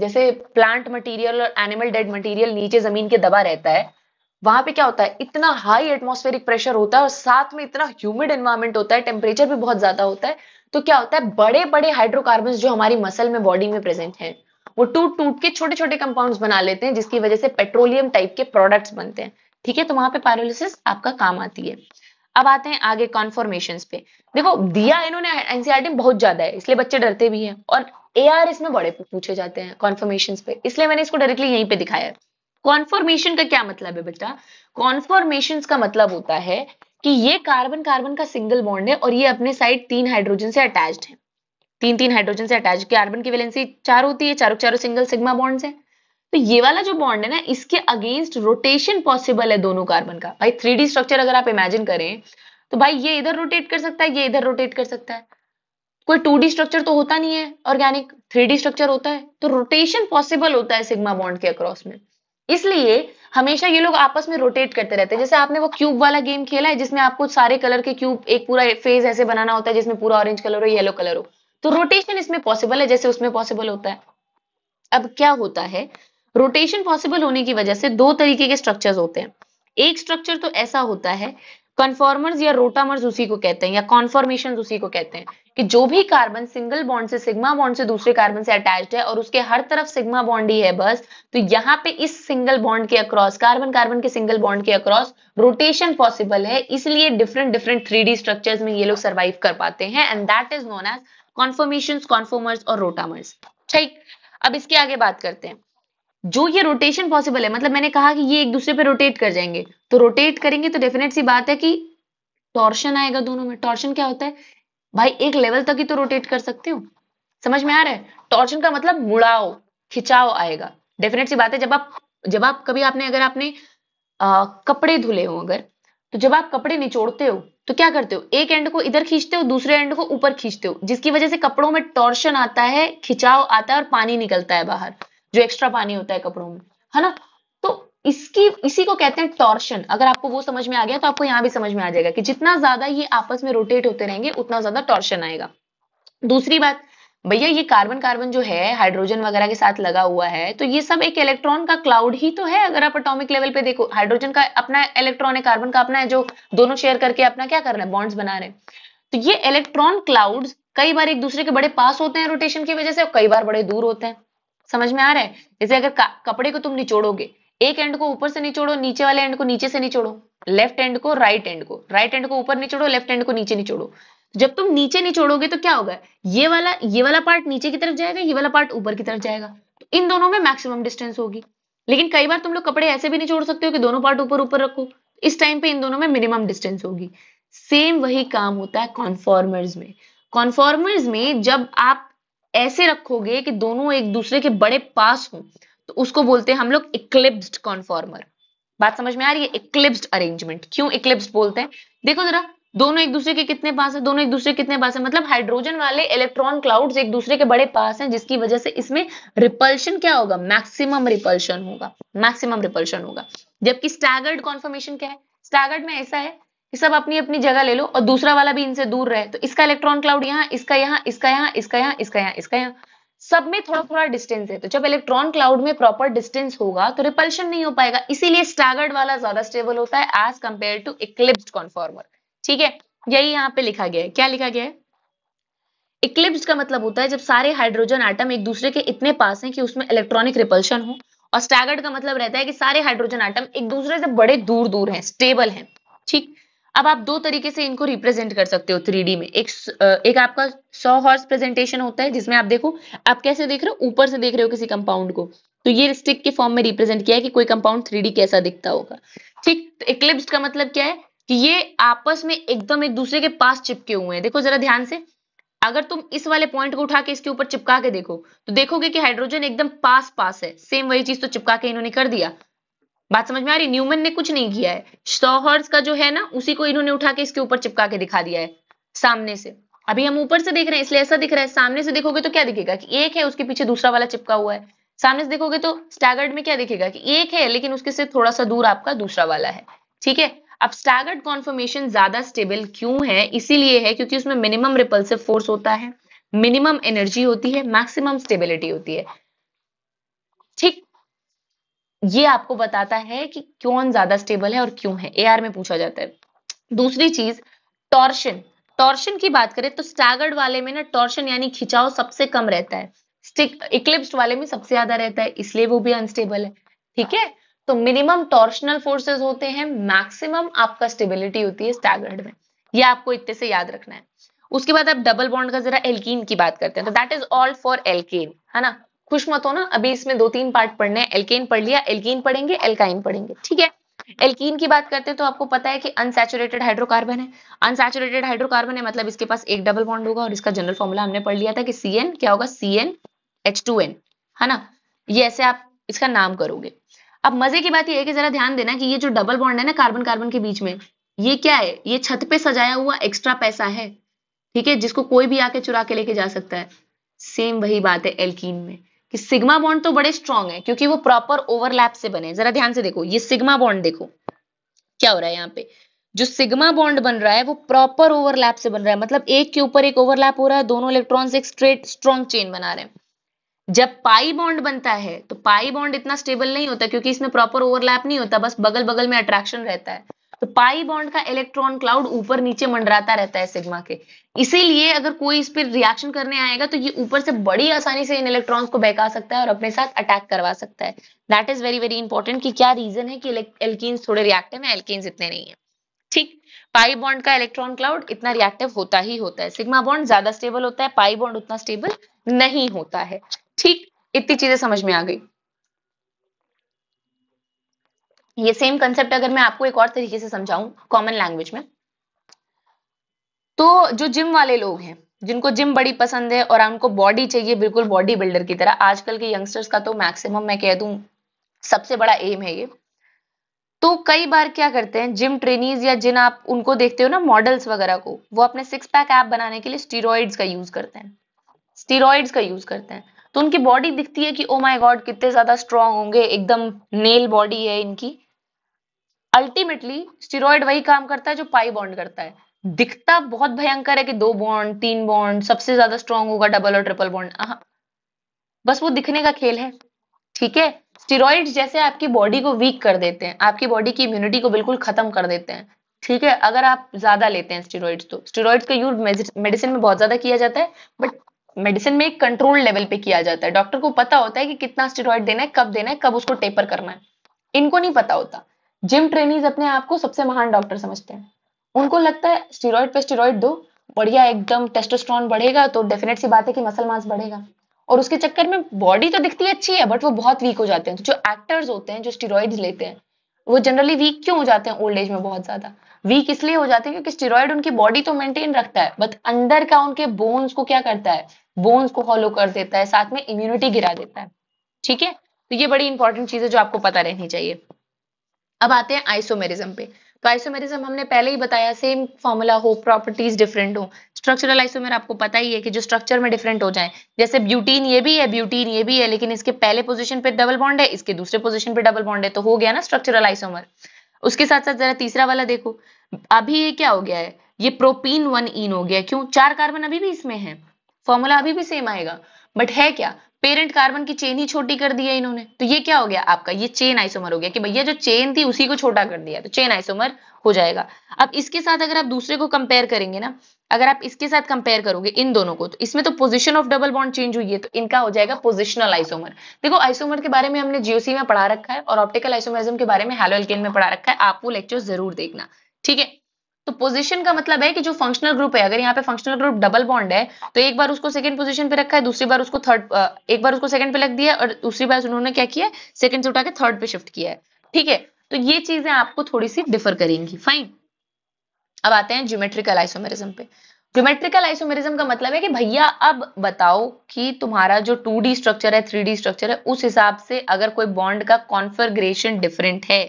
[SPEAKER 1] जैसे प्लांट मटेरियल और एनिमल डेड मटेरियल नीचे जमीन के दबा रहता है वहां पे क्या होता है इतना हाई एटमोस्फेरिक प्रेशर होता है और साथ में इतना ह्यूमिड एनवायरमेंट होता है टेम्परेचर भी बहुत ज्यादा होता है तो क्या होता है बड़े बड़े हाइड्रोकार्बन जो हमारी मसल में बॉडी में प्रेजेंट हैं वो टूट टूट के छोटे छोटे कंपाउंड्स बना लेते हैं जिसकी वजह से पेट्रोलियम टाइप के प्रोडक्ट्स बनते हैं ठीक है तो वहां पे पैरोलिस आपका काम आती है अब आते हैं आगे कॉन्फॉर्मेशन पे देखो दिया इन्होंने एनसीआरटी e में बहुत ज्यादा है इसलिए बच्चे डरते भी हैं और ए इसमें बड़े पूछे जाते हैं कॉन्फॉर्मेशन पे इसलिए मैंने इसको डायरेक्टली यहीं पे दिखाया कॉन्फॉर्मेशन का क्या मतलब है बेटा कॉन्फॉर्मेशन का मतलब होता है कि ये कार्बन कार्बन का सिंगल बॉन्ड है और ये अपने साइड तीन हाइड्रोजन से अटैच्ड है तीन तीन हाइड्रोजन से अटैच कार्बन की वैलेंसी चार होती है चारों चारों सिंगल सिग्मा बॉन्ड्स हैं तो ये वाला जो बॉन्ड है ना इसके अगेंस्ट रोटेशन पॉसिबल है दोनों कार्बन का भाई थ्री स्ट्रक्चर अगर आप इमेजिन करें तो भाई ये इधर रोटेट कर सकता है ये इधर रोटेट कर सकता है कोई टू स्ट्रक्चर तो होता नहीं है ऑर्गेनिक थ्री स्ट्रक्चर होता है तो रोटेशन पॉसिबल होता है सिग्मा बॉन्ड के अक्रॉस में इसलिए हमेशा ये लोग आपस में रोटेट करते रहते हैं जैसे आपने वो क्यूब वाला गेम खेला है जिसमें आपको सारे कलर के क्यूब एक पूरा फेज ऐसे बनाना होता है जिसमें पूरा ऑरेंज कलर हो येलो कलर हो तो रोटेशन इसमें पॉसिबल है जैसे उसमें पॉसिबल होता है अब क्या होता है रोटेशन पॉसिबल होने की वजह से दो तरीके के स्ट्रक्चर्स होते हैं एक स्ट्रक्चर तो ऐसा होता है कन्फॉर्मर्स या रोटामर्स उसी को कहते हैं या कॉन्फॉर्मेशन उसी को कहते हैं कि जो भी कार्बन सिंगल बॉन्ड से सिग्मा बॉन्ड से दूसरे कार्बन से अटैच्ड है और उसके हर तरफ सिग्मा बॉन्ड ही है बस तो यहाँ पे इस सिंगल बॉन्ड के अक्रॉस कार्बन कार्बन के सिंगल बॉन्ड के अक्रॉस रोटेशन पॉसिबल है इसलिए डिफरेंट डिफरेंट थ्री स्ट्रक्चर्स में ये लोग सर्वाइव कर पाते हैं and that is known as conformation conformers और रोटामर्स ठीक अब इसके आगे बात करते हैं जो ये रोटेशन पॉसिबल है मतलब मैंने कहा कि ये एक दूसरे पे रोटेट कर जाएंगे तो रोटेट करेंगे तो डेफिनेट सी बात है कि टॉर्शन आएगा दोनों में टॉर्शन क्या होता है भाई एक लेवल तक ही तो रोटेट कर सकते हो समझ में आ रहा है टॉर्शन का मतलब मुड़ाओ खिंचाओ आएगा डेफिनेट सी बात है जब आप जब आप कभी आपने अगर आपने आ, कपड़े धुले हो अगर तो जब आप कपड़े निचोड़ते हो तो क्या करते हो एक एंड को इधर खींचते हो दूसरे एंड को ऊपर खींचते हो जिसकी वजह से कपड़ों में टॉर्शन आता है खिंचाव आता है और पानी निकलता है बाहर जो एक्स्ट्रा पानी होता है कपड़ों में है ना तो इसकी इसी को कहते हैं टॉर्शन अगर आपको वो समझ में आ गया तो आपको यहां भी समझ में आ जाएगा कि जितना ज्यादा ये आपस में रोटेट होते रहेंगे उतना ज्यादा टॉर्शन आएगा दूसरी बात भैया ये कार्बन कार्बन जो है हाइड्रोजन वगैरह के साथ लगा हुआ है तो ये सब एक इलेक्ट्रॉन का क्लाउड ही तो है अगर आप अटोमिक लेवल पे देखो हाइड्रोजन का अपना इलेक्ट्रॉन है कार्बन का अपना है जो दोनों शेयर करके अपना क्या कर रहे हैं बॉन्ड्स बना रहे हैं तो ये इलेक्ट्रॉन क्लाउड्स कई बार एक दूसरे के बड़े पास होते हैं रोटेशन की वजह से और कई बार बड़े दूर होते हैं समझ में आ रहा है जैसे अगर कपड़े को तुम निचोड़ोगे एक एंड को ऊपर से निचोड़ो नीचे वाले एंड को नीचे से निचोड़ो लेफ्ट एंड को राइट एंड को राइट एंड को ऊपर निचोड़ो लेफ्ट एंड को नीचे निचोड़ो जब तुम नीचे निचोड़ोगे तो क्या होगा ये वाला ये वाला पार्ट नीचे की तरफ जाएगा ये वाला पार्ट ऊपर की तरफ जाएगा तो इन दोनों में मैक्सिमम डिस्टेंस होगी लेकिन कई बार तुम लोग कपड़े ऐसे भी नहीं छोड़ सकते हो कि दोनों पार्ट ऊपर ऊपर रखो इस टाइम पे इन दोनों में मिनिमम डिस्टेंस होगी सेम वही काम होता है कॉन्फॉर्मर्स में कॉन्फॉर्मर्स में जब आप ऐसे रखोगे कि दोनों एक दूसरे के बड़े पास हों तो उसको बोलते हैं हम लोग इक्लिप्सड कॉन्फॉर्मर बात समझ में आ रही है इक्लिप्स्ड अरेंजमेंट क्यों इक्लिप्स बोलते हैं देखो जरा दोनों एक दूसरे के कितने पास है दोनों एक दूसरे के कितने पास है मतलब हाइड्रोजन वाले इलेक्ट्रॉन क्लाउड्स एक दूसरे के बड़े पास हैं जिसकी वजह से इसमें रिपल्शन क्या होगा मैक्सिमम रिपल्शन होगा मैक्सिमम रिपल्शन होगा जबकि स्टैगर्ड कॉन्फर्मेशन क्या है स्टैगर्ड में ऐसा है ये सब अपनी अपनी जगह ले लो और दूसरा वाला भी इनसे दूर रहे तो इसका इलेक्ट्रॉन क्लाउड यहाँ इसका यहाँ इसका यहाँ इसका यहाँ इसका यहाँ इसका यहाँ सब में थोड़ा थोड़ा डिस्टेंस है तो जब इलेक्ट्रॉन क्लाउड में प्रॉपर डिस्टेंस होगा तो रिपल्शन नहीं हो पाएगा इसीलिए स्टैगर्ड वाला ज्यादा स्टेबल होता है as compare to eclipse conformer ठीक है यही यहाँ पे लिखा गया है क्या लिखा गया है इक्लिप्स का मतलब होता है जब सारे हाइड्रोजन आइटम एक दूसरे के इतने पास है कि उसमें इलेक्ट्रॉनिक रिपल्शन हो और स्टैगर्ड का मतलब रहता है कि सारे हाइड्रोजन आइटम एक दूसरे से बड़े दूर दूर हैं स्टेबल हैं ठीक अब आप दो तरीके से इनको रिप्रेजेंट कर सकते हो थ्री में एक एक आपका सौ हॉर्स प्रेजेंटेशन होता है जिसमें आप देखो आप कैसे देख रहे हो ऊपर से देख रहे हो किसी कंपाउंड को तो ये स्टिक के फॉर्म में रिप्रेजेंट किया है कि कोई कंपाउंड थ्री कैसा दिखता होगा ठीक तो इक्लिप्स का मतलब क्या है कि ये आपस में एकदम एक दूसरे के पास चिपके हुए हैं देखो जरा ध्यान से अगर तुम इस वाले पॉइंट को उठा के इसके ऊपर चिपका के देखो तो देखोगे कि हाइड्रोजन एकदम पास पास है सेम वही चीज तो चिपका के इन्होंने कर दिया बात समझ में आ रही न्यूमन ने कुछ नहीं किया है सौहर्स का जो है ना उसी को इन्होंने उठा के इसके ऊपर चिपका के दिखा दिया है सामने से अभी हम ऊपर से देख रहे हैं इसलिए ऐसा दिख रहा है सामने से देखोगे तो क्या दिखेगा कि एक है उसके पीछे दूसरा वाला चिपका हुआ है सामने से देखोगे तो स्टैगर्ड में क्या दिखेगा कि एक है लेकिन उसके से थोड़ा सा दूर आपका दूसरा वाला है ठीक है अब स्टैगर्ड कॉन्फर्मेशन ज्यादा स्टेबल क्यों है इसीलिए है क्योंकि उसमें मिनिमम रिपल्सिव फोर्स होता है मिनिमम एनर्जी होती है मैक्सिमम स्टेबिलिटी होती है ठीक ये आपको बताता है कि क्यों ज्यादा स्टेबल है और क्यों है एआर में पूछा जाता है दूसरी चीज टॉर्शन टॉर्शन की बात करें तो स्टैगर्ड वाले में ना टॉर्शन यानी खिंचाव सबसे कम रहता है स्टिक इक्लिप्स वाले में सबसे ज्यादा रहता है इसलिए वो भी अनस्टेबल है ठीक है तो मिनिमम टॉर्शनल फोर्सेस होते हैं मैक्सिमम आपका स्टेबिलिटी होती है स्टैगर्ड में ये आपको इतने से याद रखना है उसके बाद आप डबल बॉन्ड का जरा एल्कीन की बात करते हैं तो that is all for alkane है ना खुश मत होना अभी इसमें दो तीन पार्ट पढ़ने हैं एल्केन पढ़ लिया एल्कीन पढ़ेंगे एल्काइन पढ़ेंगे ठीक है एल्कीन की बात करते हैं तो आपको पता है कि अनसेचुरेटेड हाइड्रोकार्बन है अनसेचुरेटेड हाइड्रोकार्बन है मतलब इसके पास एक डबल बॉन्ड होगा और इसका जनरल फॉर्मूला हमने पढ़ लिया था कि सी क्या होगा C N H two N है ना ये ऐसे आप इसका नाम करोगे अब मजे की बात यह है कि जरा ध्यान देना कि ये जो डबल बॉन्ड है ना कार्बन कार्बन के बीच में ये क्या है ये छत पे सजाया हुआ एक्स्ट्रा पैसा है ठीक है जिसको कोई भी आके चुरा के लेके जा सकता है सेम वही बात है एल्कीन में कि सिग्मा बॉन्ड तो बड़े स्ट्रॉन्ग है क्योंकि वो प्रॉपर ओवरलैप से बने जरा ध्यान से देखो ये सिग्मा बॉन्ड देखो क्या हो रहा है यहाँ पे जो सिग्मा बॉन्ड बन रहा है वो प्रॉपर ओवरलैप से बन रहा है मतलब एक के ऊपर एक ओवरलैप हो रहा है दोनों इलेक्ट्रॉन एक स्ट्रेट स्ट्रॉन्ग चेन बना रहे हैं जब पाई बॉन्ड बनता है तो पाई बॉन्ड इतना स्टेबल नहीं होता क्योंकि इसमें प्रॉपर ओवरलैप नहीं होता बस बगल बगल में अट्रैक्शन रहता है तो पाई बॉन्ड का इलेक्ट्रॉन क्लाउड ऊपर नीचे मंडराता रहता है सिग्मा के इसीलिए अगर कोई इस पर रिएक्शन करने आएगा तो ये ऊपर से बड़ी आसानी से इन इलेक्ट्रॉन्स को बहका सकता है और अपने साथ अटैक करवा सकता है that is very very important कि क्या रीजन है कि एल्किन्स थोड़े रिएक्टिव है एल्किन्स इतने नहीं है ठीक पाई बॉन्ड का इलेक्ट्रॉन क्लाउड इतना रिएक्टिव होता ही होता है सिग्मा बॉन्ड ज्यादा स्टेबल होता है पाई बॉन्ड उतना स्टेबल नहीं होता है ठीक इतनी चीजें समझ में आ गई ये सेम कंसेप्ट अगर मैं आपको एक और तरीके से समझाऊं कॉमन लैंग्वेज में तो जो जिम वाले लोग हैं जिनको जिम बड़ी पसंद है और उनको बॉडी चाहिए बिल्कुल बॉडी बिल्डर की तरह आजकल के यंगस्टर्स का तो मैक्सिमम मैं कह दू सबसे बड़ा एम है ये तो कई बार क्या करते हैं जिम ट्रेनीज या जिन आप उनको देखते हो ना मॉडल्स वगैरह को वो अपने सिक्स पैक ऐप बनाने के लिए स्टीरोइड्स का यूज करते हैं स्टीरोइड्स का यूज करते हैं तो उनकी बॉडी दिखती है कि ओ माय गॉड कितने ज्यादा स्ट्रांग होंगे एकदम नेल बॉडी है इनकी अल्टीमेटली स्टीरोइड वही काम करता है जो पाई बॉन्ड करता है दिखता बहुत भयंकर है कि दो बॉन्ड तीन बॉन्ड सबसे ज्यादा स्ट्रांग होगा डबल और ट्रिपल बॉन्ड बस वो दिखने का खेल है ठीक है स्टीरोइड जैसे आपकी बॉडी को वीक कर देते हैं आपकी बॉडी की इम्यूनिटी को बिल्कुल खत्म कर देते हैं ठीक है अगर आप ज्यादा लेते हैं स्टीरोइड्स तो स्टीरोइड का यूज मेडिसिन में बहुत ज्यादा किया जाता है बट मेडिसिन में एक कंट्रोल लेवल पे किया जाता है डॉक्टर को पता होता है कि कितना स्टीरोइड देना है कब देना है कब उसको टेपर करना है इनको नहीं पता होता जिम ट्रेनीज अपने आप को सबसे महान डॉक्टर समझते हैं उनको लगता है स्टीरोइड पे स्टीरोइड दो बढ़िया एकदम टेस्टोस्ट्रॉन बढ़ेगा तो डेफिनेट सी बात है कि मसल मास बढ़ेगा और उसके चक्कर में बॉडी तो दिखती अच्छी है बट वो बहुत वीक हो जाते हैं तो जो एक्टर्स होते हैं जो स्टीरोइड लेते हैं वो जनरली वीक क्यों हो जाते हैं ओल्ड एज में बहुत ज्यादा वीक इसलिए हो जाते हैं क्योंकि स्टीरोइड उनकी बॉडी तो मेंटेन रखता है बट अंदर का उनके बोन्स को क्या करता है बोन्स को हॉलो कर देता है साथ में इम्यूनिटी गिरा देता है ठीक है तो ये बड़ी इंपॉर्टेंट चीज है जो आपको पता रहनी चाहिए अब आते हैं आइसोमेरिज्म पे तो आइसोमेरिज्म हमने पहले ही बताया सेम फॉर्मूला हो प्रॉपर्टीज डिफरेंट हो स्ट्रक्चरल आइसोमेर आपको पता ही है कि जो स्ट्रक्चर में डिफरेंट हो जाए जैसे ब्यूटीन ये भी है ब्यूटीन ये भी है लेकिन इसके पहले पोजीशन पे डबल बॉन्ड है इसके दूसरे पोजीशन पे डबल बॉन्ड है तो हो गया ना स्ट्रक्चरल आइसोमर उसके साथ साथ जरा तीसरा वाला देखो अभी ये क्या हो गया है ये प्रोपीन वन इन हो गया क्यों चार कार्बन अभी भी इसमें है फॉर्मूला अभी भी सेम आएगा बट है क्या पेरेंट कार्बन की चेन ही छोटी कर दी है इन्होंने तो ये क्या हो गया आपका ये चेन आइसोमर हो गया कि भैया जो चेन थी उसी को छोटा कर दिया तो चेन आइसोमर हो जाएगा अब इसके साथ अगर आप दूसरे को कंपेयर करेंगे ना अगर आप इसके साथ कंपेयर करोगे इन दोनों को तो इसमें तो position of double bond change हुई है तो इनका हो जाएगा पोजिशनल आइसोमर देखो आइसोमर के बारे में हमने जीओसी में पढ़ा रखा है और ऑप्टिकल आइसोमरिज्म के बारे में हेलो में पढ़ा रखा है आप वो लेक्चर जरूर देखना ठीक है तो पोजीशन का मतलब है कि जो फंक्शनल ग्रुप है अगर यहाँ पे फंक्शनल ग्रुप डबल बॉन्ड है तो एक बार उसको सेकंड पोजीशन पे रखा है दूसरी बार उसको थर्ड एक बार उसको सेकंड पे रख दिया और दूसरी बार उन्होंने क्या किया सेकंड से उठा के थर्ड पे शिफ्ट किया है ठीक है तो ये चीजें आपको थोड़ी सी डिफर करेंगी फाइन अब आते हैं ज्योमेट्रिकल आइसोमेरिज्म पे ज्योमेट्रिकल आइसोमेरिज्म का मतलब है कि भैया अब बताओ कि तुम्हारा जो टू स्ट्रक्चर है थ्री स्ट्रक्चर है उस हिसाब से अगर कोई बॉन्ड का कॉन्फर्ग्रेशन डिफरेंट है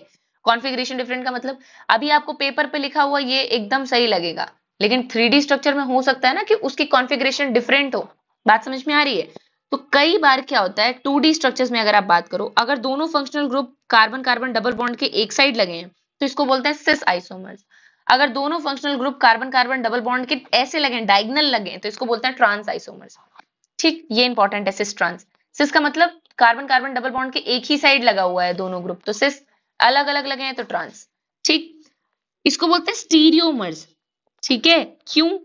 [SPEAKER 1] कॉन्फिग्रेशन डिफरेंट का मतलब अभी आपको पेपर पे लिखा हुआ ये एकदम सही लगेगा लेकिन थ्री स्ट्रक्चर में हो सकता है ना कि उसकी कॉन्फिग्रेशन डिफरेंट हो बात समझ में आ रही है तो कई बार क्या होता है टू डी स्ट्रक्चर्स में अगर आप बात करो अगर दोनों functional group carbon carbon double bond के एक साइड लगे हैं तो इसको बोलते हैं सिस आइसोमर्स अगर दोनों functional group carbon carbon double bond के ऐसे लगे डायगनल लगे तो इसको बोलते हैं ट्रांस आइसोमर्स ठीक ये इंपॉर्टेंट है सिस ट्रांस सिस का मतलब कार्बन कार्बन डबल बॉन्ड के एक ही साइड लगा हुआ है दोनों ग्रुप तो सिस अलग अलग लगे हैं तो ट्रांस ठीक इसको बोलते हैं स्टीरियोमर्स ठीक है क्यों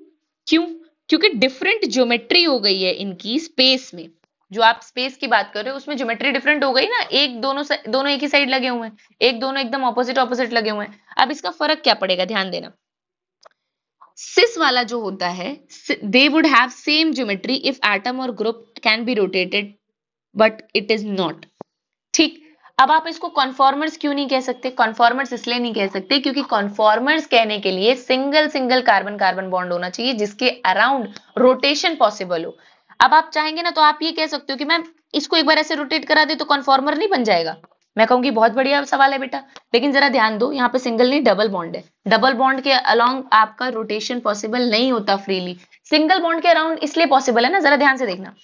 [SPEAKER 1] क्यों क्योंकि डिफरेंट ज्योमेट्री हो गई है इनकी स्पेस में जो आप स्पेस की बात कर रहे हो उसमें ज्योमेट्री डिफरेंट हो गई ना एक दोनों दोनों एक ही साइड लगे हुए हैं एक दोनों एकदम ऑपोजिट ऑपोजिट लगे हुए हैं अब इसका फर्क क्या पड़ेगा ध्यान देना सिस वाला जो होता है they would have same geometry if atom और group can be rotated but it is not अब आप इसको कॉन्फॉर्मर्स क्यों नहीं कह सकते कॉन्फॉर्मर्स इसलिए नहीं कह सकते क्योंकि कॉन्फॉर्मर्स कहने के लिए single single carbon carbon bond होना चाहिए जिसके अराउंड रोटेशन पॉसिबल हो अब आप चाहेंगे ना तो आप ये कह सकते हो कि मैम इसको एक बार ऐसे रोटेट करा दे तो कॉन्फॉर्मर नहीं बन जाएगा मैं कहूंगी बहुत बढ़िया सवाल है बेटा लेकिन जरा ध्यान दो यहाँ पे सिंगल नहीं डबल बॉन्ड है डबल बॉन्ड के अलॉन्ग आपका रोटेशन पॉसिबल नहीं होता फ्रीली सिंगल बॉन्ड के अराउंड इसलिए पॉसिबल है ना जरा ध्यान से देखना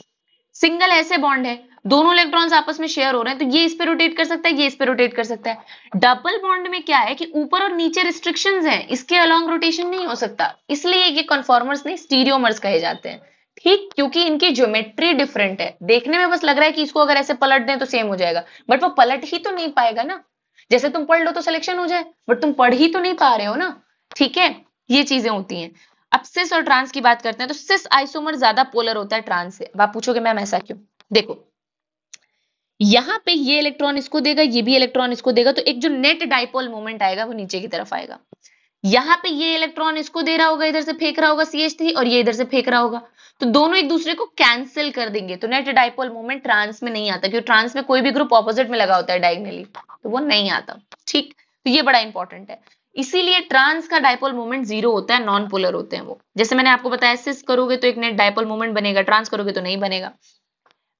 [SPEAKER 1] सिंगल ऐसे बॉन्ड है दोनों इलेक्ट्रॉन्स आपस में शेयर हो रहे हैं तो ये इस पे रोटेट कर सकता है ये इस पे रोटेट कर सकता है डबल बॉन्ड में क्या है कि ऊपर और नीचे रिस्ट्रिक्शन है इसके अलॉन्ग रोटेशन नहीं हो सकता इसलिए ये कन्फॉर्मर्स नहीं स्टीरियोमर्स कहे जाते हैं ठीक क्योंकि इनकी ज्योमेट्री डिफरेंट है देखने में बस लग रहा है कि इसको अगर ऐसे पलट दें तो सेम हो जाएगा बट वो पलट ही तो नहीं पाएगा ना जैसे तुम पढ़ लो तो सिलेक्शन हो जाए बट तुम पढ़ ही तो नहीं पा रहे हो ना ठीक है ये चीजें होती हैं अब सिस और ट्रांस की बात करते हैं तो सिस आइसोमर ज्यादा पोलर होता है ट्रांस से आप पूछोगे मैम ऐसा क्यों देखो यहां पे ये इलेक्ट्रॉन इसको देगा ये भी इलेक्ट्रॉन इसको देगा तो एक जो नेट डाइपोल मोमेंट आएगा वो नीचे की तरफ आएगा यहाँ पे ये इलेक्ट्रॉन इसको दे रहा होगा इधर से फेंक रहा होगा सी एच थ्री और ये इधर से फेंक रहा होगा तो दोनों एक दूसरे को कैंसिल कर देंगे तो नेट डाइपोल मोमेंट ट्रांस में नहीं आता क्योंकि ट्रांस में कोई भी ग्रुप ऑपोजिट में लगा होता है डायगनली तो वो नहीं आता ठीक तो ये बड़ा इंपॉर्टेंट है इसीलिए ट्रांस का डायपोल मोमेंट जीरो होता है नॉन पोलर होते हैं वो जैसे मैंने आपको बताया सिस करोगे तो एक नेट डायपोल मोमेंट बनेगा ट्रांस करोगे तो नहीं बनेगा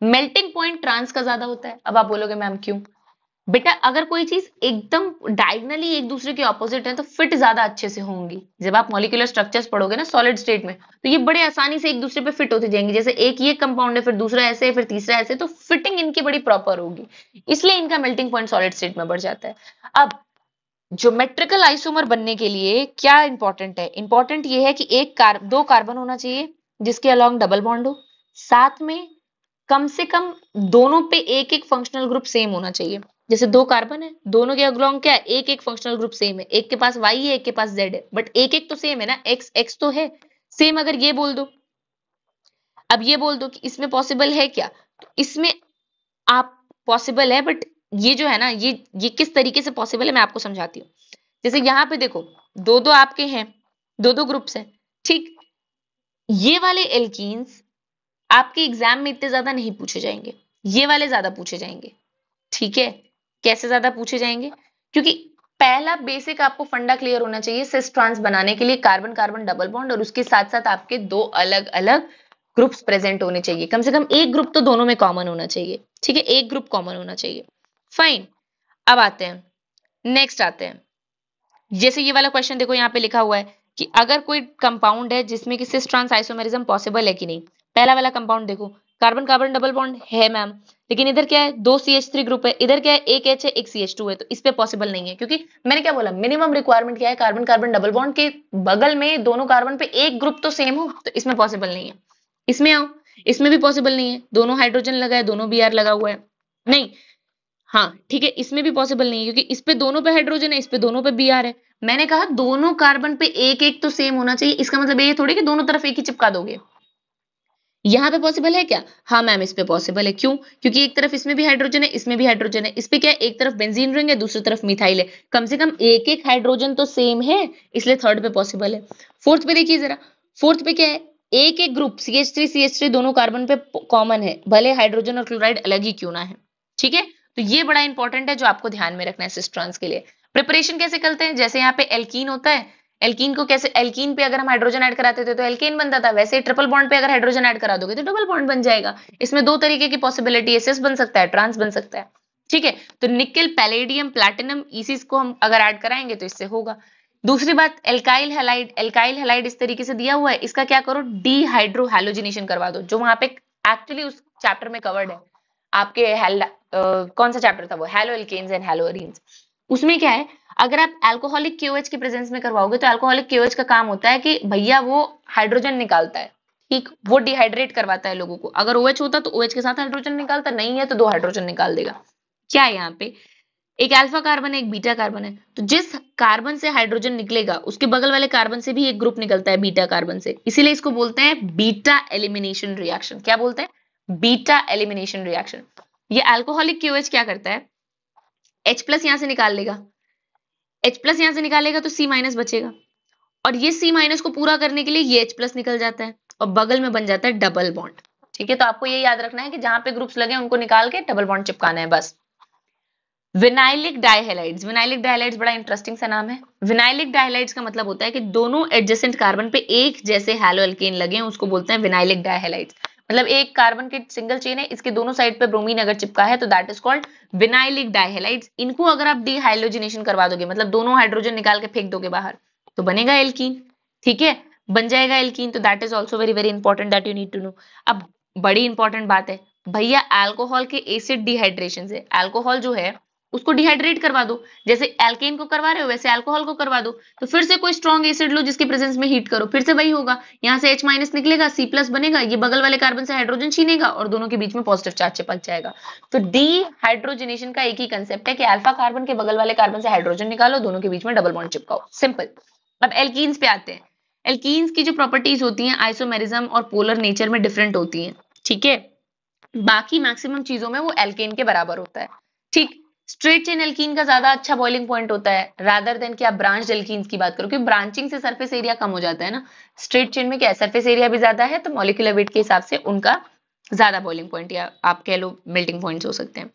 [SPEAKER 1] मेल्टिंग पॉइंट ट्रांस का ज्यादा होता है अब आप बोलोगे मैम क्यों बेटा अगर कोई चीज एकदम डायगनली एक दूसरे के ऑपोजिट है तो फिट ज्यादा अच्छे से होंगी जब आप मॉलिकुलर स्ट्रक्चर्स पढ़ोगे ना सॉलिड स्टेट में तो ये बड़े आसानी से एक दूसरे पे फिट होते जाएंगे जैसे एक ये कंपाउंड है फिर दूसरा ऐसे है फिर तीसरा ऐसे तो फिटिंग इनकी बड़ी प्रॉपर होगी इसलिए इनका मेल्टिंग पॉइंट सॉलिड स्टेट में बढ़ जाता है अब ज्योमेट्रिकल आइसोमर बनने के लिए क्या इंपॉर्टेंट है इंपॉर्टेंट ये है कि एक कार्ब दो कार्बन होना चाहिए जिसके अलॉन्ग डबल बॉन्ड हो साथ में कम से कम दोनों पे एक एक फंक्शनल ग्रुप सेम होना चाहिए जैसे दो कार्बन है दोनों के अगलॉन्ग क्या है एक एक फंक्शनल ग्रुप सेम है एक के पास वाई है एक के पास जेड है बट एक एक तो सेम है ना एक्स एक्स तो है सेम अगर ये बोल दो अब ये बोल दो कि इसमें पॉसिबल है क्या तो इसमें आप पॉसिबल है बट ये जो है ना ये ये किस तरीके से पॉसिबल है मैं आपको समझाती हूँ जैसे यहाँ पे देखो दो दो आपके हैं दो दो ग्रुप्स हैं ठीक ये वाले एल्कीन्स आपके एग्जाम में इतने ज्यादा नहीं पूछे जाएंगे ये वाले ज्यादा पूछे जाएंगे ठीक है कैसे ज्यादा पूछे जाएंगे क्योंकि पहला बेसिक आपको फंडा क्लियर होना चाहिए सिस ट्रांस बनाने के लिए कार्बन कार्बन डबल बॉन्ड और उसके साथ साथ आपके दो अलग अलग ग्रुप्स प्रेजेंट होने चाहिए कम से कम एक ग्रुप तो दोनों में कॉमन होना चाहिए ठीक है एक ग्रुप कॉमन होना चाहिए फाइन अब आते हैं नेक्स्ट आते हैं जैसे ये वाला क्वेश्चन देखो यहाँ पे लिखा हुआ है कि अगर कोई कंपाउंड है जिसमें कि सिस ट्रांस आइसोमेरिज्म पॉसिबल है कि नहीं पहला वाला कंपाउंड देखो कार्बन कार्बन डबल बॉन्ड है मैम लेकिन इधर क्या है दो सी एच थ्री ग्रुप है इधर क्या है एक एच है एक सी एच टू है तो इस पे पॉसिबल नहीं है क्योंकि मैंने क्या बोला मिनिमम रिक्वायरमेंट क्या है कार्बन कार्बन डबल बॉन्ड के बगल में दोनों कार्बन पे एक ग्रुप तो सेम हो तो इसमें पॉसिबल नहीं है इसमें आओ इसमें भी पॉसिबल नहीं है दोनों हाइड्रोजन लगा है दोनों बी आर लगा हुआ है नहीं हाँ ठीक है इसमें भी पॉसिबल नहीं है क्योंकि इस पे दोनों पे हाइड्रोजन है इस पे दोनों पे बी आर है मैंने कहा दोनों कार्बन पे एक एक तो सेम होना चाहिए इसका मतलब ये थोड़ी कि दोनों तरफ एक ही चिपका दोगे यहाँ पे पॉसिबल है क्या हाँ मैम इस पे पॉसिबल है क्यों क्योंकि एक तरफ इसमें भी हाइड्रोजन है इसमें भी हाइड्रोजन है इस पे क्या है एक तरफ बेंजीन रिंग है दूसरी तरफ मिथाइल है कम से कम एक एक हाइड्रोजन तो सेम है इसलिए थर्ड पे पॉसिबल है फोर्थ पे देखिए जरा फोर्थ पे क्या है एक एक group C H three C H three दोनों कार्बन पे कॉमन है भले हाइड्रोजन और क्लोराइड अलग ही क्यों ना है ठीक है तो ये बड़ा इंपॉर्टेंट है जो आपको ध्यान में रखना है सिस्ट्रॉन्स के लिए प्रिपरेशन कैसे करते हैं जैसे यहाँ पे एल्कीन होता है एल्कीन को कैसे एल्कीन पे अगर हम हाइड्रोजन ऐड कराते थे तो एल्केन बनता था वैसे ट्रिपल बॉन्ड पे अगर हाइड्रोजन ऐड करा दोगे तो डबल बॉन्ड बन जाएगा इसमें दो तरीके की पॉसिबिलिटी एसएस बन सकता है ट्रांस बन सकता है ठीक है तो निकल पैलेडियम प्लेटिनम इसी को हम अगर ऐड कराएंगे तो इससे होगा दूसरी बात एल्काइल हेलाइड एल्काइल हेलाइड इस तरीके से दिया हुआ है इसका क्या करो डीहाइड्रो करवा दो जो वहां पे एक्चुअली उस चैप्टर में कवर्ड है आपके आ, कौन सा चैप्टर था वो हेलो एल्केन्स एंड हेलो उसमें क्या है अगर आप एल्कोहलिक क्यूएच के प्रेजेंस में करवाओगे तो एल्कोहलिक क्यूएच का काम होता है कि भैया वो हाइड्रोजन निकालता है ठीक वो डिहाइड्रेट करवाता है लोगों को अगर ओएच होता तो ओएच के साथ हाइड्रोजन निकालता नहीं है तो दो हाइड्रोजन निकाल देगा क्या है यहाँ पे एक अल्फा कार्बन है एक बीटा कार्बन है तो जिस कार्बन से हाइड्रोजन निकलेगा उसके बगल वाले कार्बन से भी एक ग्रुप निकलता है बीटा कार्बन से इसीलिए इसको बोलते हैं बीटा एलिमिनेशन रिएक्शन क्या बोलते हैं बीटा एलिमिनेशन रिएक्शन ये अल्कोहलिक क्यूएच क्या करता है H प्लस यहां से निकाल लेगा एच प्लस यहां से निकालेगा तो सी माइनस बचेगा और ये सी माइनस को पूरा करने के लिए ये एच प्लस निकल जाता है और बगल में बन जाता है डबल बॉन्ड ठीक है तो आपको ये याद रखना है कि जहां पे ग्रुप्स लगे उनको निकाल के डबल बॉन्ड चिपकाना है बस विनाइलिक डायहेलाइड्स विनाइलिक डायहेलाइड्स बड़ा इंटरेस्टिंग सा नाम है विनाइलिक डायहेलाइड्स का मतलब होता है कि दोनों एडजेसेंट कार्बन पे एक जैसे हेलो एल्केन लगे उसको बोलते हैं विनाइलिक डायहेलाइड्स मतलब एक कार्बन के सिंगल चेन है इसके दोनों साइड पे ब्रोमीन अगर चिपका है तो that is called vinylic dihalides इनको अगर आप डिहाइड्रोजिनेशन करवा दोगे मतलब दोनों हाइड्रोजन निकाल के फेंक दोगे बाहर तो बनेगा एल्कीन ठीक है बन जाएगा एल्कीन तो that is also very very important that you need to know अब बड़ी इंपॉर्टेंट बात है भैया एल्कोहल के एसिड डिहाइड्रेशन से एल्कोहल जो है उसको डिहाइड्रेट करवा दो जैसे एल्केन को करवा रहे हो वैसे एल्कोहल को करवा दो तो फिर से कोई स्ट्रॉन्ग एसिड लो जिसके प्रेजेंस में हीट करो फिर से वही होगा यहाँ से H माइनस निकलेगा C प्लस बनेगा ये बगल वाले कार्बन से हाइड्रोजन छीनेगा और दोनों के बीच में पॉजिटिव चार्ज चिपक जाएगा तो डी हाइड्रोजनेशन का एक ही कंसेप्ट है कि अल्फा कार्बन के बगल वाले कार्बन से हाइड्रोजन निकालो दोनों के बीच में डबल बॉन्ड चिपकाओ सिंपल अब एल्कीन्स पे आते हैं एल्कीन्स की जो प्रॉपर्टीज होती है आइसोमेरिज्म और पोलर नेचर में डिफरेंट होती है ठीक है बाकी मैक्सिमम चीजों में वो एल्केन के बराबर होता है ठीक स्ट्रेट चेन एल्किन का ज्यादा अच्छा बॉइलिंग पॉइंट होता है रादर देन कि आप ब्रांच एल्किन की बात करो क्योंकि ब्रांचिंग से सरफेस एरिया कम हो जाता है ना स्ट्रेट चेन में क्या सरफेस एरिया भी ज्यादा है तो मोलिकुलर वेट के हिसाब से उनका ज्यादा बॉइलिंग पॉइंट या आप कह लो मेल्टिंग पॉइंट हो सकते हैं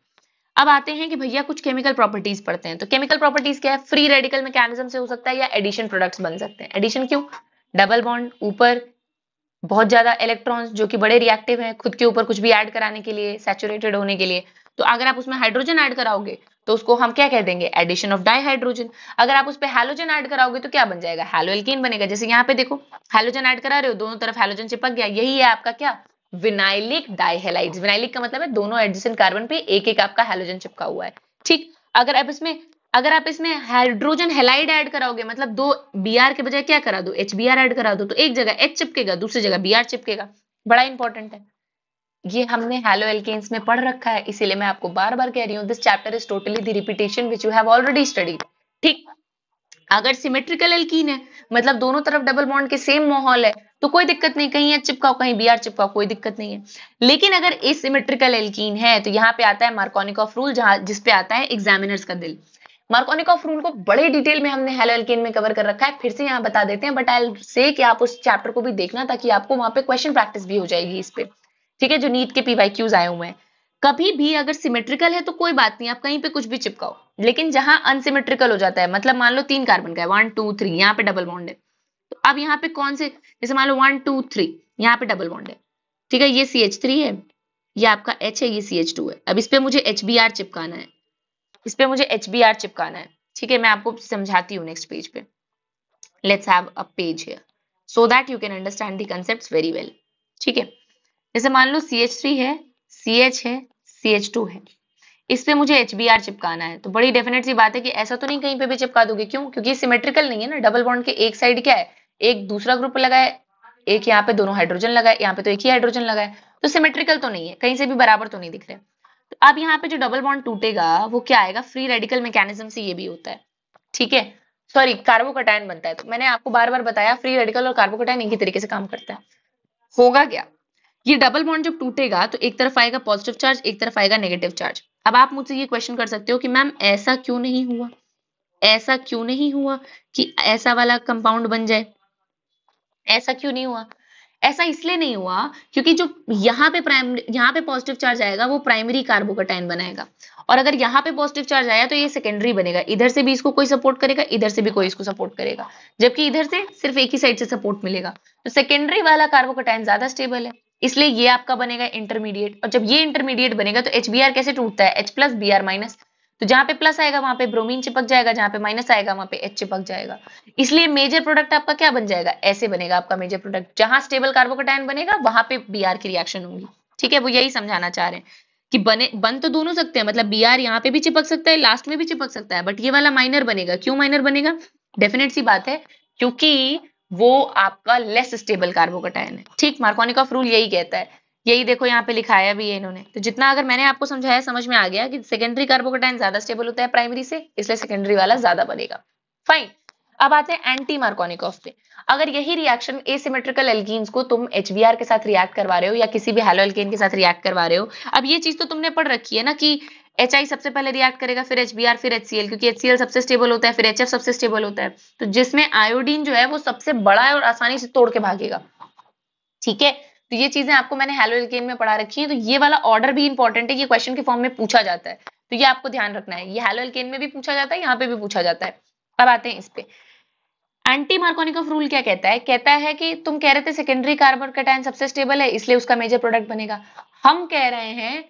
[SPEAKER 1] अब आते हैं कि भैया कुछ केमिकल प्रॉपर्टीज पढ़ते हैं तो केमिकल प्रॉपर्टीज क्या है फ्री रेडिकल मैकेनिज्म से हो सकता है या एडिशन प्रोडक्ट्स बन सकते हैं एडिशन क्यों डबल बॉन्ड ऊपर बहुत ज्यादा इलेक्ट्रॉन्स जो कि बड़े रिएक्टिव हैं खुद के ऊपर कुछ भी ऐड कराने के लिए सैचुरेटेड होने के लिए तो अगर आप उसमें हाइड्रोजन ऐड कराओगे तो उसको हम क्या कह देंगे एडिशन ऑफ डाई हाइड्रोजन अगर आप उस पर हेलोजन ऐड कराओगे तो क्या बन जाएगा हेलो बनेगा जैसे यहाँ पे देखो हेलोजन ऐड करा रहे हो दोनों तरफ हेलोजन चिपक गया यही है आपका क्या विनाइलिक डाइहेलाइड विनाइलिक का मतलब है दोनों एडजेसेंट कार्बन पे एक एक आपका हेलोजन चिपका हुआ है ठीक अगर आप इसमें अगर आप इसमें हाइड्रोजन हेलाइड ऐड कराओगे मतलब दो बी के बजाय क्या करा दो एच ऐड करा दो तो एक जगह एच चिपकेगा दूसरी जगह बी चिपकेगा बड़ा इंपॉर्टेंट है ये हमने हेलो एल्केन्स में पढ़ रखा है इसीलिए मैं आपको बार बार कह रही हूँ this chapter is totally the repetition which you have already studied ठीक अगर सिमेट्रिकल एल्कीन है मतलब दोनों तरफ डबल बॉन्ड के सेम माहौल है तो कोई दिक्कत नहीं कहीं एच चिपकाओ कहीं बी आर चिपकाओ कोई दिक्कत नहीं है लेकिन अगर एसिमेट्रिकल एल्कीन है तो यहाँ पे आता है मार्कोनिक ऑफ रूल जहां जिसपे आता है एग्जामिनर्स का दिल ऑफ रूल को बड़े डिटेल में हमने हेलो एल्केन में कवर कर रखा है फिर से यहाँ बता देते हैं बट आई से कि आप उस चैप्टर को भी देखना ताकि आपको वहां पे क्वेश्चन प्रैक्टिस भी हो जाएगी इस पर ठीक है जो नीट के पीवाई क्यूज आए हुए हैं कभी भी अगर सिमेट्रिकल है तो कोई बात नहीं आप कहीं पे कुछ भी चिपकाओ लेकिन जहां अनसिमेट्रिकल हो जाता है मतलब मान लो तीन कार्बन का है वन टू थ्री यहाँ पे डबल बॉन्ड है तो अब यहाँ पे कौन से जैसे मान लो वन टू थ्री यहाँ पे डबल बॉन्ड है ठीक है ये सी एच थ्री है ये आपका एच है ये सी एच टू है अब इस पर मुझे एच बी आर चिपकाना है इस पर मुझे एच बी आर चिपकाना है ठीक है मैं आपको समझाती हूँ नेक्स्ट पेज पे let's have a page so that you can understand the concept very well ठीक है जैसे मान लो सी एच थ्री है सी एच है सी एच टू है इस पे मुझे एच बी आर चिपकाना है तो बड़ी डेफिनेट सी बात है कि ऐसा तो नहीं कहीं पे भी चिपका दोगे क्यों क्योंकि सिमेट्रिकल नहीं है ना डबल बॉन्ड के एक साइड क्या है एक दूसरा ग्रुप लगा है एक यहाँ पे दोनों हाइड्रोजन लगा है यहाँ पे तो एक ही हाइड्रोजन लगा है तो सिमेट्रिकल तो नहीं है कहीं से भी बराबर तो नहीं दिख रहे तो अब यहाँ पे जो डबल बॉन्ड टूटेगा वो क्या आएगा फ्री रेडिकल मैकेनिज्म से ये भी होता है ठीक है सॉरी कार्बोकोटाइन बनता है तो मैंने आपको बार बार बताया फ्री रेडिकल और कार्बोकोटाइन एक ही तरीके से काम करता है होगा क्या ये डबल बॉन्ड जब टूटेगा तो एक तरफ आएगा पॉजिटिव चार्ज एक तरफ आएगा नेगेटिव चार्ज अब आप मुझसे ये क्वेश्चन कर सकते हो कि मैम ऐसा क्यों नहीं हुआ ऐसा क्यों नहीं हुआ कि ऐसा वाला कंपाउंड बन जाए ऐसा क्यों नहीं हुआ ऐसा इसलिए नहीं हुआ क्योंकि जो यहाँ पे प्राइमरी यहाँ पे पॉजिटिव चार्ज आएगा वो प्राइमरी कार्बोकटाइन बनाएगा और अगर यहाँ पे पॉजिटिव चार्ज आया तो ये सेकेंडरी बनेगा इधर से भी इसको कोई सपोर्ट करेगा इधर से भी कोई इसको सपोर्ट करेगा जबकि इधर से सिर्फ एक ही साइड से सपोर्ट मिलेगा तो सेकेंडरी वाला कार्बोकटाइन ज्यादा स्टेबल है इसलिए ये आपका बनेगा इंटरमीडिएट और जब ये इंटरमीडिएट बनेगा तो एच कैसे टूटता है H plus B R minus तो जहां पे प्लस आएगा वहां पे ब्रोमीन चिपक जाएगा जहां पे माइनस आएगा वहां पे एच चिपक जाएगा इसलिए मेजर प्रोडक्ट आपका क्या बन जाएगा ऐसे बनेगा आपका मेजर प्रोडक्ट जहां स्टेबल कार्बोकोटाइन बनेगा वहां पे बी आर की रिएक्शन होगी ठीक है वो यही समझाना चाह रहे हैं कि बने बन तो दोनों सकते हैं मतलब बी आर यहाँ पे भी चिपक सकता है लास्ट में भी चिपक सकता है बट ये वाला माइनर बनेगा क्यों माइनर बनेगा डेफिनेट सी बात है क्योंकि वो आपका लेस स्टेबल कार्बोकटायन है ठीक मार्कोनिक ऑफ रूल यही कहता है यही देखो यहाँ पे लिखाया भी है इन्होंने तो जितना अगर मैंने आपको समझाया समझ में आ गया कि सेकेंडरी कार्बोकटाइन ज्यादा स्टेबल होता है प्राइमरी से इसलिए सेकेंडरी वाला ज्यादा बनेगा फाइन अब आते हैं एंटी मार्कोनिक ऑफ पे अगर यही रिएक्शन एसिमेट्रिकल एल्गीन्स को तुम एच के साथ रिएक्ट करवा रहे हो या किसी भी हेलो एल्किन के साथ रिएक्ट करवा रहे हो अब ये चीज तो तुमने पढ़ रखी है ना कि एच आई सबसे पहले रिएक्ट करेगा फिर एच बी आर फिर एच सी एल क्योंकि एच सी एल सबसे स्टेबल होता है फिर एच एफ सबसे स्टेबल होता है तो जिसमें आयोडीन जो है वो सबसे बड़ा है और आसानी से तोड़ के भागेगा ठीक है तो ये चीजें आपको मैंने हेलो एल्केन में पढ़ा रखी है तो ये वाला ऑर्डर भी इंपॉर्टेंट है ये क्वेश्चन के फॉर्म में पूछा जाता है तो ये आपको ध्यान रखना है ये हेलो एल्केन में भी पूछा जाता है यहाँ पे भी पूछा जाता है अब आते हैं इस पे एंटी ऑफ रूल क्या कहता है कहता है कि तुम कह रहे थे सेकेंडरी कार्बन कटायन सबसे स्टेबल है इसलिए उसका मेजर प्रोडक्ट बनेगा हम कह रहे हैं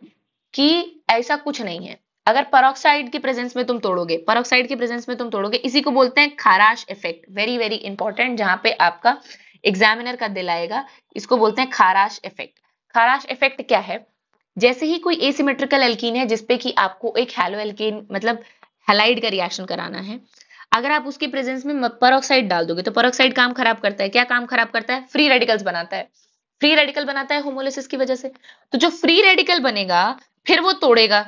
[SPEAKER 1] कि ऐसा कुछ नहीं है अगर परोक्साइड की प्रेजेंस में तुम तोड़ोगे परोक्साइड की प्रेजेंस में तुम तोड़ोगे इसी को बोलते हैं Kharasch effect very very important जहां पे आपका एग्जामिनर का दिल आएगा इसको बोलते हैं खाराश इफेक्ट खाराश इफेक्ट क्या है जैसे ही कोई एसिमेट्रिकल एल्कीन है जिसपे की आपको एक हेलो एल्कीन मतलब हेलाइड का रिएक्शन कराना है अगर आप उसके प्रेजेंस में परोक्साइड डाल दोगे तो परोक्साइड काम खराब करता है क्या काम खराब करता है फ्री रेडिकल्स बनाता है फ्री रेडिकल बनाता है होमोलिसिस की वजह से तो जो फ्री रेडिकल बनेगा फिर वो तोड़ेगा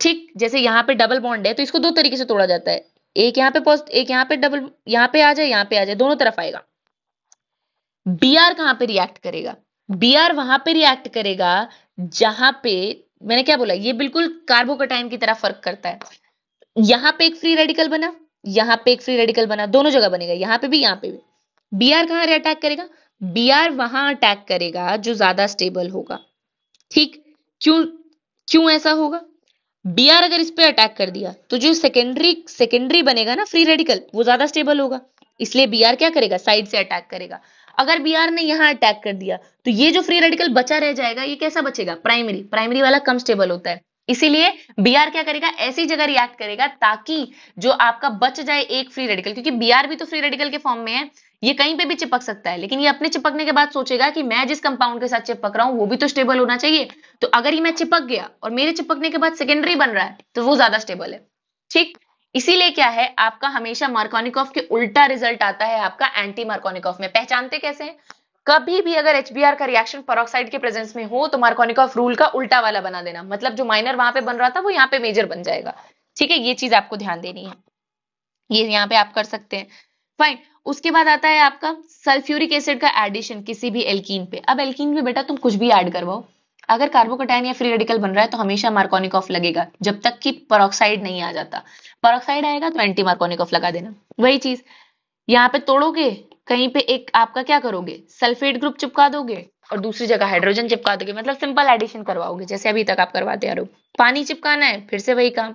[SPEAKER 1] ठीक जैसे यहाँ पे डबल बॉन्ड है तो इसको दो तरीके से तोड़ा जाता है एक यहाँ पे पॉजिट एक यहाँ पे डबल यहाँ पे आ जाए यहाँ पे आ जाए दोनों तरफ आएगा बी आर कहाँ पे रिएक्ट करेगा बी आर वहां पर रिएक्ट करेगा जहां पे मैंने क्या बोला ये बिल्कुल कार्बोकटाइन की तरह फर्क करता है यहाँ पे एक फ्री रेडिकल बना यहाँ पे एक फ्री रेडिकल बना दोनों जगह बनेगा यहाँ पे भी यहाँ पे भी बी आर कहाँ अटैक करेगा बी आर वहां अटैक करेगा जो ज्यादा स्टेबल होगा ठीक क्यों क्यों ऐसा होगा बी आर अगर इस पर अटैक कर दिया तो जो सेकेंडरी सेकेंडरी बनेगा ना फ्री रेडिकल वो ज्यादा स्टेबल होगा इसलिए बी आर क्या करेगा साइड से अटैक करेगा अगर बी आर ने यहां अटैक कर दिया तो ये जो फ्री रेडिकल बचा रह जाएगा ये कैसा बचेगा प्राइमरी प्राइमरी वाला कम स्टेबल होता है इसीलिए बी आर क्या करेगा ऐसी जगह रिएक्ट करेगा ताकि जो आपका बच जाए एक फ्री रेडिकल क्योंकि बी आर भी तो फ्री रेडिकल के फॉर्म में है ये कहीं पे भी चिपक सकता है लेकिन ये अपने चिपकने के बाद सोचेगा कि मैं जिस कंपाउंड के साथ चिपक रहा हूँ वो भी तो स्टेबल होना चाहिए तो अगर ये मैं चिपक गया और मेरे चिपकने के बाद सेकेंडरी बन रहा है तो वो ज्यादा स्टेबल है ठीक इसीलिए क्या है आपका हमेशा मार्कोनिकॉफ के उल्टा रिजल्ट आता है आपका एंटी मार्कोनिकॉफ में पहचानते कैसे कभी भी अगर एच का रिएक्शन परोक्साइड के प्रेजेंस में हो तो मार्कोनिकॉफ रूल का उल्टा वाला बना देना मतलब जो माइनर वहां पे बन रहा था वो यहाँ पे मेजर बन जाएगा ठीक है ये चीज आपको ध्यान देनी है ये यहाँ पे आप कर सकते हैं फाइन उसके बाद आता है आपका सल्फ्यूरिक एसिड का एडिशन किसी भी एल्कीन पे अब एल्कीन में बेटा तुम कुछ भी ऐड करवाओ अगर कार्बोकोटाइन या फ्री रेडिकल बन रहा है तो हमेशा मार्कोनिक ऑफ लगेगा जब तक कि परोक्साइड नहीं आ जाता परोक्साइड आएगा तो एंटी मार्कोनिक ऑफ लगा देना वही चीज यहाँ पे तोड़ोगे कहीं पे एक आपका क्या करोगे सल्फेट ग्रुप चिपका दोगे और दूसरी जगह हाइड्रोजन चिपका दोगे मतलब सिंपल एडिशन करवाओगे जैसे अभी तक आप करवाते हो पानी चिपकाना है फिर से वही काम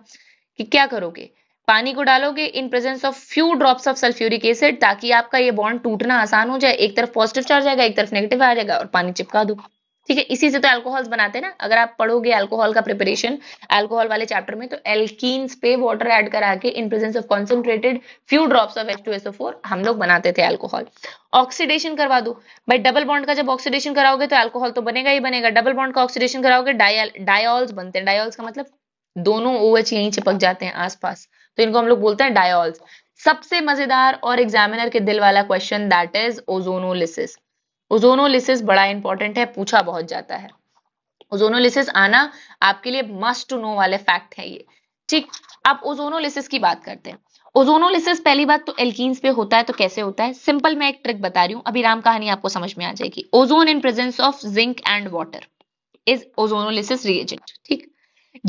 [SPEAKER 1] कि क्या करोगे पानी को डालोगे in presence of few drops of sulphuric acid ताकि आपका ये बॉन्ड टूटना आसान हो जाए एक तरफ पॉजिटिव चार्ज आएगा एक तरफ नेगेटिव आ जाएगा और पानी चिपका दो ठीक है इसी से तो अल्कोहल्स बनाते हैं ना अगर आप पढ़ोगे अल्कोहल का प्रिपरेशन अल्कोहल वाले चैप्टर में तो एल्कीन्स पे वाटर ऐड करा के in presence of concentrated few drops of H2SO4 हम लोग बनाते थे अल्कोहल ऑक्सीडेशन करवा दो भाई डबल बॉन्ड का जब ऑक्सीडेशन कराओगे तो अल्कोहल तो बनेगा ही बनेगा डबल बॉन्ड का ऑक्सीडेशन कराओगे डायल डायल्स बनते हैं डायल्स का मतलब दोनों ओ यहीं चिपक जाते हैं आसपास तो इनको हम लोग बोलते हैं डायोल्स सबसे मजेदार और एग्जामिनर के दिल वाला question that is ozonolysis ozonolysis बड़ा इंपॉर्टेंट है पूछा बहुत जाता है ओजोनोलिसिस आना आपके लिए मस्ट टू नो वाले फैक्ट है ये ठीक अब ओजोनोलिसिस की बात करते हैं ओजोनोलिसिस पहली बात तो एल्कीन्स पे होता है तो कैसे होता है सिंपल मैं एक ट्रिक बता रही हूँ अभी राम कहानी आपको समझ में आ जाएगी ozone in presence of zinc and water is ozonolysis reagent ठीक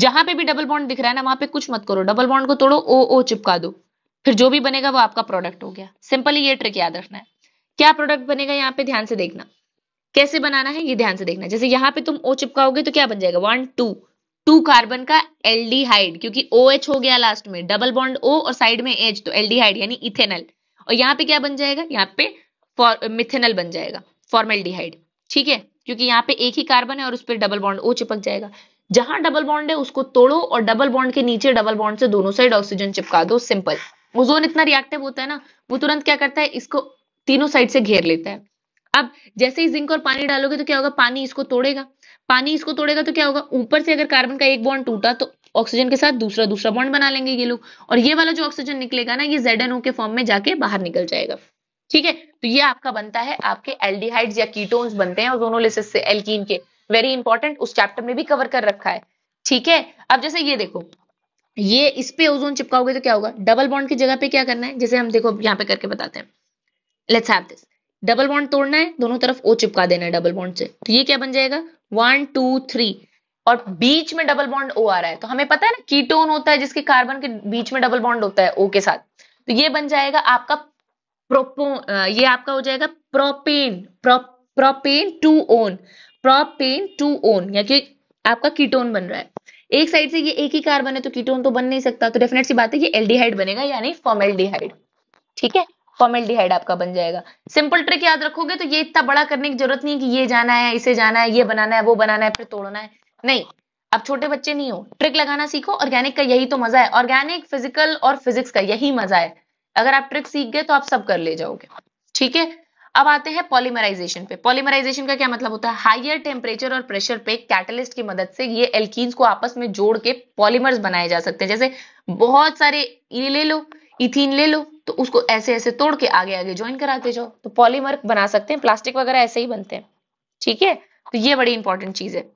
[SPEAKER 1] जहां पे भी डबल बॉन्ड दिख रहा है ना वहां पे कुछ मत करो डबल बॉन्ड को तोड़ो ओ ओ चिपका दो फिर जो भी बनेगा वो आपका प्रोडक्ट हो गया सिंपली ये ट्रिक याद रखना है क्या प्रोडक्ट बनेगा यहाँ पे ध्यान से देखना कैसे बनाना है ये ध्यान से देखना जैसे यहाँ पे तुम ओ चिपकाओगे तो क्या बन जाएगा वन टू टू कार्बन का एल क्योंकि ओ OH हो गया लास्ट में डबल बॉन्ड ओ और साइड में एच तो एल यानी इथेनल और यहाँ पे क्या बन जाएगा यहाँ पे मिथेनल बन जाएगा फॉर्मेल ठीक है क्योंकि यहाँ पे एक ही कार्बन है और उस पर डबल बॉन्ड ओ चिपक जाएगा जहां डबल बॉन्ड है उसको तोड़ो और डबल बॉन्ड के नीचे डबल बॉन्ड से दोनों साइड ऑक्सीजन चिपका दो सिंपल ओजोन इतना रिएक्टिव होता है ना वो तुरंत क्या करता है इसको तीनों साइड से घेर लेता है अब जैसे ही जिंक और पानी डालोगे तो क्या होगा पानी इसको तोड़ेगा पानी इसको तोड़ेगा तो क्या होगा ऊपर से अगर कार्बन का एक बॉन्ड टूटा तो ऑक्सीजन के साथ दूसरा दूसरा बॉन्ड बना लेंगे ये लोग और ये वाला जो ऑक्सीजन निकलेगा ना ये जेड के फॉर्म में जाके बाहर निकल जाएगा ठीक है तो ये आपका बनता है आपके एल्डिहाइड्स या कीटोन्स बनते हैं ओजोनोलिसिस से एल्कीन के वेरी इंपॉर्टेंट उस चैप्टर में भी कवर कर रखा है ठीक है अब जैसे ये देखो ये इस पे ओजोन चिपकाओगे तो क्या होगा डबल बॉन्ड की जगह पे क्या करना है जैसे हम देखो यहाँ पे करके बताते हैं let's have this double bond तोड़ना है दोनों तरफ ओ चिपका देना है डबल बॉन्ड से तो ये क्या बन जाएगा वन टू थ्री और बीच में डबल बॉन्ड ओ आ रहा है तो हमें पता है ना कीटोन होता है जिसके कार्बन के बीच में डबल बॉन्ड होता है ओ के साथ तो ये बन जाएगा आपका प्रोपो ये आपका हो जाएगा propane propane two one propane two one या कि आपका कीटोन बन रहा है एक साइड से ये एक ही कार्बन है तो कीटोन तो बन नहीं सकता तो डेफिनेट सी बात है ये एल्डिहाइड बनेगा यानी फॉर्मेल्डिहाइड ठीक है फॉर्मेल्डिहाइड आपका बन जाएगा सिंपल ट्रिक याद रखोगे तो ये इतना बड़ा करने की जरूरत नहीं है कि ये जाना है इसे जाना है ये बनाना है वो बनाना है फिर तोड़ना है नहीं आप छोटे बच्चे नहीं हो ट्रिक लगाना सीखो ऑर्गेनिक का यही तो मजा है ऑर्गेनिक फिजिकल और फिजिक्स का यही मजा है अगर आप ट्रिक सीख गए तो आप सब कर ले जाओगे ठीक है अब आते हैं पॉलीमराइजेशन पे पॉलीमराइजेशन का क्या मतलब होता है हाइयर टेम्परेचर और प्रेशर पे कैटलिस्ट की मदद से ये एल्किन्स को आपस में जोड़ के पॉलीमर्स बनाए जा सकते हैं जैसे बहुत सारे ये ले लो इथिन ले लो तो उसको ऐसे ऐसे तोड़ के आगे आगे ज्वाइन कराते जाओ तो पॉलीमर बना सकते हैं प्लास्टिक वगैरह ऐसे ही बनते हैं ठीक है तो ये बड़ी इंपॉर्टेंट चीज है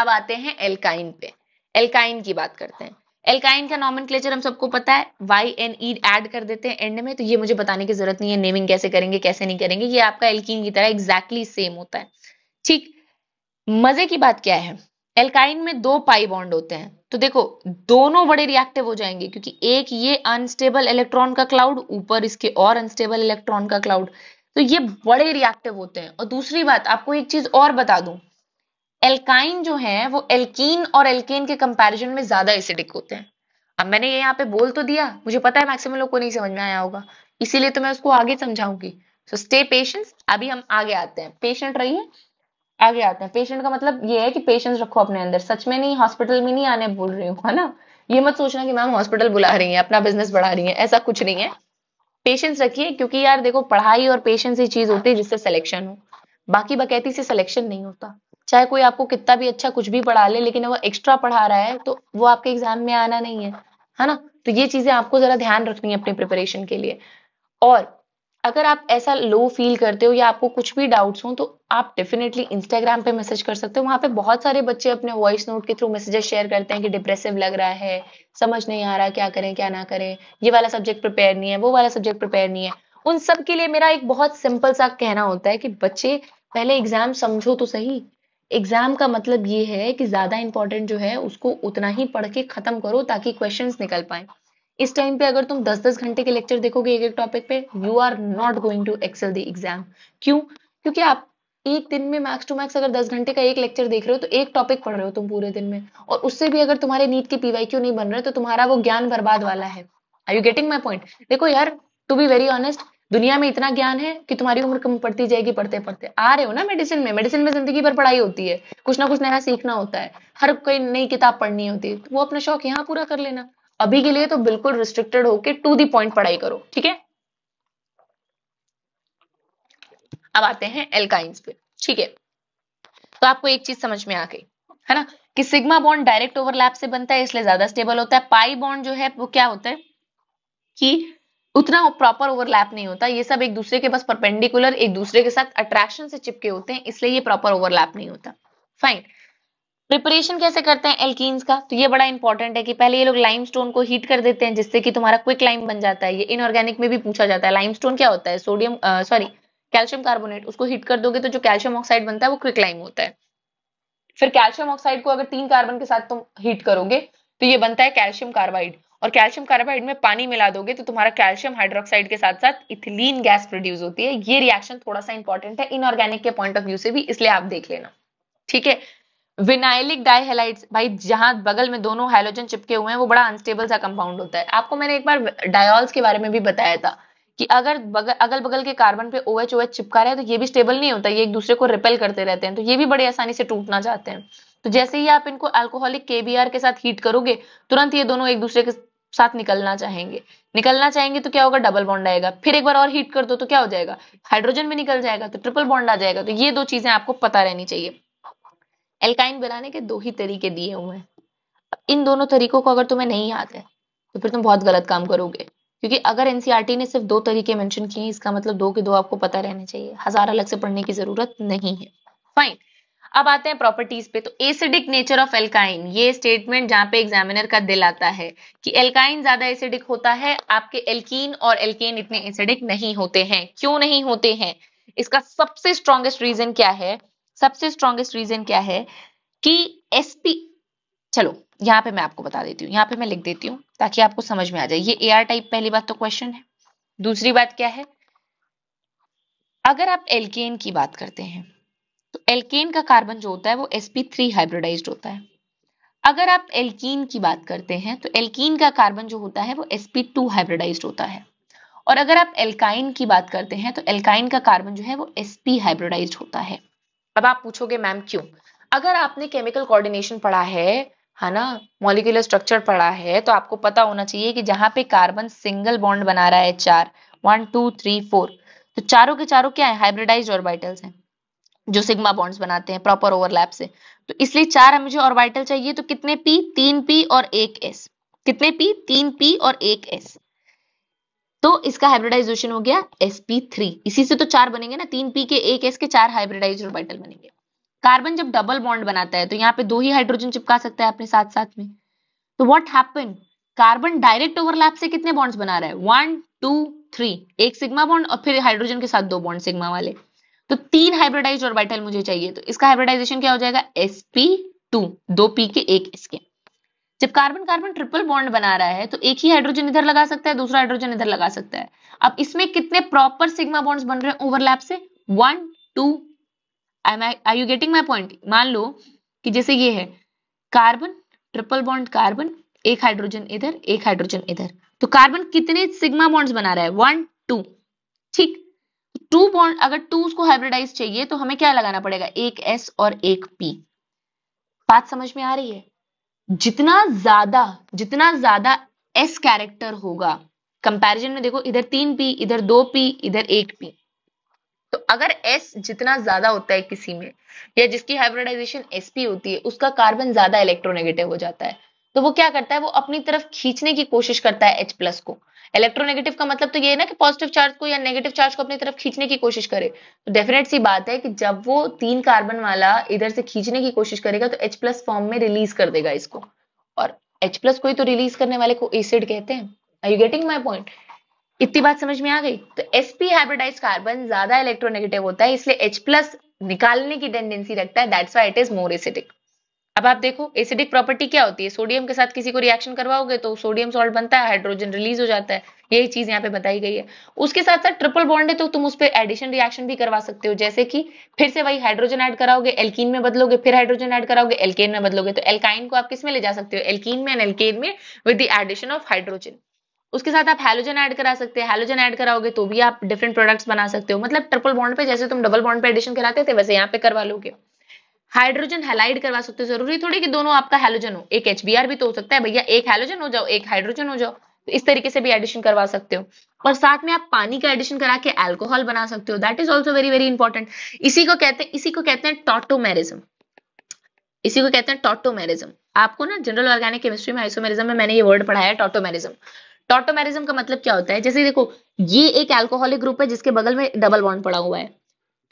[SPEAKER 1] अब आते हैं एल्काइन पे एल्काइन की बात करते हैं एल्काइन का नॉमन हम सबको पता है वाई एन ई एड कर देते हैं एंड में तो ये मुझे बताने की जरूरत नहीं है नेमिंग कैसे करेंगे कैसे नहीं करेंगे ये आपका एल्किन की तरह एग्जैक्टली exactly सेम होता है ठीक मजे की बात क्या है एल्काइन में दो पाई बॉन्ड होते हैं तो देखो दोनों बड़े रिएक्टिव हो जाएंगे क्योंकि एक ये अनस्टेबल इलेक्ट्रॉन का क्लाउड ऊपर इसके और अनस्टेबल इलेक्ट्रॉन का क्लाउड तो ये बड़े रिएक्टिव होते हैं और दूसरी बात आपको एक चीज और बता दूं एल्काइन जो है वो एल्कीन और एल्केन के कंपैरिजन में ज्यादा एसिडिक होते हैं अब मैंने ये यहाँ पे बोल तो दिया मुझे पता है मैक्सिमम लोग को नहीं समझ में आया होगा इसीलिए तो मैं उसको आगे समझाऊंगी सो स्टे पेशेंस अभी हम आगे आते हैं पेशेंट रहिए आगे आते हैं पेशेंट का मतलब ये है कि पेशेंस रखो अपने अंदर सच में नहीं हॉस्पिटल में नहीं आने बोल रही हूँ है ना ये मत सोचना कि मैम हॉस्पिटल बुला रही है अपना बिजनेस बढ़ा रही है ऐसा कुछ नहीं है पेशेंस रखिए क्योंकि यार देखो पढ़ाई और पेशेंस ही चीज होती है जिससे सिलेक्शन हो बाकी बकैती से सिलेक्शन नहीं होता चाहे कोई आपको कितना भी अच्छा कुछ भी पढ़ा ले लेकिन वो एक्स्ट्रा पढ़ा रहा है तो वो आपके एग्जाम में आना नहीं है है ना तो ये चीजें आपको जरा ध्यान रखनी है अपने प्रिपरेशन के लिए और अगर आप ऐसा लो फील करते हो या आपको कुछ भी डाउट्स हो तो आप डेफिनेटली इंस्टाग्राम पे मैसेज कर सकते हो वहां पे बहुत सारे बच्चे अपने वॉइस नोट के थ्रू मैसेजेस शेयर करते हैं कि डिप्रेसिव लग रहा है समझ नहीं आ रहा क्या करें क्या ना करें ये वाला सब्जेक्ट प्रिपेयर नहीं है वो वाला सब्जेक्ट प्रिपेयर नहीं है उन सब के लिए मेरा एक बहुत सिंपल सा कहना होता है कि बच्चे पहले एग्जाम समझो तो सही एग्जाम का मतलब ये है कि ज्यादा इंपॉर्टेंट जो है उसको उतना ही पढ़ के खत्म करो ताकि क्वेश्चन निकल पाए इस टाइम पे अगर तुम 10-10 घंटे के लेक्चर देखोगे एक एक टॉपिक पे you are not going to excel the exam क्यों क्योंकि आप एक दिन में मैक्स टू मैक्स अगर 10 घंटे का एक लेक्चर देख रहे हो तो एक टॉपिक पढ़ रहे हो तुम पूरे दिन में और उससे भी अगर तुम्हारे नीट के पीवाई क्यू नहीं बन रहे तो तुम्हारा वो ज्ञान बर्बाद वाला है are you getting my point देखो यार टू बी वेरी ऑनेस्ट दुनिया में इतना ज्ञान है कि तुम्हारी उम्र कम पड़ती जाएगी पढ़ते पढ़ते आ रहे हो ना मेडिसिन में मेडिसिन में जिंदगी भर पढ़ाई होती है कुछ ना कुछ नया सीखना होता है हर कोई नई किताब पढ़नी होती है तो वो अपना शौक यहाँ पूरा कर लेना अभी के लिए तो बिल्कुल रिस्ट्रिक्टेड होके टू दी पॉइंट पढ़ाई करो ठीक है अब आते हैं एल्काइंस पे ठीक है तो आपको एक चीज समझ में आ गई है ना कि सिग्मा बॉन्ड डायरेक्ट ओवरलैप से बनता है इसलिए ज्यादा स्टेबल होता है पाई बॉन्ड जो है वो क्या होता है कि उतना प्रॉपर ओवरलैप नहीं होता ये सब एक दूसरे के बस परपेंडिकुलर एक दूसरे के साथ अट्रैक्शन से चिपके होते हैं इसलिए ये प्रॉपर ओवरलैप नहीं होता फाइन प्रिपरेशन कैसे करते हैं एल्किन्स का तो ये बड़ा इंपॉर्टेंट है कि पहले ये लोग लाइमस्टोन को हीट कर देते हैं जिससे कि तुम्हारा क्विक लाइम बन जाता है ये इनऑर्गेनिक में भी पूछा जाता है लाइमस्टोन क्या होता है सोडियम सॉरी कैल्शियम कार्बोनेट उसको हीट कर दोगे तो जो कैल्शियम ऑक्साइड बनता है वो क्विक लाइम होता है फिर कैल्शियम ऑक्साइड को अगर तीन कार्बन के साथ तुम हीट करोगे तो ये बनता है कैल्शियम कार्बाइड और कैल्शियम कार्बाइड में पानी मिला दोगे तो तुम्हारा कैल्शियम हाइड्रोक्साइड के साथ साथ इथिलीन गैस प्रोड्यूस होती है ये रिएक्शन थोड़ा सा इंपॉर्टेंट है इनऑर्गेनिक के पॉइंट ऑफ व्यू से भी इसलिए आप देख लेना ठीक है विनाइलिक डाइहेलाइट भाई जहां बगल में दोनों हाइलोजन चिपके हुए हैं वो बड़ा अनस्टेबल सा कंपाउंड होता है आपको मैंने एक बार डायोल्स के बारे में भी बताया था कि अगर बगल अगल बगल के कार्बन पे ओ एच ओ एच चिपका रहे तो ये भी स्टेबल नहीं होता ये एक दूसरे को रिपेल करते रहते हैं तो ये भी बड़े आसानी से टूटना चाहते हैं तो जैसे ही आप इनको अल्कोहलिक केबीआर के साथ हीट करोगे तुरंत ये दोनों एक दूसरे के साथ निकलना चाहेंगे निकलना चाहेंगे तो क्या होगा डबल बॉन्ड आएगा फिर एक बार और हीट कर दो तो क्या हो जाएगा हाइड्रोजन भी निकल जाएगा तो ट्रिपल बॉन्ड आ जाएगा तो ये दो चीजें आपको पता रहनी चाहिए एल्काइन बनाने के दो ही तरीके दिए हुए हैं इन दोनों तरीकों को अगर तुम्हें नहीं याद है तो फिर तुम बहुत गलत काम करोगे क्योंकि अगर एनसीईआरटी e ने सिर्फ दो तरीके मेंशन किए हैं इसका मतलब दो के दो आपको पता रहने चाहिए हजार अलग से पढ़ने की जरूरत नहीं है फाइन अब आते हैं प्रॉपर्टीज पे तो एसिडिक नेचर ऑफ एल्काइन ये स्टेटमेंट जहां पे एग्जामिनर का दिल आता है कि एल्काइन ज्यादा एसिडिक होता है आपके एल्कीन और एल्केन इतने एसिडिक नहीं होते हैं क्यों नहीं होते हैं इसका सबसे स्ट्रॉन्गेस्ट रीजन क्या है सबसे स्ट्रॉन्गेस्ट रीजन क्या है कि पी चलो यहाँ पे मैं आपको बता देती हूँ यहाँ पे मैं लिख देती हूँ ताकि आपको समझ में आ जाए ये आर टाइप पहली बात तो क्वेश्चन है दूसरी बात क्या है अगर आप एल्केन की बात करते हैं तो एल्केन का कार्बन जो होता है वो sp3 हाइब्रिडाइज्ड होता है अगर आप एल्कीन की बात करते हैं तो एल्कीन का कार्बन जो होता है वो sp2 हाइब्रिडाइज्ड होता है और अगर आप एल्काइन की बात करते हैं तो एल्काइन का कार्बन जो है वो sp हाइब्रिडाइज्ड होता है अब आप पूछोगे मैम क्यों अगर आपने केमिकल कोऑर्डिनेशन पढ़ा है है ना मॉलिक्यूलर स्ट्रक्चर पढ़ा है तो आपको पता होना चाहिए कि जहां पे कार्बन सिंगल बॉन्ड बना रहा है चार वन टू थ्री फोर तो चारों के चारों क्या है हाइब्रिडाइज ऑर्बिटल्स हैं जो सिग्मा बॉन्ड्स बनाते हैं प्रॉपर ओवरलैप से तो इसलिए चार मुझे ऑर्बिटल चाहिए तो कितने पी तीन पी और एक एस कितने पी तीन पी और एक एस तो इसका हाइब्रिडाइजेशन हो गया sp3 इसी से तो चार बनेंगे ना तीन पी के एक एस के चार हाइब्रिडाइज ऑर्बिटल बनेंगे कार्बन जब डबल बॉन्ड बनाता है तो यहाँ पे दो ही हाइड्रोजन चिपका सकता है अपने साथ साथ में तो what happen carbon direct overlap से कितने बॉन्ड्स बना रहा है वन टू थ्री एक सिग्मा बॉन्ड और फिर हाइड्रोजन के साथ दो बॉन्ड सिग्मा वाले तो तीन हाइब्रिडाइज ऑर्बिटल मुझे चाहिए तो इसका हाइब्रिडाइजेशन क्या हो जाएगा sp2 दो p के एक s के जब कार्बन कार्बन ट्रिपल बॉन्ड बना रहा है तो एक ही हाइड्रोजन इधर लगा सकता है दूसरा हाइड्रोजन इधर लगा सकता है अब इसमें कितने प्रॉपर सिग्मा बॉन्ड्स बन रहे हैं ओवरलैप से one two are you getting my point मान लो कि जैसे ये है कार्बन ट्रिपल बॉन्ड कार्बन एक हाइड्रोजन इधर एक हाइड्रोजन इधर तो कार्बन कितने सिग्मा बॉन्ड्स बना रहा है वन टू ठीक टू बॉन्ड अगर टू उसको हाइब्रिडाइज चाहिए तो हमें क्या लगाना पड़ेगा एक एस और एक पी बात समझ में आ रही है जितना ज्यादा जितना ज्यादा एस कैरेक्टर होगा कंपैरिजन में देखो इधर तीन पी इधर दो पी इधर एक पी तो अगर एस जितना ज्यादा होता है किसी में या जिसकी हाइब्रिडाइजेशन एसपी होती है उसका कार्बन ज्यादा इलेक्ट्रोनेगेटिव हो जाता है तो वो क्या करता है वो अपनी तरफ खींचने की कोशिश करता है एच प्लस को इलेक्ट्रोनेगेटिव का मतलब तो ये है ना कि पॉजिटिव चार्ज को या नेगेटिव चार्ज को अपनी तरफ खींचने की कोशिश करे तो डेफिनेट सी बात है कि जब वो तीन कार्बन वाला इधर से खींचने की कोशिश करेगा तो एच प्लस फॉर्म में रिलीज कर देगा इसको और एच प्लस को ही तो रिलीज करने वाले को एसिड कहते हैं I you getting my point इतनी बात समझ में आ गई तो एसपी हाइब्रिडाइज कार्बन ज्यादा इलेक्ट्रोनेगेटिव होता है इसलिए एच प्लस निकालने की टेंडेंसी रखता है that's why it is more acidic अब आप देखो एसिडिक प्रॉपर्टी क्या होती है सोडियम के साथ किसी को रिएक्शन करवाओगे तो सोडियम सॉल्ट बनता है हाइड्रोजन रिलीज हो जाता है यही चीज यहाँ पे बताई गई है उसके साथ साथ ट्रिपल बॉन्ड है तो तुम उस पर एडिशन रिएक्शन भी करवा सकते हो जैसे कि फिर से वही हाइड्रोजन ऐड कराओगे एल्कीन में बदलोगे फिर हाइड्रोजन ऐड कराओगे एल्केन में बदलोगे तो एल्काइन को आप किस में ले जा सकते हो एल्कीन में एंड एल्केन में with the addition of hydrogen उसके साथ आप हेलोजन ऐड करा सकते हैं हेलोजन ऐड कराओगे तो भी आप डिफरेंट प्रोडक्ट्स बना सकते हो मतलब ट्रिपल बॉन्ड पे जैसे तुम डबल बॉन्ड पे एडिशन कराते थे वैसे यहाँ पे करवा लोगे हाइड्रोजन हेलाइड करवा सकते हो जरूरी थोड़ी कि दोनों आपका हेलोजन हो एक एच भी तो हो सकता है भैया एक हेलोजन हो जाओ एक हाइड्रोजन हो जाओ तो इस तरीके से भी एडिशन करवा सकते हो और साथ में आप पानी का एडिशन करा के अल्कोहल बना सकते हो that is also very very important इसी को कहते हैं इसी को कहते हैं टॉटोमेरिज्म इसी को कहते हैं टॉटोमेरिज्म आपको ना जनरल ऑर्गेनिक केमिस्ट्री में आइसोमेरिज्म में मैंने ये वर्ड पढ़ाया है टॉटोमेरिज्म टॉटोमेरिज्म का मतलब क्या होता है जैसे देखो ये एक अल्कोहलिक ग्रुप है जिसके बगल में डबल बॉन्ड पड़ा हुआ है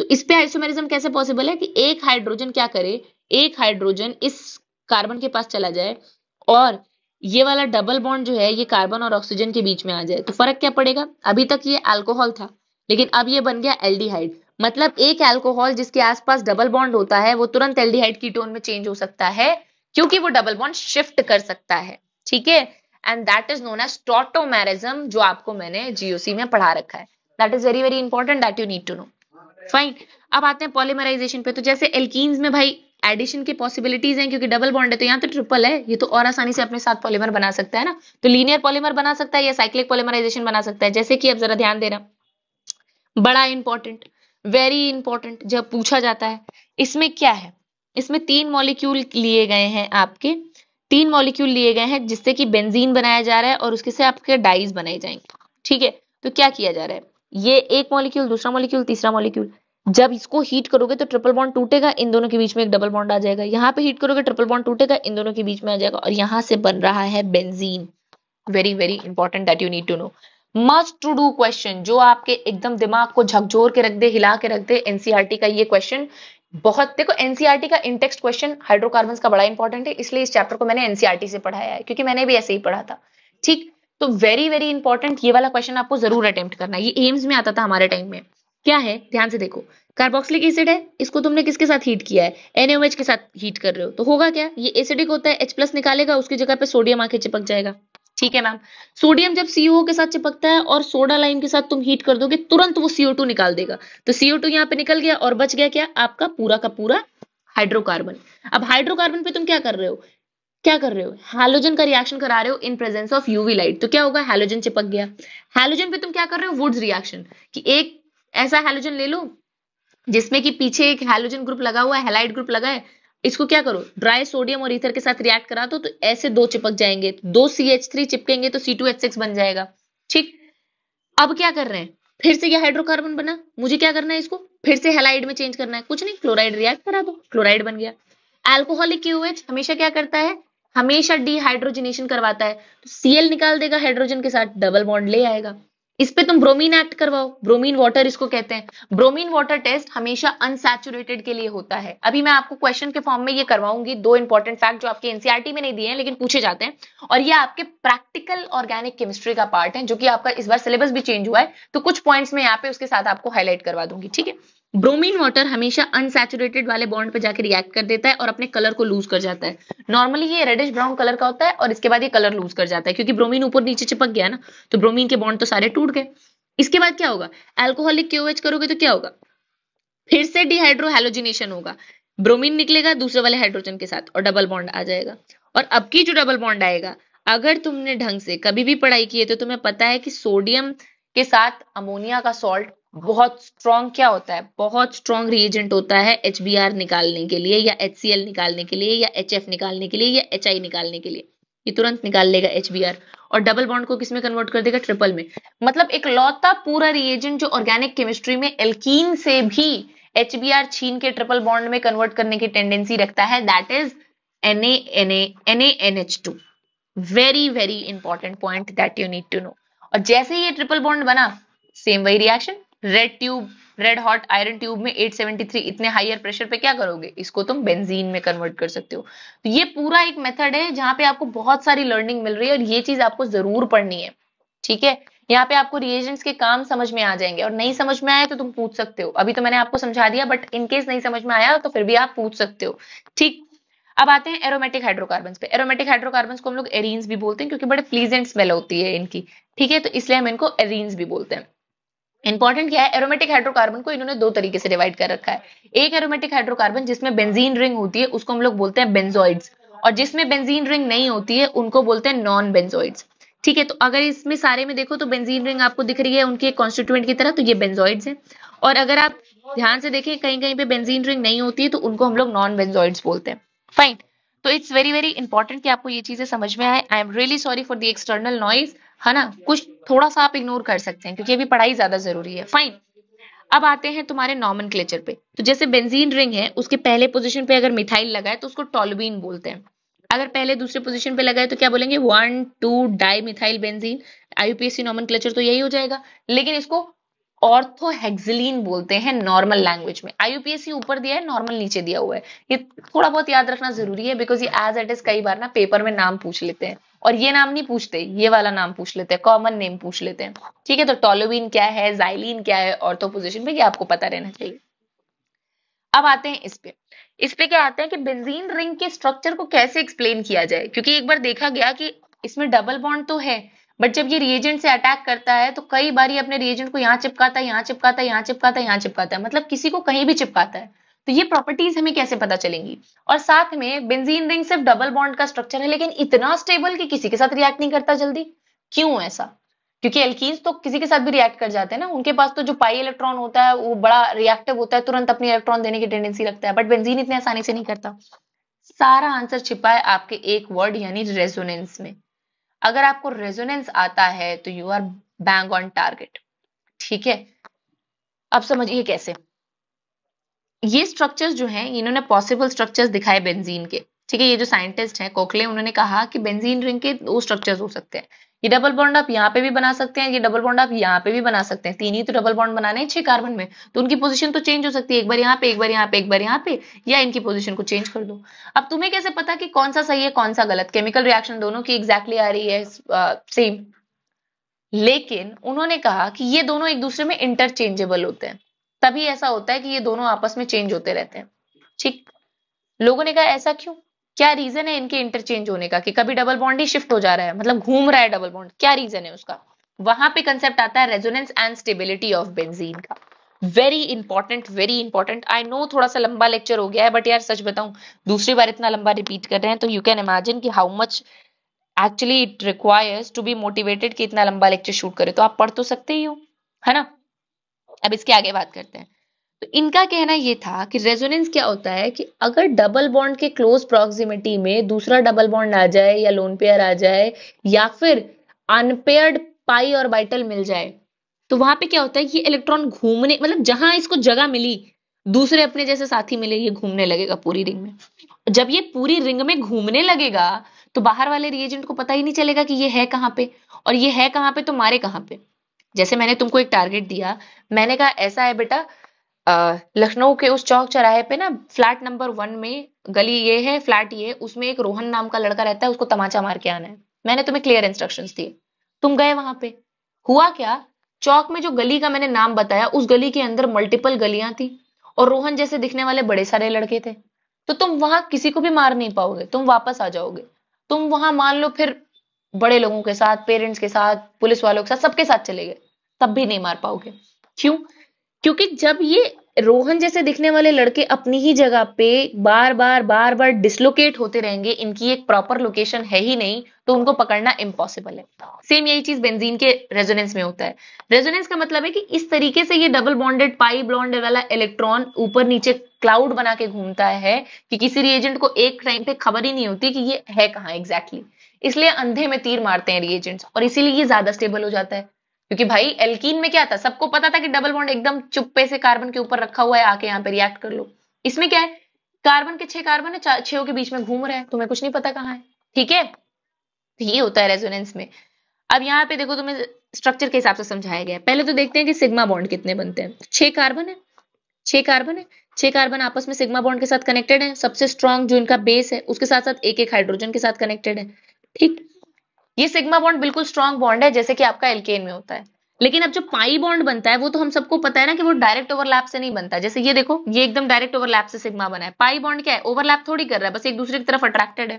[SPEAKER 1] तो इस पे आइसोमेरिज्म कैसे पॉसिबल है कि एक हाइड्रोजन क्या करे एक हाइड्रोजन इस कार्बन के पास चला जाए और ये वाला डबल बॉन्ड जो है ये कार्बन और ऑक्सीजन के बीच में आ जाए तो फर्क क्या पड़ेगा अभी तक ये अल्कोहल था लेकिन अब ये बन गया एल्डिहाइड मतलब एक अल्कोहल जिसके आसपास डबल बॉन्ड होता है वो तुरंत एल्डिहाइड टोन में चेंज हो सकता है क्योंकि वो डबल बॉन्ड शिफ्ट कर सकता है ठीक है and that is known as tautomerism जो आपको मैंने जीओसी में पढ़ा रखा है that is very very important that you need to know fine अब आते हैं पॉलीमराइजेशन पे तो जैसे एल्किस में भाई एडिशन की पॉसिबिलिटीज हैं क्योंकि डबल बॉन्ड है तो यहाँ तो ट्रिपल है ये तो और आसानी से अपने साथ पॉलीमर बना सकता है ना तो लीनियर पॉलीमर बना सकता है या साइक्लिक पॉलीमराइजेशन बना सकता है जैसे कि अब जरा ध्यान देना बड़ा इंपॉर्टेंट वेरी इंपॉर्टेंट जब पूछा जाता है इसमें क्या है इसमें तीन मॉलिक्यूल लिए गए हैं आपके तीन मॉलिक्यूल लिए गए हैं जिससे कि बेंजीन बनाया जा रहा है और उसके से आपके डाइज बनाए जाएंगे ठीक है तो क्या किया जा रहा है ये एक मॉलिक्यूल दूसरा मॉलिक्यूल तीसरा मॉलिक्यूल जब इसको हीट करोगे तो ट्रिपल बॉन्ड टूटेगा इन दोनों के बीच में एक डबल बॉन्ड आ जाएगा यहाँ पे हीट करोगे ट्रिपल बॉन्ड टूटेगा इन दोनों के बीच में आ जाएगा और यहाँ से बन रहा है benzene very very important that you need to know must to do question जो आपके एकदम दिमाग को झकझोर के रख दे हिला के रख दे एनसीआरटी e का ये क्वेश्चन बहुत देखो एनसीआरटी e का इंटेक्स्ट क्वेश्चन हाइड्रोकार्बन का बड़ा इंपॉर्टेंट है इसलिए इस चैप्टर को मैंने एनसीआरटी e से पढ़ाया है क्योंकि मैंने भी ऐसे ही पढ़ा था ठीक तो वेरी वेरी इंपॉर्टेंट ये वाला क्वेश्चन आपको जरूर अटेम्प्ट करना है ये एम्स में आता था हमारे टाइम में क्या है ध्यान से देखो कार्बोक्सिलिक एसिड है इसको तुमने किसके साथ हीट किया है एनएमएच के साथ हीट कर रहे हो तो होगा क्या ये एसिडिक होता है एच प्लस निकालेगा उसकी जगह पे सोडियम आके चिपक जाएगा ठीक है मैम सोडियम जब सीओ के साथ चिपकता है और सोडा लाइम के साथ तुम हीट कर दोगे तुरंत वो सीओ टू निकाल देगा तो सीओ टू यहाँ पे निकल गया और बच गया क्या आपका पूरा का पूरा हाइड्रोकार्बन अब हाइड्रोकार्बन पे तुम क्या कर रहे हो क्या कर रहे हो हैलोजन का रिएक्शन करा रहे हो in presence of UV light तो क्या होगा हैलोजन चिपक गया हैलोजन पे तुम क्या कर रहे हो वुड्स रिएक्शन कि एक ऐसा हैलोजन ले लो जिसमें कि पीछे एक हेलोजन ग्रुप लगा हुआ है हेलाइट ग्रुप लगा है इसको क्या करो ड्राई सोडियम और ईथर के साथ रिएक्ट करा दो तो ऐसे दो चिपक जाएंगे दो सी एच थ्री चिपकेंगे तो सी टू एच सिक्स बन जाएगा ठीक अब क्या कर रहे हैं फिर से यह हाइड्रोकार्बन बना मुझे क्या करना है इसको फिर से हेलाइड में चेंज करना है कुछ नहीं क्लोराइड रिएक्ट करा दो क्लोराइड बन गया एल्कोहलिक क्यूएच हमेशा क्या करता है हमेशा डिहाइड्रोजनेशन करवाता है तो सीएल निकाल देगा हाइड्रोजन के साथ डबल बॉन्ड ले आएगा इस पे तुम ब्रोमीन एक्ट करवाओ ब्रोमीन वाटर इसको कहते हैं ब्रोमीन वाटर टेस्ट हमेशा अनसैचुरेटेड के लिए होता है अभी मैं आपको क्वेश्चन के फॉर्म में ये करवाऊंगी दो इंपॉर्टेंट फैक्ट जो आपके एनसीआरटी e में नहीं दिए हैं लेकिन पूछे जाते हैं और ये आपके प्रैक्टिकल ऑर्गेनिक केमिस्ट्री का पार्ट है जो कि आपका इस बार सिलेबस भी चेंज हुआ है तो कुछ पॉइंट्स में यहाँ पे उसके साथ आपको हाईलाइट करवा दूंगी ठीक है ब्रोमीन वाटर हमेशा अनसेचुरेटेड वाले बॉन्ड पे जाके रिएक्ट कर देता है और अपने कलर को लूज कर जाता है नॉर्मली ये रेडिश ब्राउन कलर का होता है और इसके बाद ये कलर लूज कर जाता है क्योंकि ब्रोमीन ऊपर नीचे चिपक गया ना तो ब्रोमीन के बॉन्ड तो सारे टूट गए इसके बाद क्या होगा एल्कोहलिक क्यों करोगे तो क्या होगा फिर से डिहाइड्रोहेलोजिनेशन होगा ब्रोमीन निकलेगा दूसरे वाले हाइड्रोजन के साथ और डबल बॉन्ड आ जाएगा और अब की जो डबल बॉन्ड आएगा अगर तुमने ढंग से कभी भी पढ़ाई की है तो तुम्हें पता है कि सोडियम के साथ अमोनिया का सॉल्ट बहुत स्ट्रॉन्ग क्या होता है बहुत स्ट्रॉन्ग रिएजेंट होता है एच निकालने के लिए या एच निकालने के लिए या एच निकालने के लिए या एच निकालने के लिए ये तुरंत निकाल लेगा एच और डबल बॉन्ड को किसमें कन्वर्ट कर देगा ट्रिपल में मतलब एक लौता पूरा रिएजेंट जो ऑर्गेनिक केमिस्ट्री में एल्कीन से भी एच छीन के ट्रिपल बॉन्ड में कन्वर्ट करने की टेंडेंसी रखता है that is an an very very important point that you need to know और जैसे ही ये ट्रिपल बॉन्ड बना सेम वही reaction red tube red hot iron tube में 873 इतने हायर प्रेशर पे क्या करोगे इसको तुम बेंजीन में कन्वर्ट कर सकते हो तो ये पूरा एक मेथड है जहां पे आपको बहुत सारी लर्निंग मिल रही है और ये चीज आपको जरूर पढ़नी है ठीक है यहाँ पे आपको रिएजेंट्स के काम समझ में आ जाएंगे और नहीं समझ में आए तो तुम पूछ सकते हो अभी तो मैंने आपको समझा दिया बट इनकेस नहीं समझ में आया तो फिर भी आप पूछ सकते हो ठीक अब आते हैं एरोमेटिक हाइड्रोकार्बन पे एरोमेटिक हाइड्रोकार्बन को हम लोग एरीन्स भी बोलते हैं क्योंकि बड़े प्लीजेंट स्मेल होती है इनकी ठीक है तो इसलिए हम इनको एरीन्स भी बोलते हैं इंपॉर्टेंट क्या है एरोमेटिक हाइड्रोकार्बन को इन्होंने दो तरीके से डिवाइड कर रखा है एक एरोमेटिक हाइड्रोकार्बन जिसमें बेंजीन रिंग होती है उसको हम लोग बोलते हैं बेंजोइड्स और जिसमें बेंजीन रिंग नहीं होती है उनको बोलते हैं नॉन बेंजोइड्स ठीक है तो अगर इसमें सारे में देखो तो बेंजीन रिंग आपको दिख रही है उनके कॉन्स्टिट्यूएंट की तरह तो ये बेंजोइड्स है और अगर आप ध्यान से देखें कहीं कहीं पे बेंजीन रिंग नहीं होती है तो उनको हम लोग नॉन बेंजोइड्स बोलते हैं फाइन तो इट्स वेरी वेरी इंपॉर्टेंट कि आपको ये चीजें समझ में आए I am really sorry for the external noise है ना कुछ थोड़ा सा आप इग्नोर कर सकते हैं क्योंकि अभी पढ़ाई ज्यादा जरूरी है फाइन अब आते हैं तुम्हारे नॉमन क्लेचर पे तो जैसे बेंजीन रिंग है उसके पहले पोजिशन पे अगर मिथाइल लगा है तो उसको टॉलबीन बोलते हैं अगर पहले दूसरे पोजीशन पे लगाए तो क्या बोलेंगे one two di methyl benzene IUPAC nomenclature तो यही हो जाएगा लेकिन इसको ऑर्थोहेक्सिलीन बोलते हैं नॉर्मल लैंग्वेज में आईयूपीएससी ऊपर दिया है नॉर्मल नीचे दिया हुआ है ये थोड़ा बहुत याद रखना जरूरी है बिकॉज ये एज इट इज कई बार ना पेपर में नाम पूछ लेते हैं और ये नाम नहीं पूछते ये वाला नाम पूछ लेते हैं कॉमन नेम पूछ लेते हैं ठीक है तो टोलोविन क्या है जाइलिन क्या है ऑर्थो पोजिशन पे ये आपको पता रहना चाहिए अब आते हैं इस पे इस पे क्या आते हैं कि बेंजीन रिंग के स्ट्रक्चर को कैसे एक्सप्लेन किया जाए क्योंकि एक बार देखा गया कि इसमें डबल बॉन्ड तो है बट जब ये रिएजेंट से अटैक करता है तो कई बार ये अपने रिएजेंट को यहाँ चिपकाता है यहाँ चिपकाता है यहाँ चिपकाता है यहाँ चिपकाता है मतलब किसी को कहीं भी चिपकाता है तो ये प्रॉपर्टीज हमें कैसे पता चलेंगी और साथ में बेंजीन रिंग सिर्फ डबल बॉन्ड का स्ट्रक्चर है लेकिन इतना स्टेबल कि किसी के साथ रिएक्ट नहीं करता जल्दी क्यों ऐसा क्योंकि एल्कीन्स तो किसी के साथ भी रिएक्ट कर जाते हैं ना उनके पास तो जो पाई इलेक्ट्रॉन होता है वो बड़ा रिएक्टिव होता है तुरंत अपनी इलेक्ट्रॉन देने की टेंडेंसी रखता है बट बेंजीन इतने आसानी से नहीं करता सारा आंसर छिपा है आपके एक वर्ड यानी रेजोनेंस में अगर आपको रेजोनेंस आता है तो you are bang on target ठीक है अब समझिए कैसे ये स्ट्रक्चर्स जो हैं इन्होंने पॉसिबल स्ट्रक्चर्स दिखाए बेंजीन के ठीक है ये जो साइंटिस्ट हैं कोकले उन्होंने कहा कि बेंजीन रिंग के दो स्ट्रक्चर्स हो सकते हैं ये डबल बॉन्ड आप यहाँ पे भी बना सकते हैं ये डबल बॉन्ड आप यहाँ पे भी बना सकते हैं तीन ही तो डबल बॉन्ड बनाने हैं छह कार्बन में तो उनकी पोजीशन तो चेंज हो सकती है एक बार यहाँ पे एक बार यहाँ पे एक बार यहाँ पे या इनकी पोजीशन को चेंज कर दो अब तुम्हें कैसे पता कि कौन सा सही है कौन सा गलत केमिकल रिएक्शन दोनों की एग्जैक्टली आ रही है सेम लेकिन उन्होंने कहा कि ये दोनों एक दूसरे में इंटरचेंजेबल होते हैं तभी ऐसा होता है कि ये दोनों आपस में चेंज होते रहते हैं ठीक लोगों ने कहा ऐसा क्यों क्या रीजन है इनके इंटरचेंज होने का कि कभी डबल बॉन्ड ही शिफ्ट हो जा रहा है मतलब घूम रहा है डबल बॉन्ड क्या रीजन है उसका वहां पे कंसेप्ट आता है resonance and stability of benzene का very important very important I know थोड़ा सा लंबा लेक्चर हो गया है बट यार सच बताऊं दूसरी बार इतना लंबा रिपीट कर रहे हैं तो यू कैन इमेजिन कि how much actually it requires to be motivated कि इतना लंबा लेक्चर शूट करे तो आप पढ़ तो सकते ही हो है ना अब इसके आगे बात करते हैं तो इनका कहना यह था कि रेजोनेंस क्या होता है कि अगर डबल बॉन्ड के क्लोज प्रॉक्सिमिटी में दूसरा डबल बॉन्ड आ जाए या लोन पेयर आ जाए या फिर अनपेयर्ड पाई और बाइटल मिल जाए तो वहां पे क्या होता है ये इलेक्ट्रॉन घूमने मतलब जहां इसको जगह मिली दूसरे अपने जैसे साथी मिले ये घूमने लगेगा पूरी रिंग में जब ये पूरी रिंग में घूमने लगेगा तो बाहर वाले रिएजेंट को पता ही नहीं चलेगा कि ये है कहाँ पे और ये है कहाँ पे तो मारे कहाँ पे जैसे मैंने तुमको एक टारगेट दिया मैंने कहा ऐसा है बेटा लखनऊ के उस चौक चौराहे पे ना फ्लैट नंबर वन में गली ये है फ्लैट ये उसमें एक रोहन नाम का लड़का रहता है उसको तमाचा मार के आना है मैंने तुम्हें क्लियर इंस्ट्रक्शन दिए तुम गए वहां पे हुआ क्या चौक में जो गली का मैंने नाम बताया उस गली के अंदर मल्टीपल गलियां थी और रोहन जैसे दिखने वाले बड़े सारे लड़के थे तो तुम वहां किसी को भी मार नहीं पाओगे तुम वापस आ जाओगे तुम वहां मान लो फिर बड़े लोगों के साथ पेरेंट्स के साथ पुलिस वालों के साथ सबके साथ चले गए तब भी नहीं मार पाओगे क्यों क्योंकि जब ये रोहन जैसे दिखने वाले लड़के अपनी ही जगह पे बार बार बार बार डिसलोकेट होते रहेंगे इनकी एक प्रॉपर लोकेशन है ही नहीं तो उनको पकड़ना इम्पॉसिबल है सेम यही चीज बेंजीन के रेजोनेंस में होता है रेजोनेंस का मतलब है कि इस तरीके से ये डबल बॉन्डेड पाई ब्लॉन्ड वाला इलेक्ट्रॉन ऊपर नीचे क्लाउड बना के घूमता है कि किसी रिएजेंट को एक टाइम पे खबर ही नहीं होती कि ये है कहाँ एग्जैक्टली exactly. इसलिए अंधे में तीर मारते हैं रिएजेंट्स और इसीलिए ये ज्यादा स्टेबल हो जाता है क्योंकि भाई एल्कीन में क्या था सबको पता था कि डबल बॉन्ड एकदम चुप्पे से कार्बन के ऊपर रखा हुआ है आके यहाँ पे रिएक्ट कर लो इसमें क्या है कार्बन के छह कार्बन है छो के बीच में घूम रहे हैं तुम्हें कुछ नहीं पता कहाँ है ठीक है तो ये होता है रेजोनेंस में अब यहाँ पे देखो तुम्हें स्ट्रक्चर के हिसाब से समझाया गया पहले तो देखते हैं कि सिग्मा बॉन्ड कितने बनते हैं छह कार्बन है छह कार्बन है छह कार्बन आपस में सिग्मा बॉन्ड के साथ कनेक्टेड है सबसे स्ट्रॉन्ग जो इनका बेस है उसके साथ साथ एक एक हाइड्रोजन के साथ कनेक्टेड है ठीक ये सिग्मा बॉन्ड बिल्कुल स्ट्रॉन्ग बॉन्ड है जैसे कि आपका एल्केन में होता है लेकिन अब जो पाई बॉन्ड बनता है वो तो हम सबको पता है ना कि वो डायरेक्ट ओवरलैप से नहीं बनता जैसे ये देखो ये एकदम डायरेक्ट ओवरलैप से सिग्मा बना है पाई बॉन्ड क्या है ओवरलैप थोड़ी कर रहा है बस एक दूसरे की तरफ अट्रैक्टेड है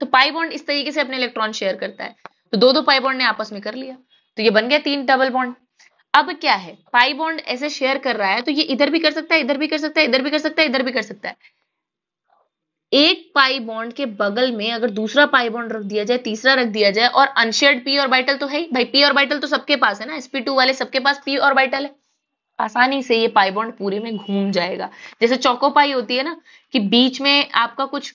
[SPEAKER 1] तो पाई बॉन्ड इस तरीके से अपने इलेक्ट्रॉन शेयर करता है तो दो दो पाई बॉन्ड ने आपस में कर लिया तो ये बन गया तीन डबल बॉन्ड अब क्या है पाई बॉन्ड ऐसे शेयर कर रहा है तो ये इधर भी कर सकता है इधर भी कर सकता है इधर भी कर सकता है इधर भी कर सकता है एक पाई बॉन्ड के बगल में अगर दूसरा पाई बॉन्ड रख दिया जाए तीसरा रख दिया जाए और अनशेड पी और बाइटल तो है ही भाई पी और बाइटल तो सबके पास है ना टू वाले सबके पास पी और बाइटल है आसानी से ये पाई बॉन्ड पूरे में घूम जाएगा जैसे चौको पाई होती है ना कि बीच में आपका कुछ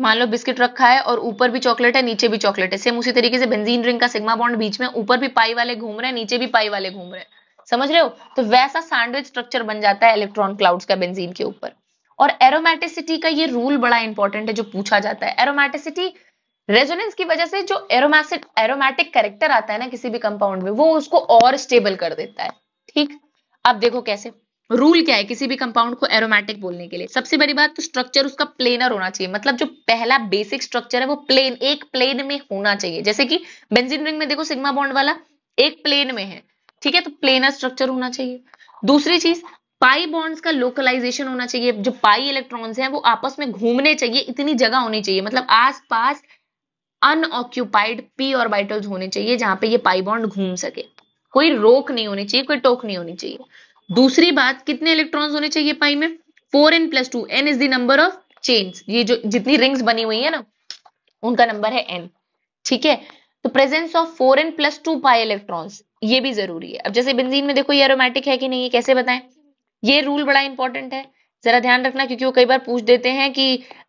[SPEAKER 1] मान लो बिस्किट रखा है और ऊपर भी चॉकलेट है नीचे भी चॉकलेट है सेम उसी तरीके से बेंजीन रिंग का सिग्मा बॉन्ड बीच में ऊपर भी पाई वाले घूम रहे हैं नीचे भी पाई वाले घूम रहे हैं समझ रहे हो तो वैसा सैंडविच स्ट्रक्चर बन जाता है इलेक्ट्रॉन क्लाउड्स का बेंजीन के ऊपर और एरोमेटिसिटी का ये रूल बड़ा इंपॉर्टेंट है जो पूछा जाता है एरोमेटिसिटी रेजोनेंस की वजह से जो एरोमैसिड एरोमेटिक करेक्टर आता है ना किसी भी कंपाउंड में वो उसको और स्टेबल कर देता है ठीक अब देखो कैसे रूल क्या है किसी भी कंपाउंड को एरोमेटिक बोलने के लिए सबसे बड़ी बात तो स्ट्रक्चर उसका प्लेनर होना चाहिए मतलब जो पहला बेसिक स्ट्रक्चर है वो प्लेन एक प्लेन में होना चाहिए जैसे कि बेंजीन रिंग में देखो सिग्मा बॉन्ड वाला एक प्लेन में है ठीक है तो प्लेनर स्ट्रक्चर होना चाहिए दूसरी चीज पाई बॉन्ड्स का लोकलाइजेशन होना चाहिए जो पाई इलेक्ट्रॉन्स हैं वो आपस में घूमने चाहिए इतनी जगह होनी चाहिए मतलब आसपास अनऑक्यूपाइड पी ऑर्बिटल्स होने चाहिए जहां पे ये पाई बॉन्ड घूम सके कोई रोक नहीं होनी चाहिए कोई टोक नहीं होनी चाहिए दूसरी बात कितने इलेक्ट्रॉन्स होने चाहिए पाई में four n plus two N is the number of chains ये जो जितनी रिंग्स बनी हुई है ना उनका नंबर है एन ठीक है तो presence of four n plus two pi electrons ये भी जरूरी है अब जैसे बेंजीन में देखो ये एरोमेटिक है कि नहीं ये कैसे बताएं ये रूल बड़ा इंपॉर्टेंट है जरा ध्यान रखना क्योंकि वो कई बार पूछ देते हैं कि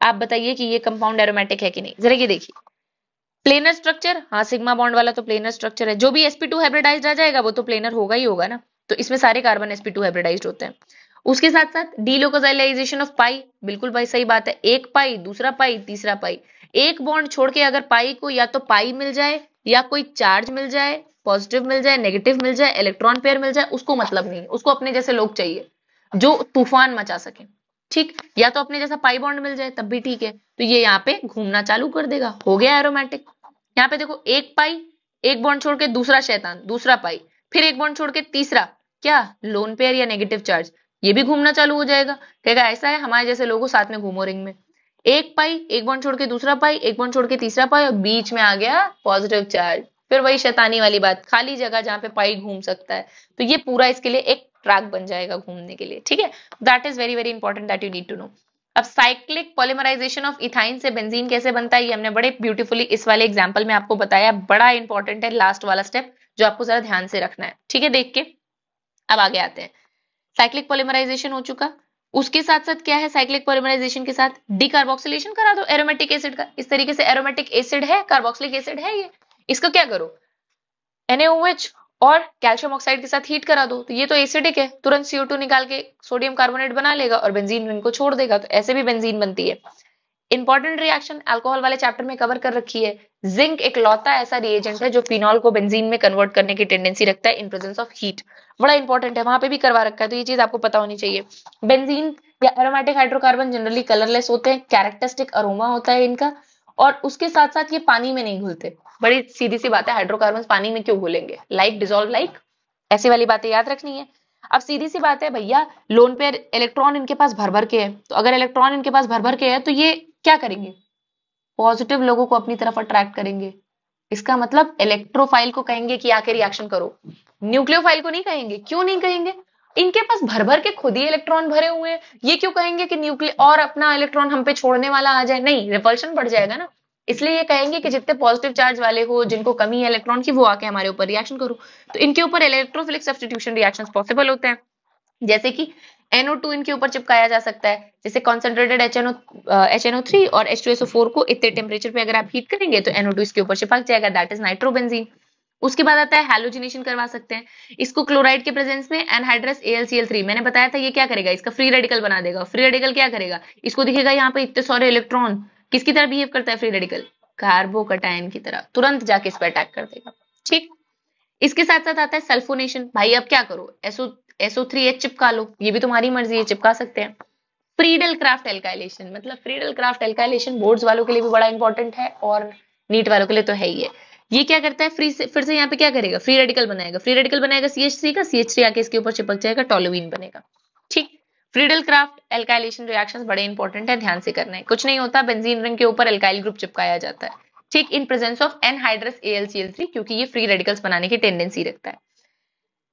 [SPEAKER 1] आप बताइए कि ये कंपाउंड एरोमेटिक है कि नहीं जरा ये देखिए प्लेनर स्ट्रक्चर हाँ सिग्मा बॉन्ड वाला तो प्लेनर स्ट्रक्चर है जो भी एसपी टू हाइब्रेडाइज आ जाएगा वो तो प्लेनर होगा ही होगा ना तो इसमें सारे कार्बन एसपी टू हाइब्रेडाइज होते हैं उसके साथ साथ डीलोकोजाइलाइजेशन ऑफ पाई बिल्कुल भाई सही बात है एक पाई दूसरा पाई तीसरा पाई एक बॉन्ड छोड़ के अगर पाई को या तो पाई मिल जाए या कोई चार्ज मिल जाए पॉजिटिव मिल जाए नेगेटिव मिल जाए इलेक्ट्रॉन पेयर मिल जाए उसको मतलब नहीं उसको अपने जैसे लोग चाहिए जो तूफान मचा सके ठीक या तो अपने जैसा पाई बॉन्ड मिल जाए तब भी ठीक है तो ये यहाँ पे घूमना चालू कर देगा हो गया एरोमेटिक यहाँ पे देखो एक पाई एक बॉन्ड छोड़ के दूसरा शैतान दूसरा पाई फिर एक बॉन्ड छोड़ के तीसरा क्या लोन पेयर या नेगेटिव चार्ज ये भी घूमना चालू हो जाएगा कहेगा ऐसा है हमारे जैसे लोगों साथ में घूमो रिंग में एक पाई एक बॉन्ड छोड़ के दूसरा पाई एक बॉन्ड छोड़ के तीसरा पाई और बीच में आ गया पॉजिटिव चार्ज फिर वही शैतानी वाली बात खाली जगह जहां पे पाई घूम सकता है तो ये पूरा इसके लिए एक ट्रैक बन जाएगा घूमने के लिए ठीक है that is very very important that you need to know अब साइक्लिक पॉलीमराइजेशन ऑफ इथाइन से बेंजीन कैसे बनता है ये हमने बड़े ब्यूटीफुली इस वाले एग्जाम्पल में आपको बताया बड़ा इंपॉर्टेंट है लास्ट वाला स्टेप जो आपको जरा ध्यान से रखना है ठीक है देख के अब आगे आते हैं साइक्लिक पॉलीमराइजेशन हो चुका उसके साथ साथ क्या है साइक्लिक पॉलीमराइजेशन के साथ डीकार्बोक्सिलेशन करा दो एरोमेटिक एसिड का इस तरीके से एरोमेटिक एसिड है कार्बोक्सिलिक एसिड है ये इसको क्या करो NaOH और कैल्शियम ऑक्साइड के साथ हीट करा दो तो ये तो एसिडिक है तुरंत सीओ टू निकाल के सोडियम कार्बोनेट बना लेगा और बेंजीन को छोड़ देगा तो ऐसे भी बेंजीन बनती है इंपॉर्टेंट रिएक्शन अल्कोहल वाले चैप्टर में कवर कर रखी है जिंक एक लौता ऐसा रिएजेंट है जो फिनॉल को बेंजीन में कन्वर्ट करने की टेंडेंसी रखता है इन प्रेजेंस ऑफ हीट बड़ा इंपॉर्टेंट है वहां पे भी करवा रखा है तो ये चीज आपको पता होनी चाहिए बेंजीन या एरोमेटिक हाइड्रोकार्बन जनरली कलरलेस होते हैं कैरेक्टरिस्टिक अरोमा होता है इनका और उसके साथ साथ ये पानी में नहीं घुलते बड़ी सीधी सी बात है हाइड्रोकार्बन पानी में क्यों घोलेंगे लाइक डिजोल्व लाइक ऐसी वाली बातें याद रखनी है अब सीधी सी बात है भैया लोन पे इलेक्ट्रॉन इनके पास भर भर के है तो अगर इलेक्ट्रॉन इनके पास भर भर के है तो ये क्या करेंगे पॉजिटिव लोगों को अपनी तरफ अट्रैक्ट करेंगे इसका मतलब इलेक्ट्रोफाइल को कहेंगे कि आके रिएक्शन करो न्यूक्लियोफाइल को नहीं कहेंगे क्यों नहीं कहेंगे इनके पास भर भर के खुद ही इलेक्ट्रॉन भरे हुए हैं ये क्यों कहेंगे कि न्यूक्लियर और अपना इलेक्ट्रॉन हम पे छोड़ने वाला आ जाए नहीं रिपल्शन बढ़ जाएगा ना इसलिए ये कहेंगे कि जितने पॉजिटिव चार्ज वाले हो जिनको कमी है इलेक्ट्रॉन की वो आके हमारे ऊपर रिएक्शन करो तो इनके ऊपर इलेक्ट्रोफिलिक सब्सटीट्यूशन रिएक्शन पॉसिबल होते हैं जैसे कि NO2 इनके ऊपर चिपकाया जा सकता है जैसे कॉन्सेंट्रेटेड HNO HNO3 और H2SO4 को इतने टेम्परेचर पे अगर आप हीट करेंगे तो NO2 इसके ऊपर चिपक जाएगा दैट इज नाइट्रोबेंजीन उसके बाद आता है हैलोजिनेशन करवा सकते हैं इसको क्लोराइड के प्रेजेंस में एनहाइड्रस AlCl3 मैंने बताया था ये क्या करेगा इसका फ्री रेडिकल बना देगा फ्री रेडिकल क्या करेगा इसको दिखेगा यहाँ पे इतने सारे इलेक्ट्रॉन किसकी तरह बिहेव करता है फ्री रेडिकल कार्बोकटाइन की तरह तुरंत जाके इस पर अटैक कर देगा ठीक इसके साथ साथ आता है सल्फोनेशन भाई अब क्या करो एसओ एसओ थ्री एच चिपका लो ये भी तुम्हारी मर्जी है चिपका सकते हैं फ्रीडल क्राफ्ट एल्काइलेशन मतलब फ्रीडल क्राफ्ट एल्काइलेशन बोर्ड्स वालों के लिए भी बड़ा इंपॉर्टेंट है और नीट वालों के लिए तो है ही है ये क्या करता है फ्री से फिर से यहाँ पे क्या करेगा फ्री रेडिकल बनाएगा फ्री रेडिकल बनाएगा सीएच थ्री का सीएच थ्री आके इसके ऊपर चिपक जाएगा टॉलोइन बनेगा ठीक फ्रीडल क्राफ्ट एल्काइलेशन रिएक्शंस बड़े इंपॉर्टेंट है ध्यान से करना है कुछ नहीं होता बेंजीन रिंग के ऊपर एल्काइल ग्रुप चिपकाया जाता है ठीक in presence of anhydrous three क्योंकि ये फ्री रेडिकल्स बनाने की टेंडेंसी रखता है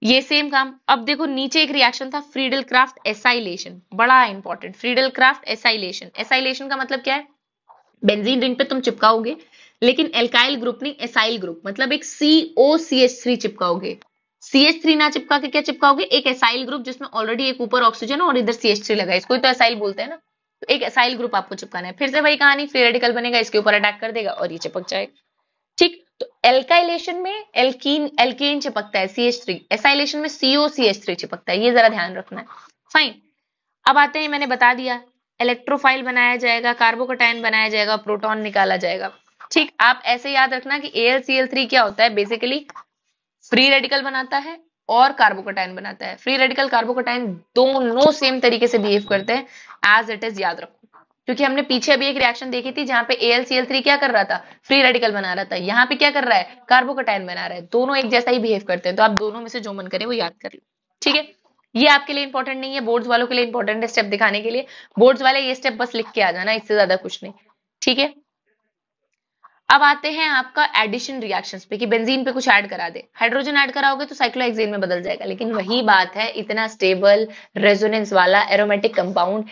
[SPEAKER 1] ये सेम काम अब देखो नीचे एक रिएक्शन था फ्रीडल क्राफ्ट एसाइलेशन बड़ा important Friedel Crafts acylation acylation का मतलब क्या है बेंजीन रिंग पे तुम चिपकाओगे लेकिन एल्काइल ग्रुप नहीं एसाइल ग्रुप मतलब एक C O C H three चिपकाओगे सी एच थ्री ना चिपका के क्या चिपकाओगे एक एसाइल ग्रुप जिसमें ऑलरेडी एक ऊपर ऑक्सीजन और इधर सी एच थ्री लगा इसको तो एसाइल बोलते हैं ना तो एक एसाइल ग्रुप आपको चिपकाना है फिर से वही कहानी फ्री रेडिकल बनेगा इसके ऊपर अटैक कर देगा और ये चिपक जाएगा ठीक तो एल्काइलेशन में एल्कीन एल्केन चिपकता है सी एच थ्री एसाइलेशन में सीओ सी एच थ्री चिपकता है ये जरा ध्यान रखना है फाइन अब आते हैं मैंने बता दिया इलेक्ट्रोफाइल बनाया जाएगा कार्बोकोटाइन बनाया जाएगा प्रोटॉन निकाला जाएगा ठीक आप ऐसे याद रखना कि एल क्या होता है बेसिकली फ्री रेडिकल बनाता है और कार्बोकोटाइन बनाता है फ्री रेडिकल कार्बोकोटाइन दोनों सेम तरीके से बिहेव करते हैं एज इट इज याद रखो क्योंकि हमने पीछे अभी एक रिएक्शन देखी थी जहां पे AlCl3 क्या कर रहा था फ्री रेडिकल बना रहा था यहाँ पे क्या कर रहा है कार्बोकोटाइन बना रहा है दोनों एक जैसा ही बिहेव करते हैं तो आप दोनों में से जो मन करे वो याद कर लो ठीक है ये आपके लिए इंपॉर्टेंट नहीं है बोर्ड्स वालों के लिए इंपॉर्टेंट है स्टेप दिखाने के लिए बोर्ड्स वाले ये स्टेप बस लिख के आ जाना इससे ज्यादा कुछ नहीं ठीक है अब आते हैं आपका एडिशन रिएक्शंस पे कि बेंजीन पे कुछ ऐड करा दे हाइड्रोजन ऐड कराओगे तो साइक्लोहेक्सेन में बदल जाएगा लेकिन वही बात है इतना स्टेबल रेजोनेंस वाला एरोमेटिक कंपाउंड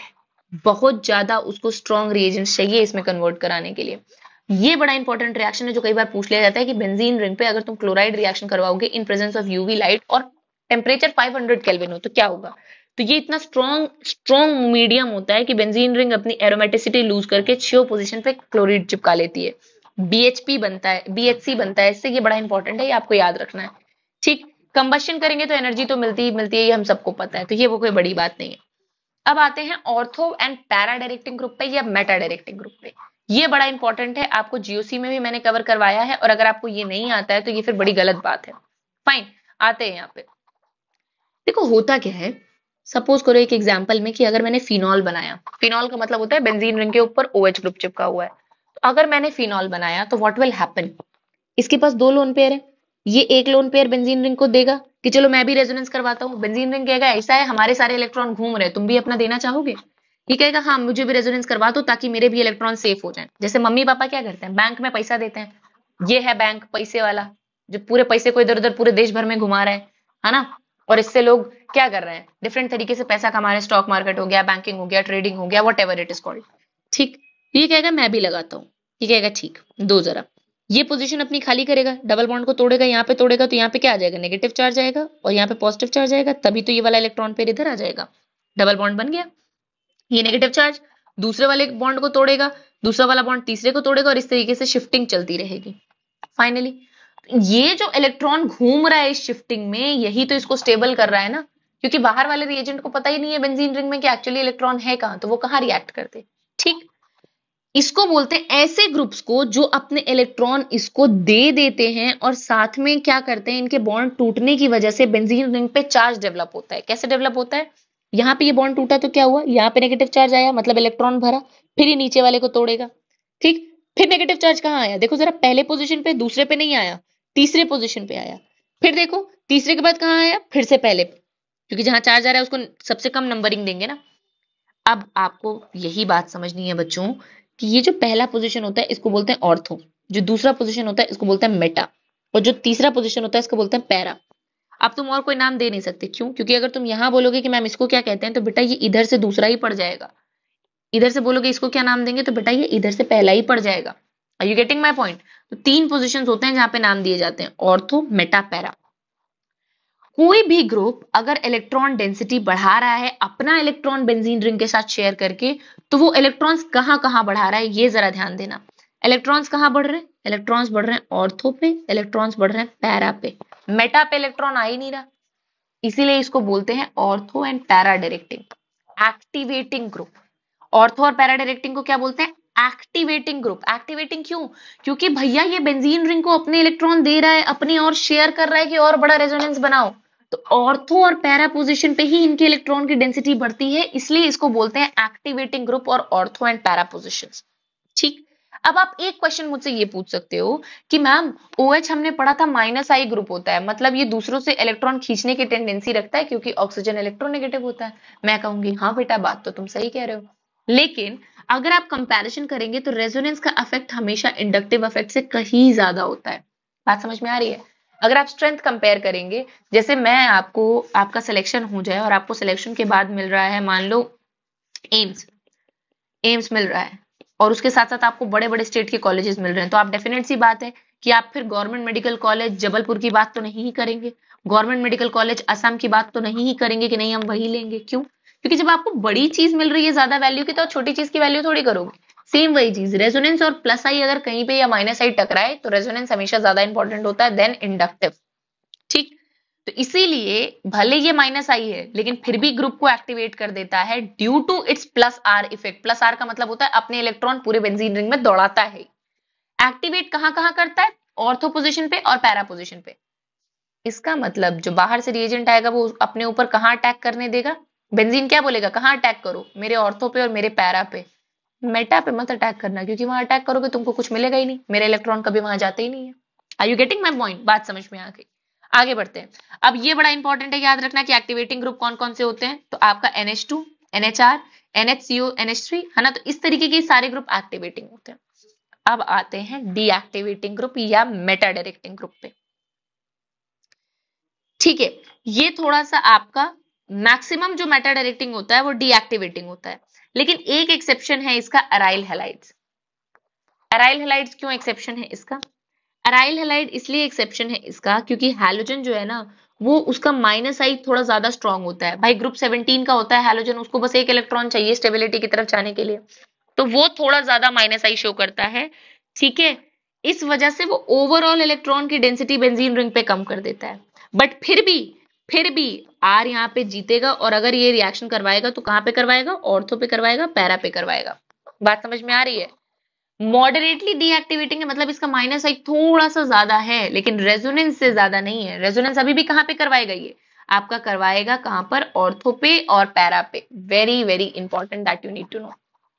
[SPEAKER 1] बहुत ज्यादा उसको स्ट्रॉन्ग रिएजेंट चाहिए इसमें कन्वर्ट कराने के लिए ये बड़ा इंपॉर्टेंट रिएक्शन है जो कई बार पूछ लिया जाता है कि बेंजीन रिंग पे अगर तुम क्लोराइड रिएक्शन करवाओगे in presence of UV light और टेम्परेचर 500 केल्विन हो तो क्या होगा तो ये इतना स्ट्रॉन्ग स्ट्रॉन्ग मीडियम होता है कि बेंजीन रिंग अपनी एरोमेटिसिटी लूज करके छियो पोजिशन पे क्लोरीड चिपका लेती है बीएचपी बनता है बीएचसी बनता है इससे ये बड़ा इंपॉर्टेंट है ये आपको याद रखना है ठीक कंबशन करेंगे तो एनर्जी तो मिलती ही मिलती है ये हम सबको पता है तो ये वो कोई बड़ी बात नहीं है अब आते हैं ortho and para directing group पे या मेटा डायरेक्टिंग ग्रुप पे ये बड़ा इंपॉर्टेंट है आपको जीओसी में भी मैंने कवर करवाया है और अगर आपको ये नहीं आता है तो ये फिर बड़ी गलत बात है फाइन आते हैं यहाँ पे देखो होता क्या है सपोज करो एक एग्जाम्पल में कि अगर मैंने फिनॉल बनाया फिनॉल का मतलब होता है बेंजीन रिंग के ऊपर ओ OH ग्रुप चिपका हुआ है अगर मैंने फिनॉल बनाया तो वॉट विल हैपन इसके पास दो लोन पेयर है ये एक लोन पेयर बेंजीन रिंग को देगा कि चलो मैं भी रेजोनेंस करवाता हूँ बेंजीन रिंग कहेगा ऐसा है हमारे सारे इलेक्ट्रॉन घूम रहे तुम भी अपना देना चाहोगे ये कहेगा हाँ मुझे भी रेजोनेंस करवा दो ताकि मेरे भी इलेक्ट्रॉन सेफ हो जाए जैसे मम्मी पापा क्या करते हैं बैंक में पैसा देते हैं ये है बैंक पैसे वाला जो पूरे पैसे को इधर उधर पूरे देश भर में घुमा रहे हैं है ना और इससे लोग क्या कर रहे हैं डिफरेंट तरीके से पैसा कमा रहे हैं स्टॉक मार्केट हो गया बैंकिंग हो गया ट्रेडिंग हो गया whatever it is called ठीक ये कहेगा मैं भी लगाता हूँ ये कहेगा ठीक दो जरा ये पोजीशन अपनी खाली करेगा डबल बॉन्ड को तोड़ेगा यहाँ पे तोड़ेगा तो यहाँ पे क्या आ जाएगा नेगेटिव चार्ज आएगा और यहाँ पे पॉजिटिव चार्ज आएगा तभी तो ये वाला इलेक्ट्रॉन पेयर इधर आ जाएगा डबल बॉन्ड बन गया ये नेगेटिव चार्ज दूसरे वाले बॉन्ड को तोड़ेगा दूसरा वाला बॉन्ड तीसरे को तोड़ेगा और इस तरीके से शिफ्टिंग चलती रहेगी फाइनली ये जो इलेक्ट्रॉन घूम रहा है इस शिफ्टिंग में यही तो इसको स्टेबल कर रहा है ना क्योंकि बाहर वाले रिएजेंट को पता ही नहीं है बेंजीन रिंग में कि एक्चुअली इलेक्ट्रॉन है कहां तो वो कहां रिएक्ट करते ठीक इसको बोलते हैं ऐसे ग्रुप्स को जो अपने इलेक्ट्रॉन इसको दे देते हैं और साथ में क्या करते हैं इनके बॉन्ड टूटने की वजह से बेंजीन रिंग पे चार्ज डेवलप होता है कैसे डेवलप होता है यहाँ पे ये बॉन्ड टूटा तो क्या हुआ यहाँ पे नेगेटिव चार्ज आया मतलब इलेक्ट्रॉन भरा फिर ये नीचे वाले को तोड़ेगा ठीक फिर नेगेटिव चार्ज कहाँ आया देखो जरा पहले पोजिशन पे दूसरे पे नहीं आया तीसरे पोजिशन पे आया फिर देखो तीसरे के बाद कहाँ आया फिर से पहले क्योंकि जहां चार्ज आ रहा है उसको सबसे कम नंबरिंग देंगे ना अब आपको यही बात समझनी है बच्चों कि ये जो पहला पोजिशन होता है इसको बोलते हैं ऑर्थो जो दूसरा पोजिशन होता है इसको बोलते हैं मेटा और जो तीसरा पोजिशन होता है इसको बोलते हैं पैरा अब तुम और कोई नाम दे नहीं सकते क्यों क्योंकि अगर तुम यहाँ बोलोगे कि मैम इसको क्या कहते हैं तो बेटा ये इधर से दूसरा ही पड़ जाएगा इधर से बोलोगे इसको क्या नाम देंगे तो बेटा ये इधर से पहला ही पड़ जाएगा are you getting my point तो तीन पोजिशन होते हैं जहां पे नाम दिए जाते हैं ऑर्थो मेटा पैरा कोई भी ग्रुप अगर इलेक्ट्रॉन डेंसिटी बढ़ा रहा है अपना इलेक्ट्रॉन बेंजीन रिंग के साथ शेयर करके तो वो इलेक्ट्रॉन्स कहाँ कहाँ बढ़ा रहा है ये जरा ध्यान देना इलेक्ट्रॉन्स कहाँ बढ़ रहे हैं इलेक्ट्रॉन्स बढ़ रहे हैं ऑर्थो पे इलेक्ट्रॉन्स बढ़ रहे हैं पैरा पे मेटा पे इलेक्ट्रॉन आ ही नहीं रहा इसीलिए इसको बोलते हैं ortho and para directing activating group ortho और पैरा डायरेक्टिंग को क्या बोलते हैं एक्टिवेटिंग ग्रुप एक्टिवेटिंग क्यों क्योंकि भैया ये बेंजीन रिंग को अपने इलेक्ट्रॉन दे रहा है अपने और शेयर कर रहा है कि और बड़ा रेजोनेंस बनाओ तो ऑर्थो और पैरा पोजिशन पे ही इनके इलेक्ट्रॉन की डेंसिटी बढ़ती है इसलिए इसको बोलते हैं एक्टिवेटिंग ग्रुप और ऑर्थो एंड पैरा पोजिशन ठीक अब आप एक क्वेश्चन मुझसे ये पूछ सकते हो कि मैम ओ OH हमने पढ़ा था माइनस आई ग्रुप होता है मतलब ये दूसरों से इलेक्ट्रॉन खींचने की टेंडेंसी रखता है क्योंकि ऑक्सीजन इलेक्ट्रोनेगेटिव होता है मैं कहूंगी हाँ बेटा बात तो तुम सही कह रहे हो लेकिन अगर आप कंपैरिजन करेंगे तो रेजोनेंस का अफेक्ट हमेशा इंडक्टिव अफेक्ट से कहीं ज्यादा होता है बात समझ में आ रही है अगर आप स्ट्रेंथ कंपेयर करेंगे जैसे मैं आपको आपका सिलेक्शन हो जाए और आपको सिलेक्शन के बाद मिल रहा है मान लो एम्स एम्स मिल रहा है और उसके साथ साथ आपको बड़े बड़े स्टेट के कॉलेजेस मिल रहे हैं तो आप डेफिनेट सी बात है कि आप फिर गवर्नमेंट मेडिकल कॉलेज जबलपुर की बात तो नहीं ही करेंगे गवर्नमेंट मेडिकल कॉलेज असम की बात तो नहीं ही करेंगे कि नहीं हम वही लेंगे क्यों क्योंकि जब आपको बड़ी चीज मिल रही है ज्यादा वैल्यू की तो छोटी चीज की वैल्यू थोड़ी करोगे सेम वही चीज रेजोनेंस और प्लस आई अगर कहीं पे या माइनस आई टकराए तो रेजोनेंस हमेशा ज्यादा इंपॉर्टेंट होता है देन इंडक्टिव ठीक तो इसीलिए भले ये माइनस आई है लेकिन फिर भी ग्रुप को एक्टिवेट कर देता है due to its plus R effect plus R का मतलब होता है अपने इलेक्ट्रॉन पूरे बेंजीन रिंग में दौड़ाता है एक्टिवेट कहाँ कहां करता है ऑर्थो पोजिशन पे और पैरा पोजिशन पे इसका मतलब जो बाहर से रिएजेंट आएगा वो अपने ऊपर कहाँ अटैक करने देगा बेंजीन क्या बोलेगा कहाँ अटैक करो मेरे ऑर्थो पे और मेरे पैरा पे मेटा पे मत अटैक करना क्योंकि वहां अटैक करोगे तुमको कुछ मिलेगा ही नहीं मेरे इलेक्ट्रॉन कभी वहां जाते ही नहीं है are you getting my point बात समझ में आ गई आगे बढ़ते हैं अब ये बड़ा इंपॉर्टेंट है याद रखना कि एक्टिवेटिंग ग्रुप कौन कौन से होते हैं तो आपका NH two NHR NHCO three है ना तो इस तरीके के सारे ग्रुप एक्टिवेटिंग होते हैं अब आते हैं डीएक्टिवेटिंग ग्रुप या मेटा डायरेक्टिंग ग्रुप पे ठीक है ये थोड़ा सा आपका मैक्सिमम जो मेटा डायरेक्टिंग होता है वो डीएक्टिवेटिंग होता है लेकिन एक एक्सेप्शन है इसका अराइल हेलाइड्स अराइल हेलाइड्स क्यों एक्सेप्शन है इसका अराइल हेलाइड इसलिए एक्सेप्शन है इसका क्योंकि हेलोजन जो है ना वो उसका माइनस आई थोड़ा ज्यादा स्ट्रॉन्ग होता है भाई ग्रुप 17 का होता है हेलोजन उसको बस एक इलेक्ट्रॉन चाहिए स्टेबिलिटी की तरफ जाने के लिए तो वो थोड़ा ज्यादा माइनस आई शो करता है ठीक है इस वजह से वो ओवरऑल इलेक्ट्रॉन की डेंसिटी बेंजीन रिंग पे कम कर देता है बट फिर भी फिर भी आर यहाँ पे जीतेगा और अगर ये रिएक्शन करवाएगा तो कहाँ पे करवाएगा ऑर्थो पे करवाएगा पैरा पे करवाएगा बात समझ में आ रही है मॉडरेटली डीएक्टिवेटिंग है मतलब इसका माइनस आई थोड़ा सा ज्यादा है लेकिन रेजोनेंस से ज्यादा नहीं है रेजोनेंस अभी भी कहाँ पे करवाएगा ये आपका करवाएगा कहां पर ऑर्थो पे और पैरा पे very very important that you need to know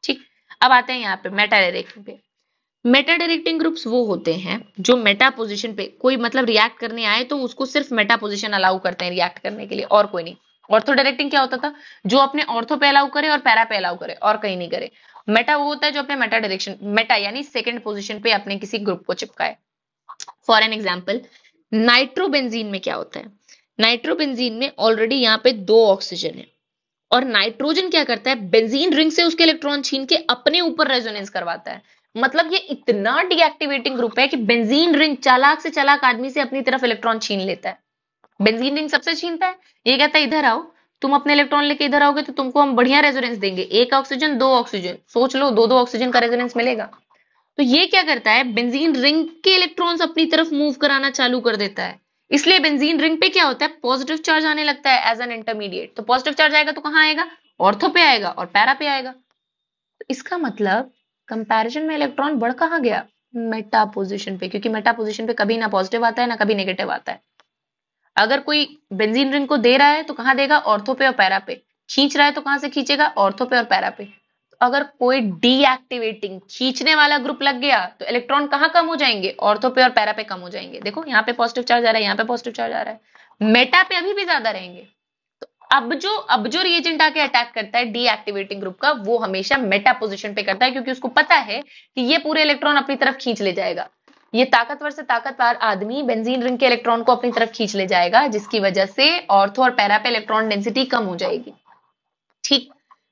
[SPEAKER 1] ठीक अब आते हैं यहाँ पे मेटा डायरेक्टिंग पे मेटा डायरेक्टिंग ग्रुप्स वो होते हैं जो मेटा पोजीशन पे कोई मतलब रिएक्ट करने आए तो उसको सिर्फ मेटा पोजीशन अलाउ करते हैं रिएक्ट करने के लिए और कोई नहीं ऑर्थो डायरेक्टिंग क्या होता था जो अपने ऑर्थो पे अलाउ करे और पैरा पे अलाउ करे और कहीं नहीं करे मेटा वो होता है जो अपने मेटा डायरेक्शन मेटा यानी सेकंड पोजिशन पे अपने किसी ग्रुप को चिपकाए फॉर एन एग्जाम्पल नाइट्रोबेंजीन में क्या होता है नाइट्रोबेंजीन में ऑलरेडी यहाँ पे दो ऑक्सीजन है और नाइट्रोजन क्या करता है बेंजीन रिंग से उसके इलेक्ट्रॉन छीन के अपने ऊपर रेजोनेंस करवाता है मतलब ये इतना डीएक्टिवेटिंग ग्रुप है कि बेंजीन रिंग चालाक से चालाक आदमी से अपनी तरफ इलेक्ट्रॉन छीन लेता है बेंजीन रिंग सबसे छीनता है ये कहता है इधर आओ तुम अपने इलेक्ट्रॉन लेके इधर आओगे तो तुमको हम बढ़िया रेजोनेंस देंगे एक ऑक्सीजन दो ऑक्सीजन सोच लो दो दो ऑक्सीजन का रेजोनेंस मिलेगा तो ये क्या करता है बेंजीन रिंग के इलेक्ट्रॉन्स अपनी तरफ मूव कराना चालू कर देता है इसलिए बेंजीन रिंग पे क्या होता है पॉजिटिव चार्ज आने लगता है एज एन इंटरमीडिएट तो पॉजिटिव चार्ज आएगा तो कहां आएगा ऑर्थो पे आएगा और पैरा पे आएगा तो इसका मतलब कंपैरिजन में इलेक्ट्रॉन बढ़ कहा गया मेटा पोजिशन पे क्योंकि मेटा पोजिशन पे कभी ना पॉजिटिव आता है ना कभी नेगेटिव आता है अगर कोई बेंजीन रिंग को दे रहा है तो कहां देगा ऑर्थो पे और पैरा पे खींच रहा है तो कहां से खींचेगा ऑर्थो पे और पैरा पे तो अगर कोई डीएक्टिवेटिंग खींचने वाला ग्रुप लग गया तो इलेक्ट्रॉन कहां कम हो जाएंगे ऑर्थो पे और पैरा पे कम हो जाएंगे देखो यहाँ पे पॉजिटिव चार्ज आ रहा है यहाँ पे पॉजिटिव चार्ज आ रहा है मेटा पे अभी भी ज्यादा रहेंगे अब जो अब जो रिएजेंट आके अटैक करता है डीएक्टिवेटिंग ग्रुप का वो हमेशा मेटा पोजिशन पे करता है क्योंकि उसको पता है कि ये पूरे इलेक्ट्रॉन अपनी तरफ खींच ले जाएगा ये ताकतवर से ताकतवर आदमी बेंजीन रिंग के इलेक्ट्रॉन को अपनी तरफ खींच ले जाएगा जिसकी वजह से ऑर्थो और पैरा पे इलेक्ट्रॉन डेंसिटी कम हो जाएगी ठीक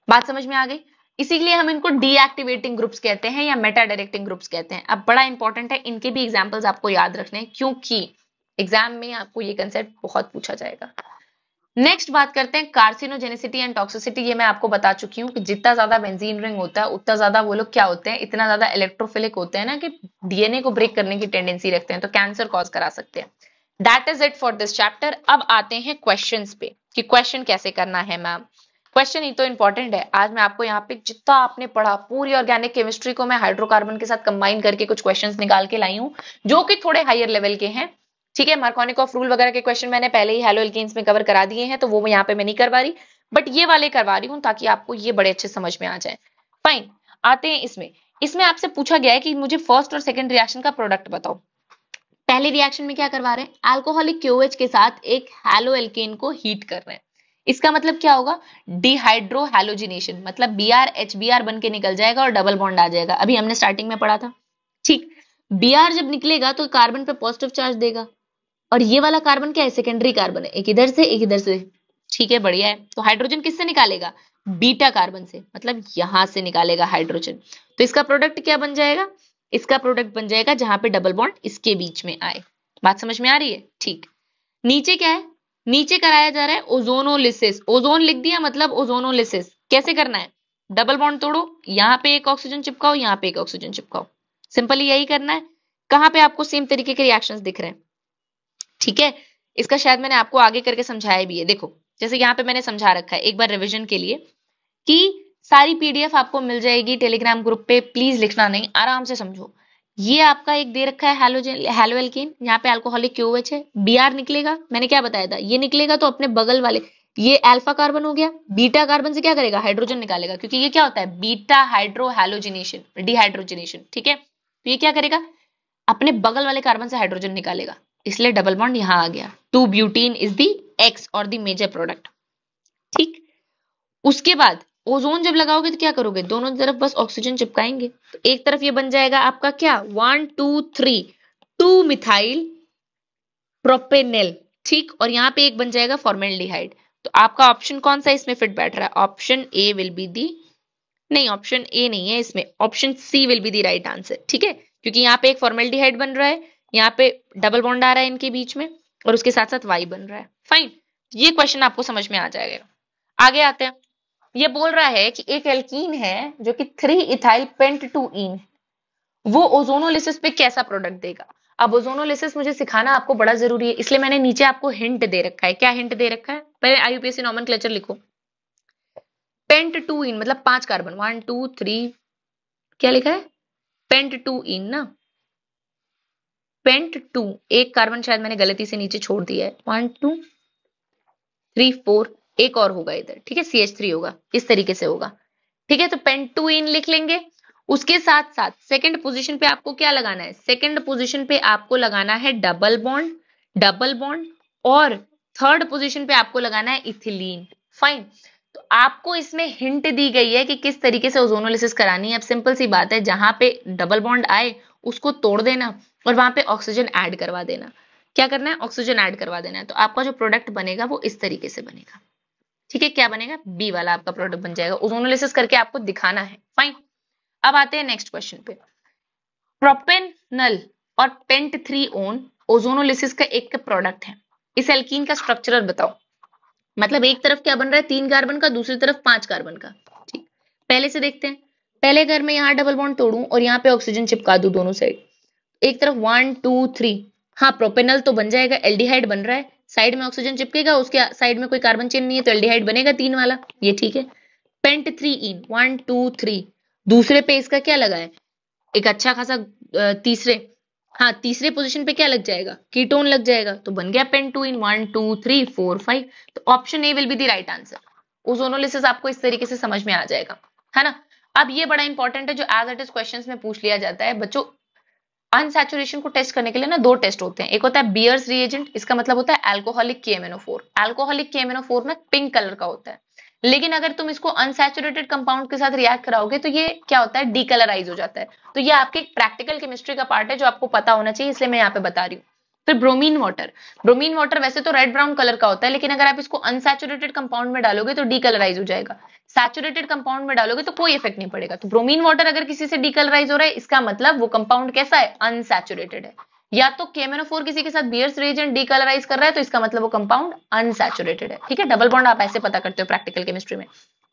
[SPEAKER 1] बात समझ में आ गई इसीलिए हम इनको डीएक्टिवेटिंग ग्रुप्स कहते हैं या मेटा डायरेक्टिंग ग्रुप्स कहते हैं अब बड़ा इंपॉर्टेंट है इनके भी एग्जाम्पल्स आपको याद रखने क्योंकि एग्जाम में आपको ये कंसेप्ट बहुत पूछा जाएगा नेक्स्ट बात करते हैं कार्सिनोजेनेसिटी एंड टॉक्सिसिटी ये मैं आपको बता चुकी हूँ कि जितना ज्यादा बेंजीन रिंग होता है उतना ज्यादा वो लोग क्या होते हैं इतना ज्यादा इलेक्ट्रोफिलिक होते हैं ना कि डीएनए को ब्रेक करने की टेंडेंसी रखते हैं तो कैंसर कॉज करा सकते हैं that is it for this chapter अब आते हैं क्वेश्चन पे कि क्वेश्चन कैसे करना है मैम क्वेश्चन ही तो इंपॉर्टेंट है आज मैं आपको यहाँ पे जितना आपने पढ़ा पूरी ऑर्गेनिक केमिस्ट्री को मैं हाइड्रोकार्बन के साथ कंबाइन करके कुछ क्वेश्चंस निकाल के लाई हूँ जो कि थोड़े हायर लेवल के हैं ठीक है ऑफ रूल वगैरह के क्वेश्चन मैंने पहले ही हेलो एल्केन्स में कवर करा दिए हैं तो वो मैं यहाँ पे मैं नहीं करवा रही बट ये वाले करवा रही हूँ ताकि आपको ये बड़े अच्छे समझ में आ जाए फाइन आते हैं इसमें इसमें आपसे पूछा गया है कि मुझे फर्स्ट और सेकेंड रिएक्शन का प्रोडक्ट बताओ पहले रिएक्शन में क्या करवा रहे हैं एल्कोहलिक क्यूएच के साथ एक हेलो एल्केन को हीट कर रहे हैं इसका मतलब क्या होगा डिहाइड्रोहैलोजिनेशन मतलब B R H B R बन के निकल जाएगा और डबल बॉन्ड आ जाएगा अभी हमने स्टार्टिंग में पढ़ा था ठीक बी आर जब निकलेगा तो कार्बन पे पॉजिटिव चार्ज देगा और ये वाला कार्बन क्या है सेकेंडरी कार्बन है एक इधर से एक इधर से ठीक है बढ़िया है तो हाइड्रोजन किससे निकालेगा बीटा कार्बन से मतलब यहां से निकालेगा हाइड्रोजन तो इसका प्रोडक्ट क्या बन जाएगा इसका प्रोडक्ट बन जाएगा जहां पे डबल बॉन्ड इसके बीच में आए बात समझ में आ रही है ठीक नीचे क्या है नीचे कराया जा रहा है ओजोनोलिसिस ओजोन लिख दिया मतलब ओजोनोलिसिस कैसे करना है डबल बॉन्ड तोड़ो यहाँ पे एक ऑक्सीजन चिपकाओ यहाँ पे एक ऑक्सीजन चिपकाओ सिंपली यही करना है कहां पे आपको सेम तरीके के रिएक्शंस दिख रहे हैं ठीक है इसका शायद मैंने आपको आगे करके समझाया भी है देखो जैसे यहाँ पे मैंने समझा रखा है एक बार रिविजन के लिए कि सारी पीडीएफ आपको मिल जाएगी टेलीग्राम ग्रुप पे प्लीज लिखना नहीं आराम से समझो ये आपका एक दे रखा है हेलोजन हेलो एल्किन यहाँ पे अल्कोहलिक क्यू एच है बी आर निकलेगा मैंने क्या बताया था ये निकलेगा तो अपने बगल वाले ये अल्फा कार्बन हो गया बीटा कार्बन से क्या करेगा हाइड्रोजन निकालेगा क्योंकि ये क्या होता है बीटा हाइड्रो हेलोजिनेशन डिहाइड्रोजिनेशन ठीक है तो ये क्या करेगा अपने बगल वाले कार्बन से हाइड्रोजन निकालेगा इसलिए डबल बॉन्ड यहां आ गया two butene is the X और दी मेजर प्रोडक्ट ठीक उसके बाद ओजोन जब लगाओगे तो क्या करोगे दोनों तरफ बस ऑक्सीजन चिपकाएंगे तो एक तरफ ये बन जाएगा आपका क्या one two three two methyl propanal ठीक और यहाँ पे एक बन जाएगा फॉर्मेलिहाइड तो आपका ऑप्शन कौन सा इसमें फिट बैठ रहा है option A will be the नहीं ऑप्शन ए नहीं है इसमें option C will be the right answer ठीक है क्योंकि यहाँ पे एक फॉर्मेलिटी बन रहा है यहाँ पे डबल बॉन्ड आ रहा है इनके बीच में और उसके साथ साथ वाई बन रहा है फाइन ये क्वेश्चन आपको समझ में आ जाएगा आगे आते हैं ये बोल रहा है कि एक एल्कीन है जो कि three ethyl pent two ene वो ओजोनोलिसिस पे कैसा प्रोडक्ट देगा अब ओजोनोलिसिस मुझे सिखाना आपको बड़ा जरूरी है इसलिए मैंने नीचे आपको हिंट दे रखा है क्या हिंट दे रखा है पहले आईयूपीएससी नॉमन क्लेचर लिखो पेंट टू इन मतलब पांच कार्बन वन टू थ्री क्या लिखा है पेंट टू इन ना पेंट टू एक कार्बन शायद मैंने गलती से नीचे छोड़ दिया है वन टू थ्री फोर एक और होगा इधर ठीक है सी एच थ्री होगा इस तरीके से होगा ठीक है तो पेंट टू इन लिख लेंगे उसके साथ साथ सेकंड पोजीशन पे आपको क्या लगाना है सेकंड पोजीशन पे आपको लगाना है डबल बॉन्ड डबल बॉन्ड और थर्ड पोजीशन पे आपको लगाना है इथिलीन फाइन तो आपको इसमें हिंट दी गई है कि किस तरीके से ओजोनोलिसिस करानी है अब सिंपल सी बात है जहां पे डबल बॉन्ड आए उसको तोड़ देना और वहां पे ऑक्सीजन ऐड करवा देना क्या करना है ऑक्सीजन ऐड करवा देना है तो आपका जो प्रोडक्ट बनेगा वो इस तरीके से बनेगा ठीक है क्या बनेगा बी वाला आपका प्रोडक्ट बन जाएगा ओजोनोलिसिस करके आपको दिखाना है फाइन अब आते हैं नेक्स्ट क्वेश्चन पे प्रोपेनल और पेंट थ्री ओन ओजोनोलिसिस का एक प्रोडक्ट है इस एल्कीन का स्ट्रक्चरल बताओ मतलब एक तरफ क्या बन रहा है तीन कार्बन का दूसरी तरफ पांच कार्बन का ठीक पहले से देखते हैं पहले अगर मैं यहाँ डबल बॉन्ड तोड़ू और यहाँ पे ऑक्सीजन चिपका दू दोनों साइड एक तरफ वन टू थ्री हाँ प्रोपेनल तो बन जाएगा एल्डिहाइड बन रहा है साइड में ऑक्सीजन चिपकेगा उसके साइड में कोई कार्बन चेन नहीं है तो एल्डिहाइड बनेगा तीन वाला ये ठीक है pent three ene one two three दूसरे पे इसका क्या लगा है एक अच्छा खासा तीसरे हाँ तीसरे पोजीशन पे क्या लग जाएगा कीटोन लग जाएगा तो बन गया pent two ene one two three four five तो option A will be the right answer ozonolysis आपको इस तरीके से समझ में आ जाएगा है ना अब ये बड़ा इंपॉर्टेंट है जो एज इट इज क्वेश्चन में पूछ लिया जाता है बच्चों अनसेचुरेशन को टेस्ट करने के लिए ना दो टेस्ट होते हैं एक होता है बियर्स रिएजेंट इसका मतलब होता है एल्कोहलिक केएमएनओफोर एल्कोहलिक केएमएनओफोर ना पिंक कलर का होता है लेकिन अगर तुम इसको अनसेचुरेटेड कंपाउंड के साथ रिएक्ट कराओगे तो ये क्या होता है डीकलराइज हो जाता है तो ये आपके प्रैक्टिकल केमिस्ट्री का पार्ट है जो आपको पता होना चाहिए इसलिए मैं यहाँ पे बता रही हूँ फिर ब्रोमीन वाटर ब्रोमीन वाटर वैसे तो रेड ब्राउन कलर का होता है लेकिन अगर आप इसको अनसेचुरेटेड कंपाउंड में डालोगे तो डीकलराइज हो जाएगा सैचुरेटेड कंपाउंड में डालोगे तो कोई इफेक्ट नहीं पड़ेगा तो ब्रोमीन वाटर अगर किसी से डीकलराइज हो रहा है इसका मतलब वो कंपाउंड कैसा है अनसेचुरेटेड है या तो केमेनोफोर किसी के साथ बियर्स रिएजेंट डीकलराइज कर रहा है तो इसका मतलब वो कंपाउंड अनसेचुरेटेड है ठीक है डबल बॉन्ड आप ऐसे पता करते हो प्रैक्टिकल केमिस्ट्री में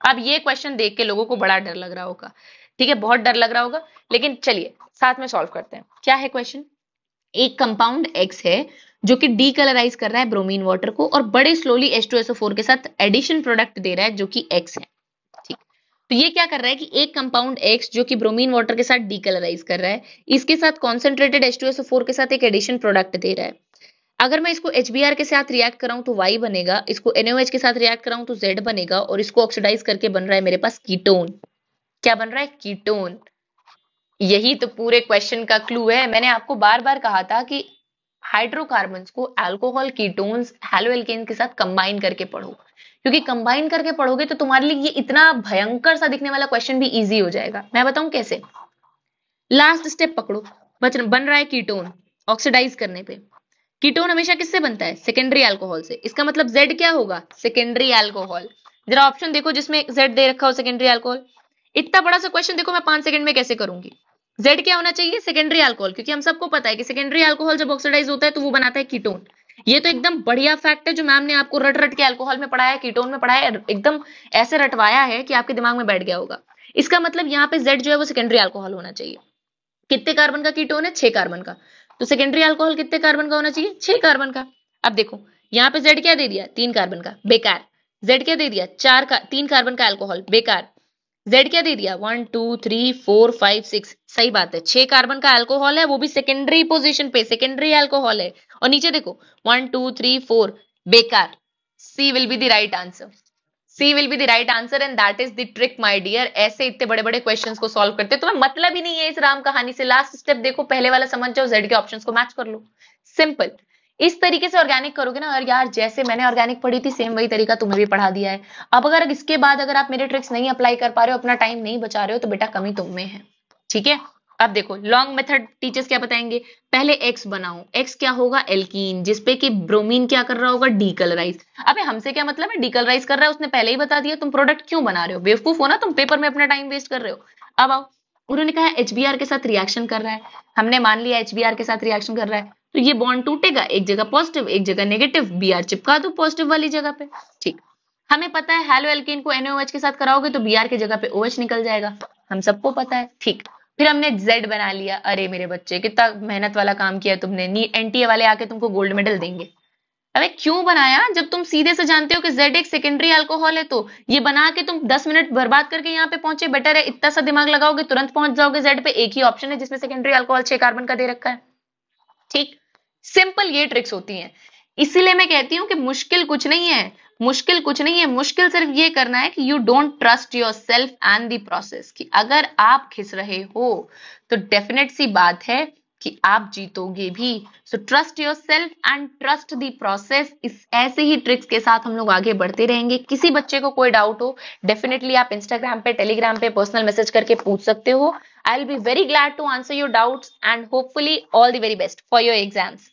[SPEAKER 1] अब ये क्वेश्चन देख के लोगों को बड़ा डर लग रहा होगा ठीक है बहुत डर लग रहा होगा लेकिन चलिए साथ में सॉल्व करते हैं क्या है क्वेश्चन एक कंपाउंड एक्स है जो कि डीकलराइज कर रहा है ब्रोमीन वाटर को और बड़े स्लोली H2SO4 के साथ एडिशन प्रोडक्ट दे रहा है जो कि एक्स है ठीक तो ये क्या कर रहा है कि एक कंपाउंड एक्स जो कि ब्रोमीन वाटर के साथ डीकलराइज कर रहा है इसके साथ कॉन्सेंट्रेटेड H2SO4 के साथ एक एडिशन प्रोडक्ट दे रहा है अगर मैं इसको एच के साथ रिएक्ट कराऊं तो वाई बनेगा इसको NaOH के साथ रिएक्ट कराऊं तो जेड बनेगा और इसको ऑक्सीडाइज करके बन रहा है मेरे पास कीटोन क्या बन रहा है कीटोन यही तो पूरे क्वेश्चन का क्लू है मैंने आपको बार बार कहा था कि हाइड्रोकार्बन को एल्कोहल कीटोन्स हेलोएल्केन के साथ कंबाइन करके पढ़ो क्योंकि कंबाइन करके पढ़ोगे तो तुम्हारे लिए ये इतना भयंकर सा दिखने वाला क्वेश्चन भी इजी हो जाएगा मैं बताऊं कैसे लास्ट स्टेप पकड़ो बचन बन रहा है कीटोन ऑक्सीडाइज करने पे कीटोन हमेशा किससे बनता है सेकेंडरी एल्कोहल से इसका मतलब जेड क्या होगा सेकेंडरी एल्कोहल जरा ऑप्शन देखो जिसमें जेड दे रखा हो सेकेंडरी एल्कोहल इतना बड़ा सा क्वेश्चन देखो मैं पांच सेकंड में कैसे करूंगी Z क्या होना चाहिए सेकेंडरी अल्कोहल क्योंकि हम सबको पता है कि सेकेंडरी अल्कोहल जब ऑक्सीडाइज होता है तो वो बनाता है कीटोन ये तो एकदम बढ़िया फैक्ट है जो मैम ने आपको रट रट के अल्कोहल में पढ़ाया कीटोन में पढ़ाया एकदम ऐसे रटवाया है कि आपके दिमाग में बैठ गया होगा इसका मतलब यहाँ पे जेड जो है वो सेकेंडरी अल्कोहल होना चाहिए कितने कार्बन का कीटोन है छह कार्बन का तो सेकेंडरी अल्कोहल कितने कार्बन का होना चाहिए छह कार्बन का अब देखो यहाँ पे जेड क्या दे दिया तीन कार्बन का बेकार जेड क्या दे दिया चार का तीन कार्बन का अल्कोहल बेकार जेड क्या दे दिया one two three four five six सही बात है छह कार्बन का अल्कोहल है वो भी सेकेंडरी पोजीशन पे सेकेंडरी अल्कोहल है और नीचे देखो वन टू थ्री फोर बेकार C will be the right answer C will be the right answer and that is the trick my dear ऐसे इतने बड़े बड़े क्वेश्चंस को सॉल्व करते तुम्हें मतलब ही नहीं है इस राम कहानी से लास्ट स्टेप देखो पहले वाला समझ जाओ जेड के ऑप्शन को मैच कर लो सिंपल इस तरीके से ऑर्गेनिक करोगे ना और यार जैसे मैंने ऑर्गेनिक पढ़ी थी सेम वही तरीका तुम्हें भी पढ़ा दिया है अब अगर इसके बाद अगर आप मेरे ट्रिक्स नहीं अप्लाई कर पा रहे हो अपना टाइम नहीं बचा रहे हो तो बेटा कमी तुम में है ठीक है अब देखो लॉन्ग मेथड टीचर्स क्या बताएंगे पहले एक्स बनाओ एक्स क्या होगा एल्कीन जिसपे कि ब्रोमीन क्या कर रहा होगा डीकलराइज अबे हमसे क्या मतलब है डीकलराइज कर रहा है उसने पहले ही बता दिया तुम प्रोडक्ट क्यों बना रहे हो बेवकूफ हो ना तुम पेपर में अपना टाइम वेस्ट कर रहे हो अब आओ उन्होंने कहा एच के साथ रिएक्शन कर रहा है हमने मान लिया एच के साथ रिएक्शन कर रहा है तो ये बॉन्ड टूटेगा एक जगह पॉजिटिव एक जगह नेगेटिव बी आर चिपका दो पॉजिटिव वाली जगह पे ठीक हमें पता है हेलो एल्किन को एनओएच के साथ कराओगे तो बी आर की जगह पे ओएच निकल जाएगा हम सबको पता है ठीक फिर हमने जेड बना लिया अरे मेरे बच्चे कितना मेहनत वाला काम किया तुमने एनटीए वाले आके तुमको गोल्ड मेडल देंगे अबे क्यों बनाया जब तुम सीधे से जानते हो कि जेड एक सेकेंडरी अल्कोहल है तो ये बना के तुम 10 मिनट बर्बाद करके यहाँ पे पहुंचे बेटर है इतना सा दिमाग लगाओगे तुरंत पहुंच जाओगे जेड पे एक ही ऑप्शन है जिसमें सेकेंडरी अल्कोहल छह कार्बन का दे रखा है ठीक सिंपल ये ट्रिक्स होती हैं इसीलिए मैं कहती हूं कि मुश्किल कुछ नहीं है मुश्किल कुछ नहीं है मुश्किल सिर्फ ये करना है कि you don't trust yourself and the process कि अगर आप खिस रहे हो तो डेफिनेट सी बात है कि आप जीतोगे भी so trust yourself and trust the process इस ऐसे ही ट्रिक्स के साथ हम लोग आगे बढ़ते रहेंगे किसी बच्चे को कोई डाउट हो डेफिनेटली आप इंस्टाग्राम पे टेलीग्राम पे पर्सनल मैसेज करके पूछ सकते हो I'll be very glad to answer your doubts and hopefully all the very best for your exams.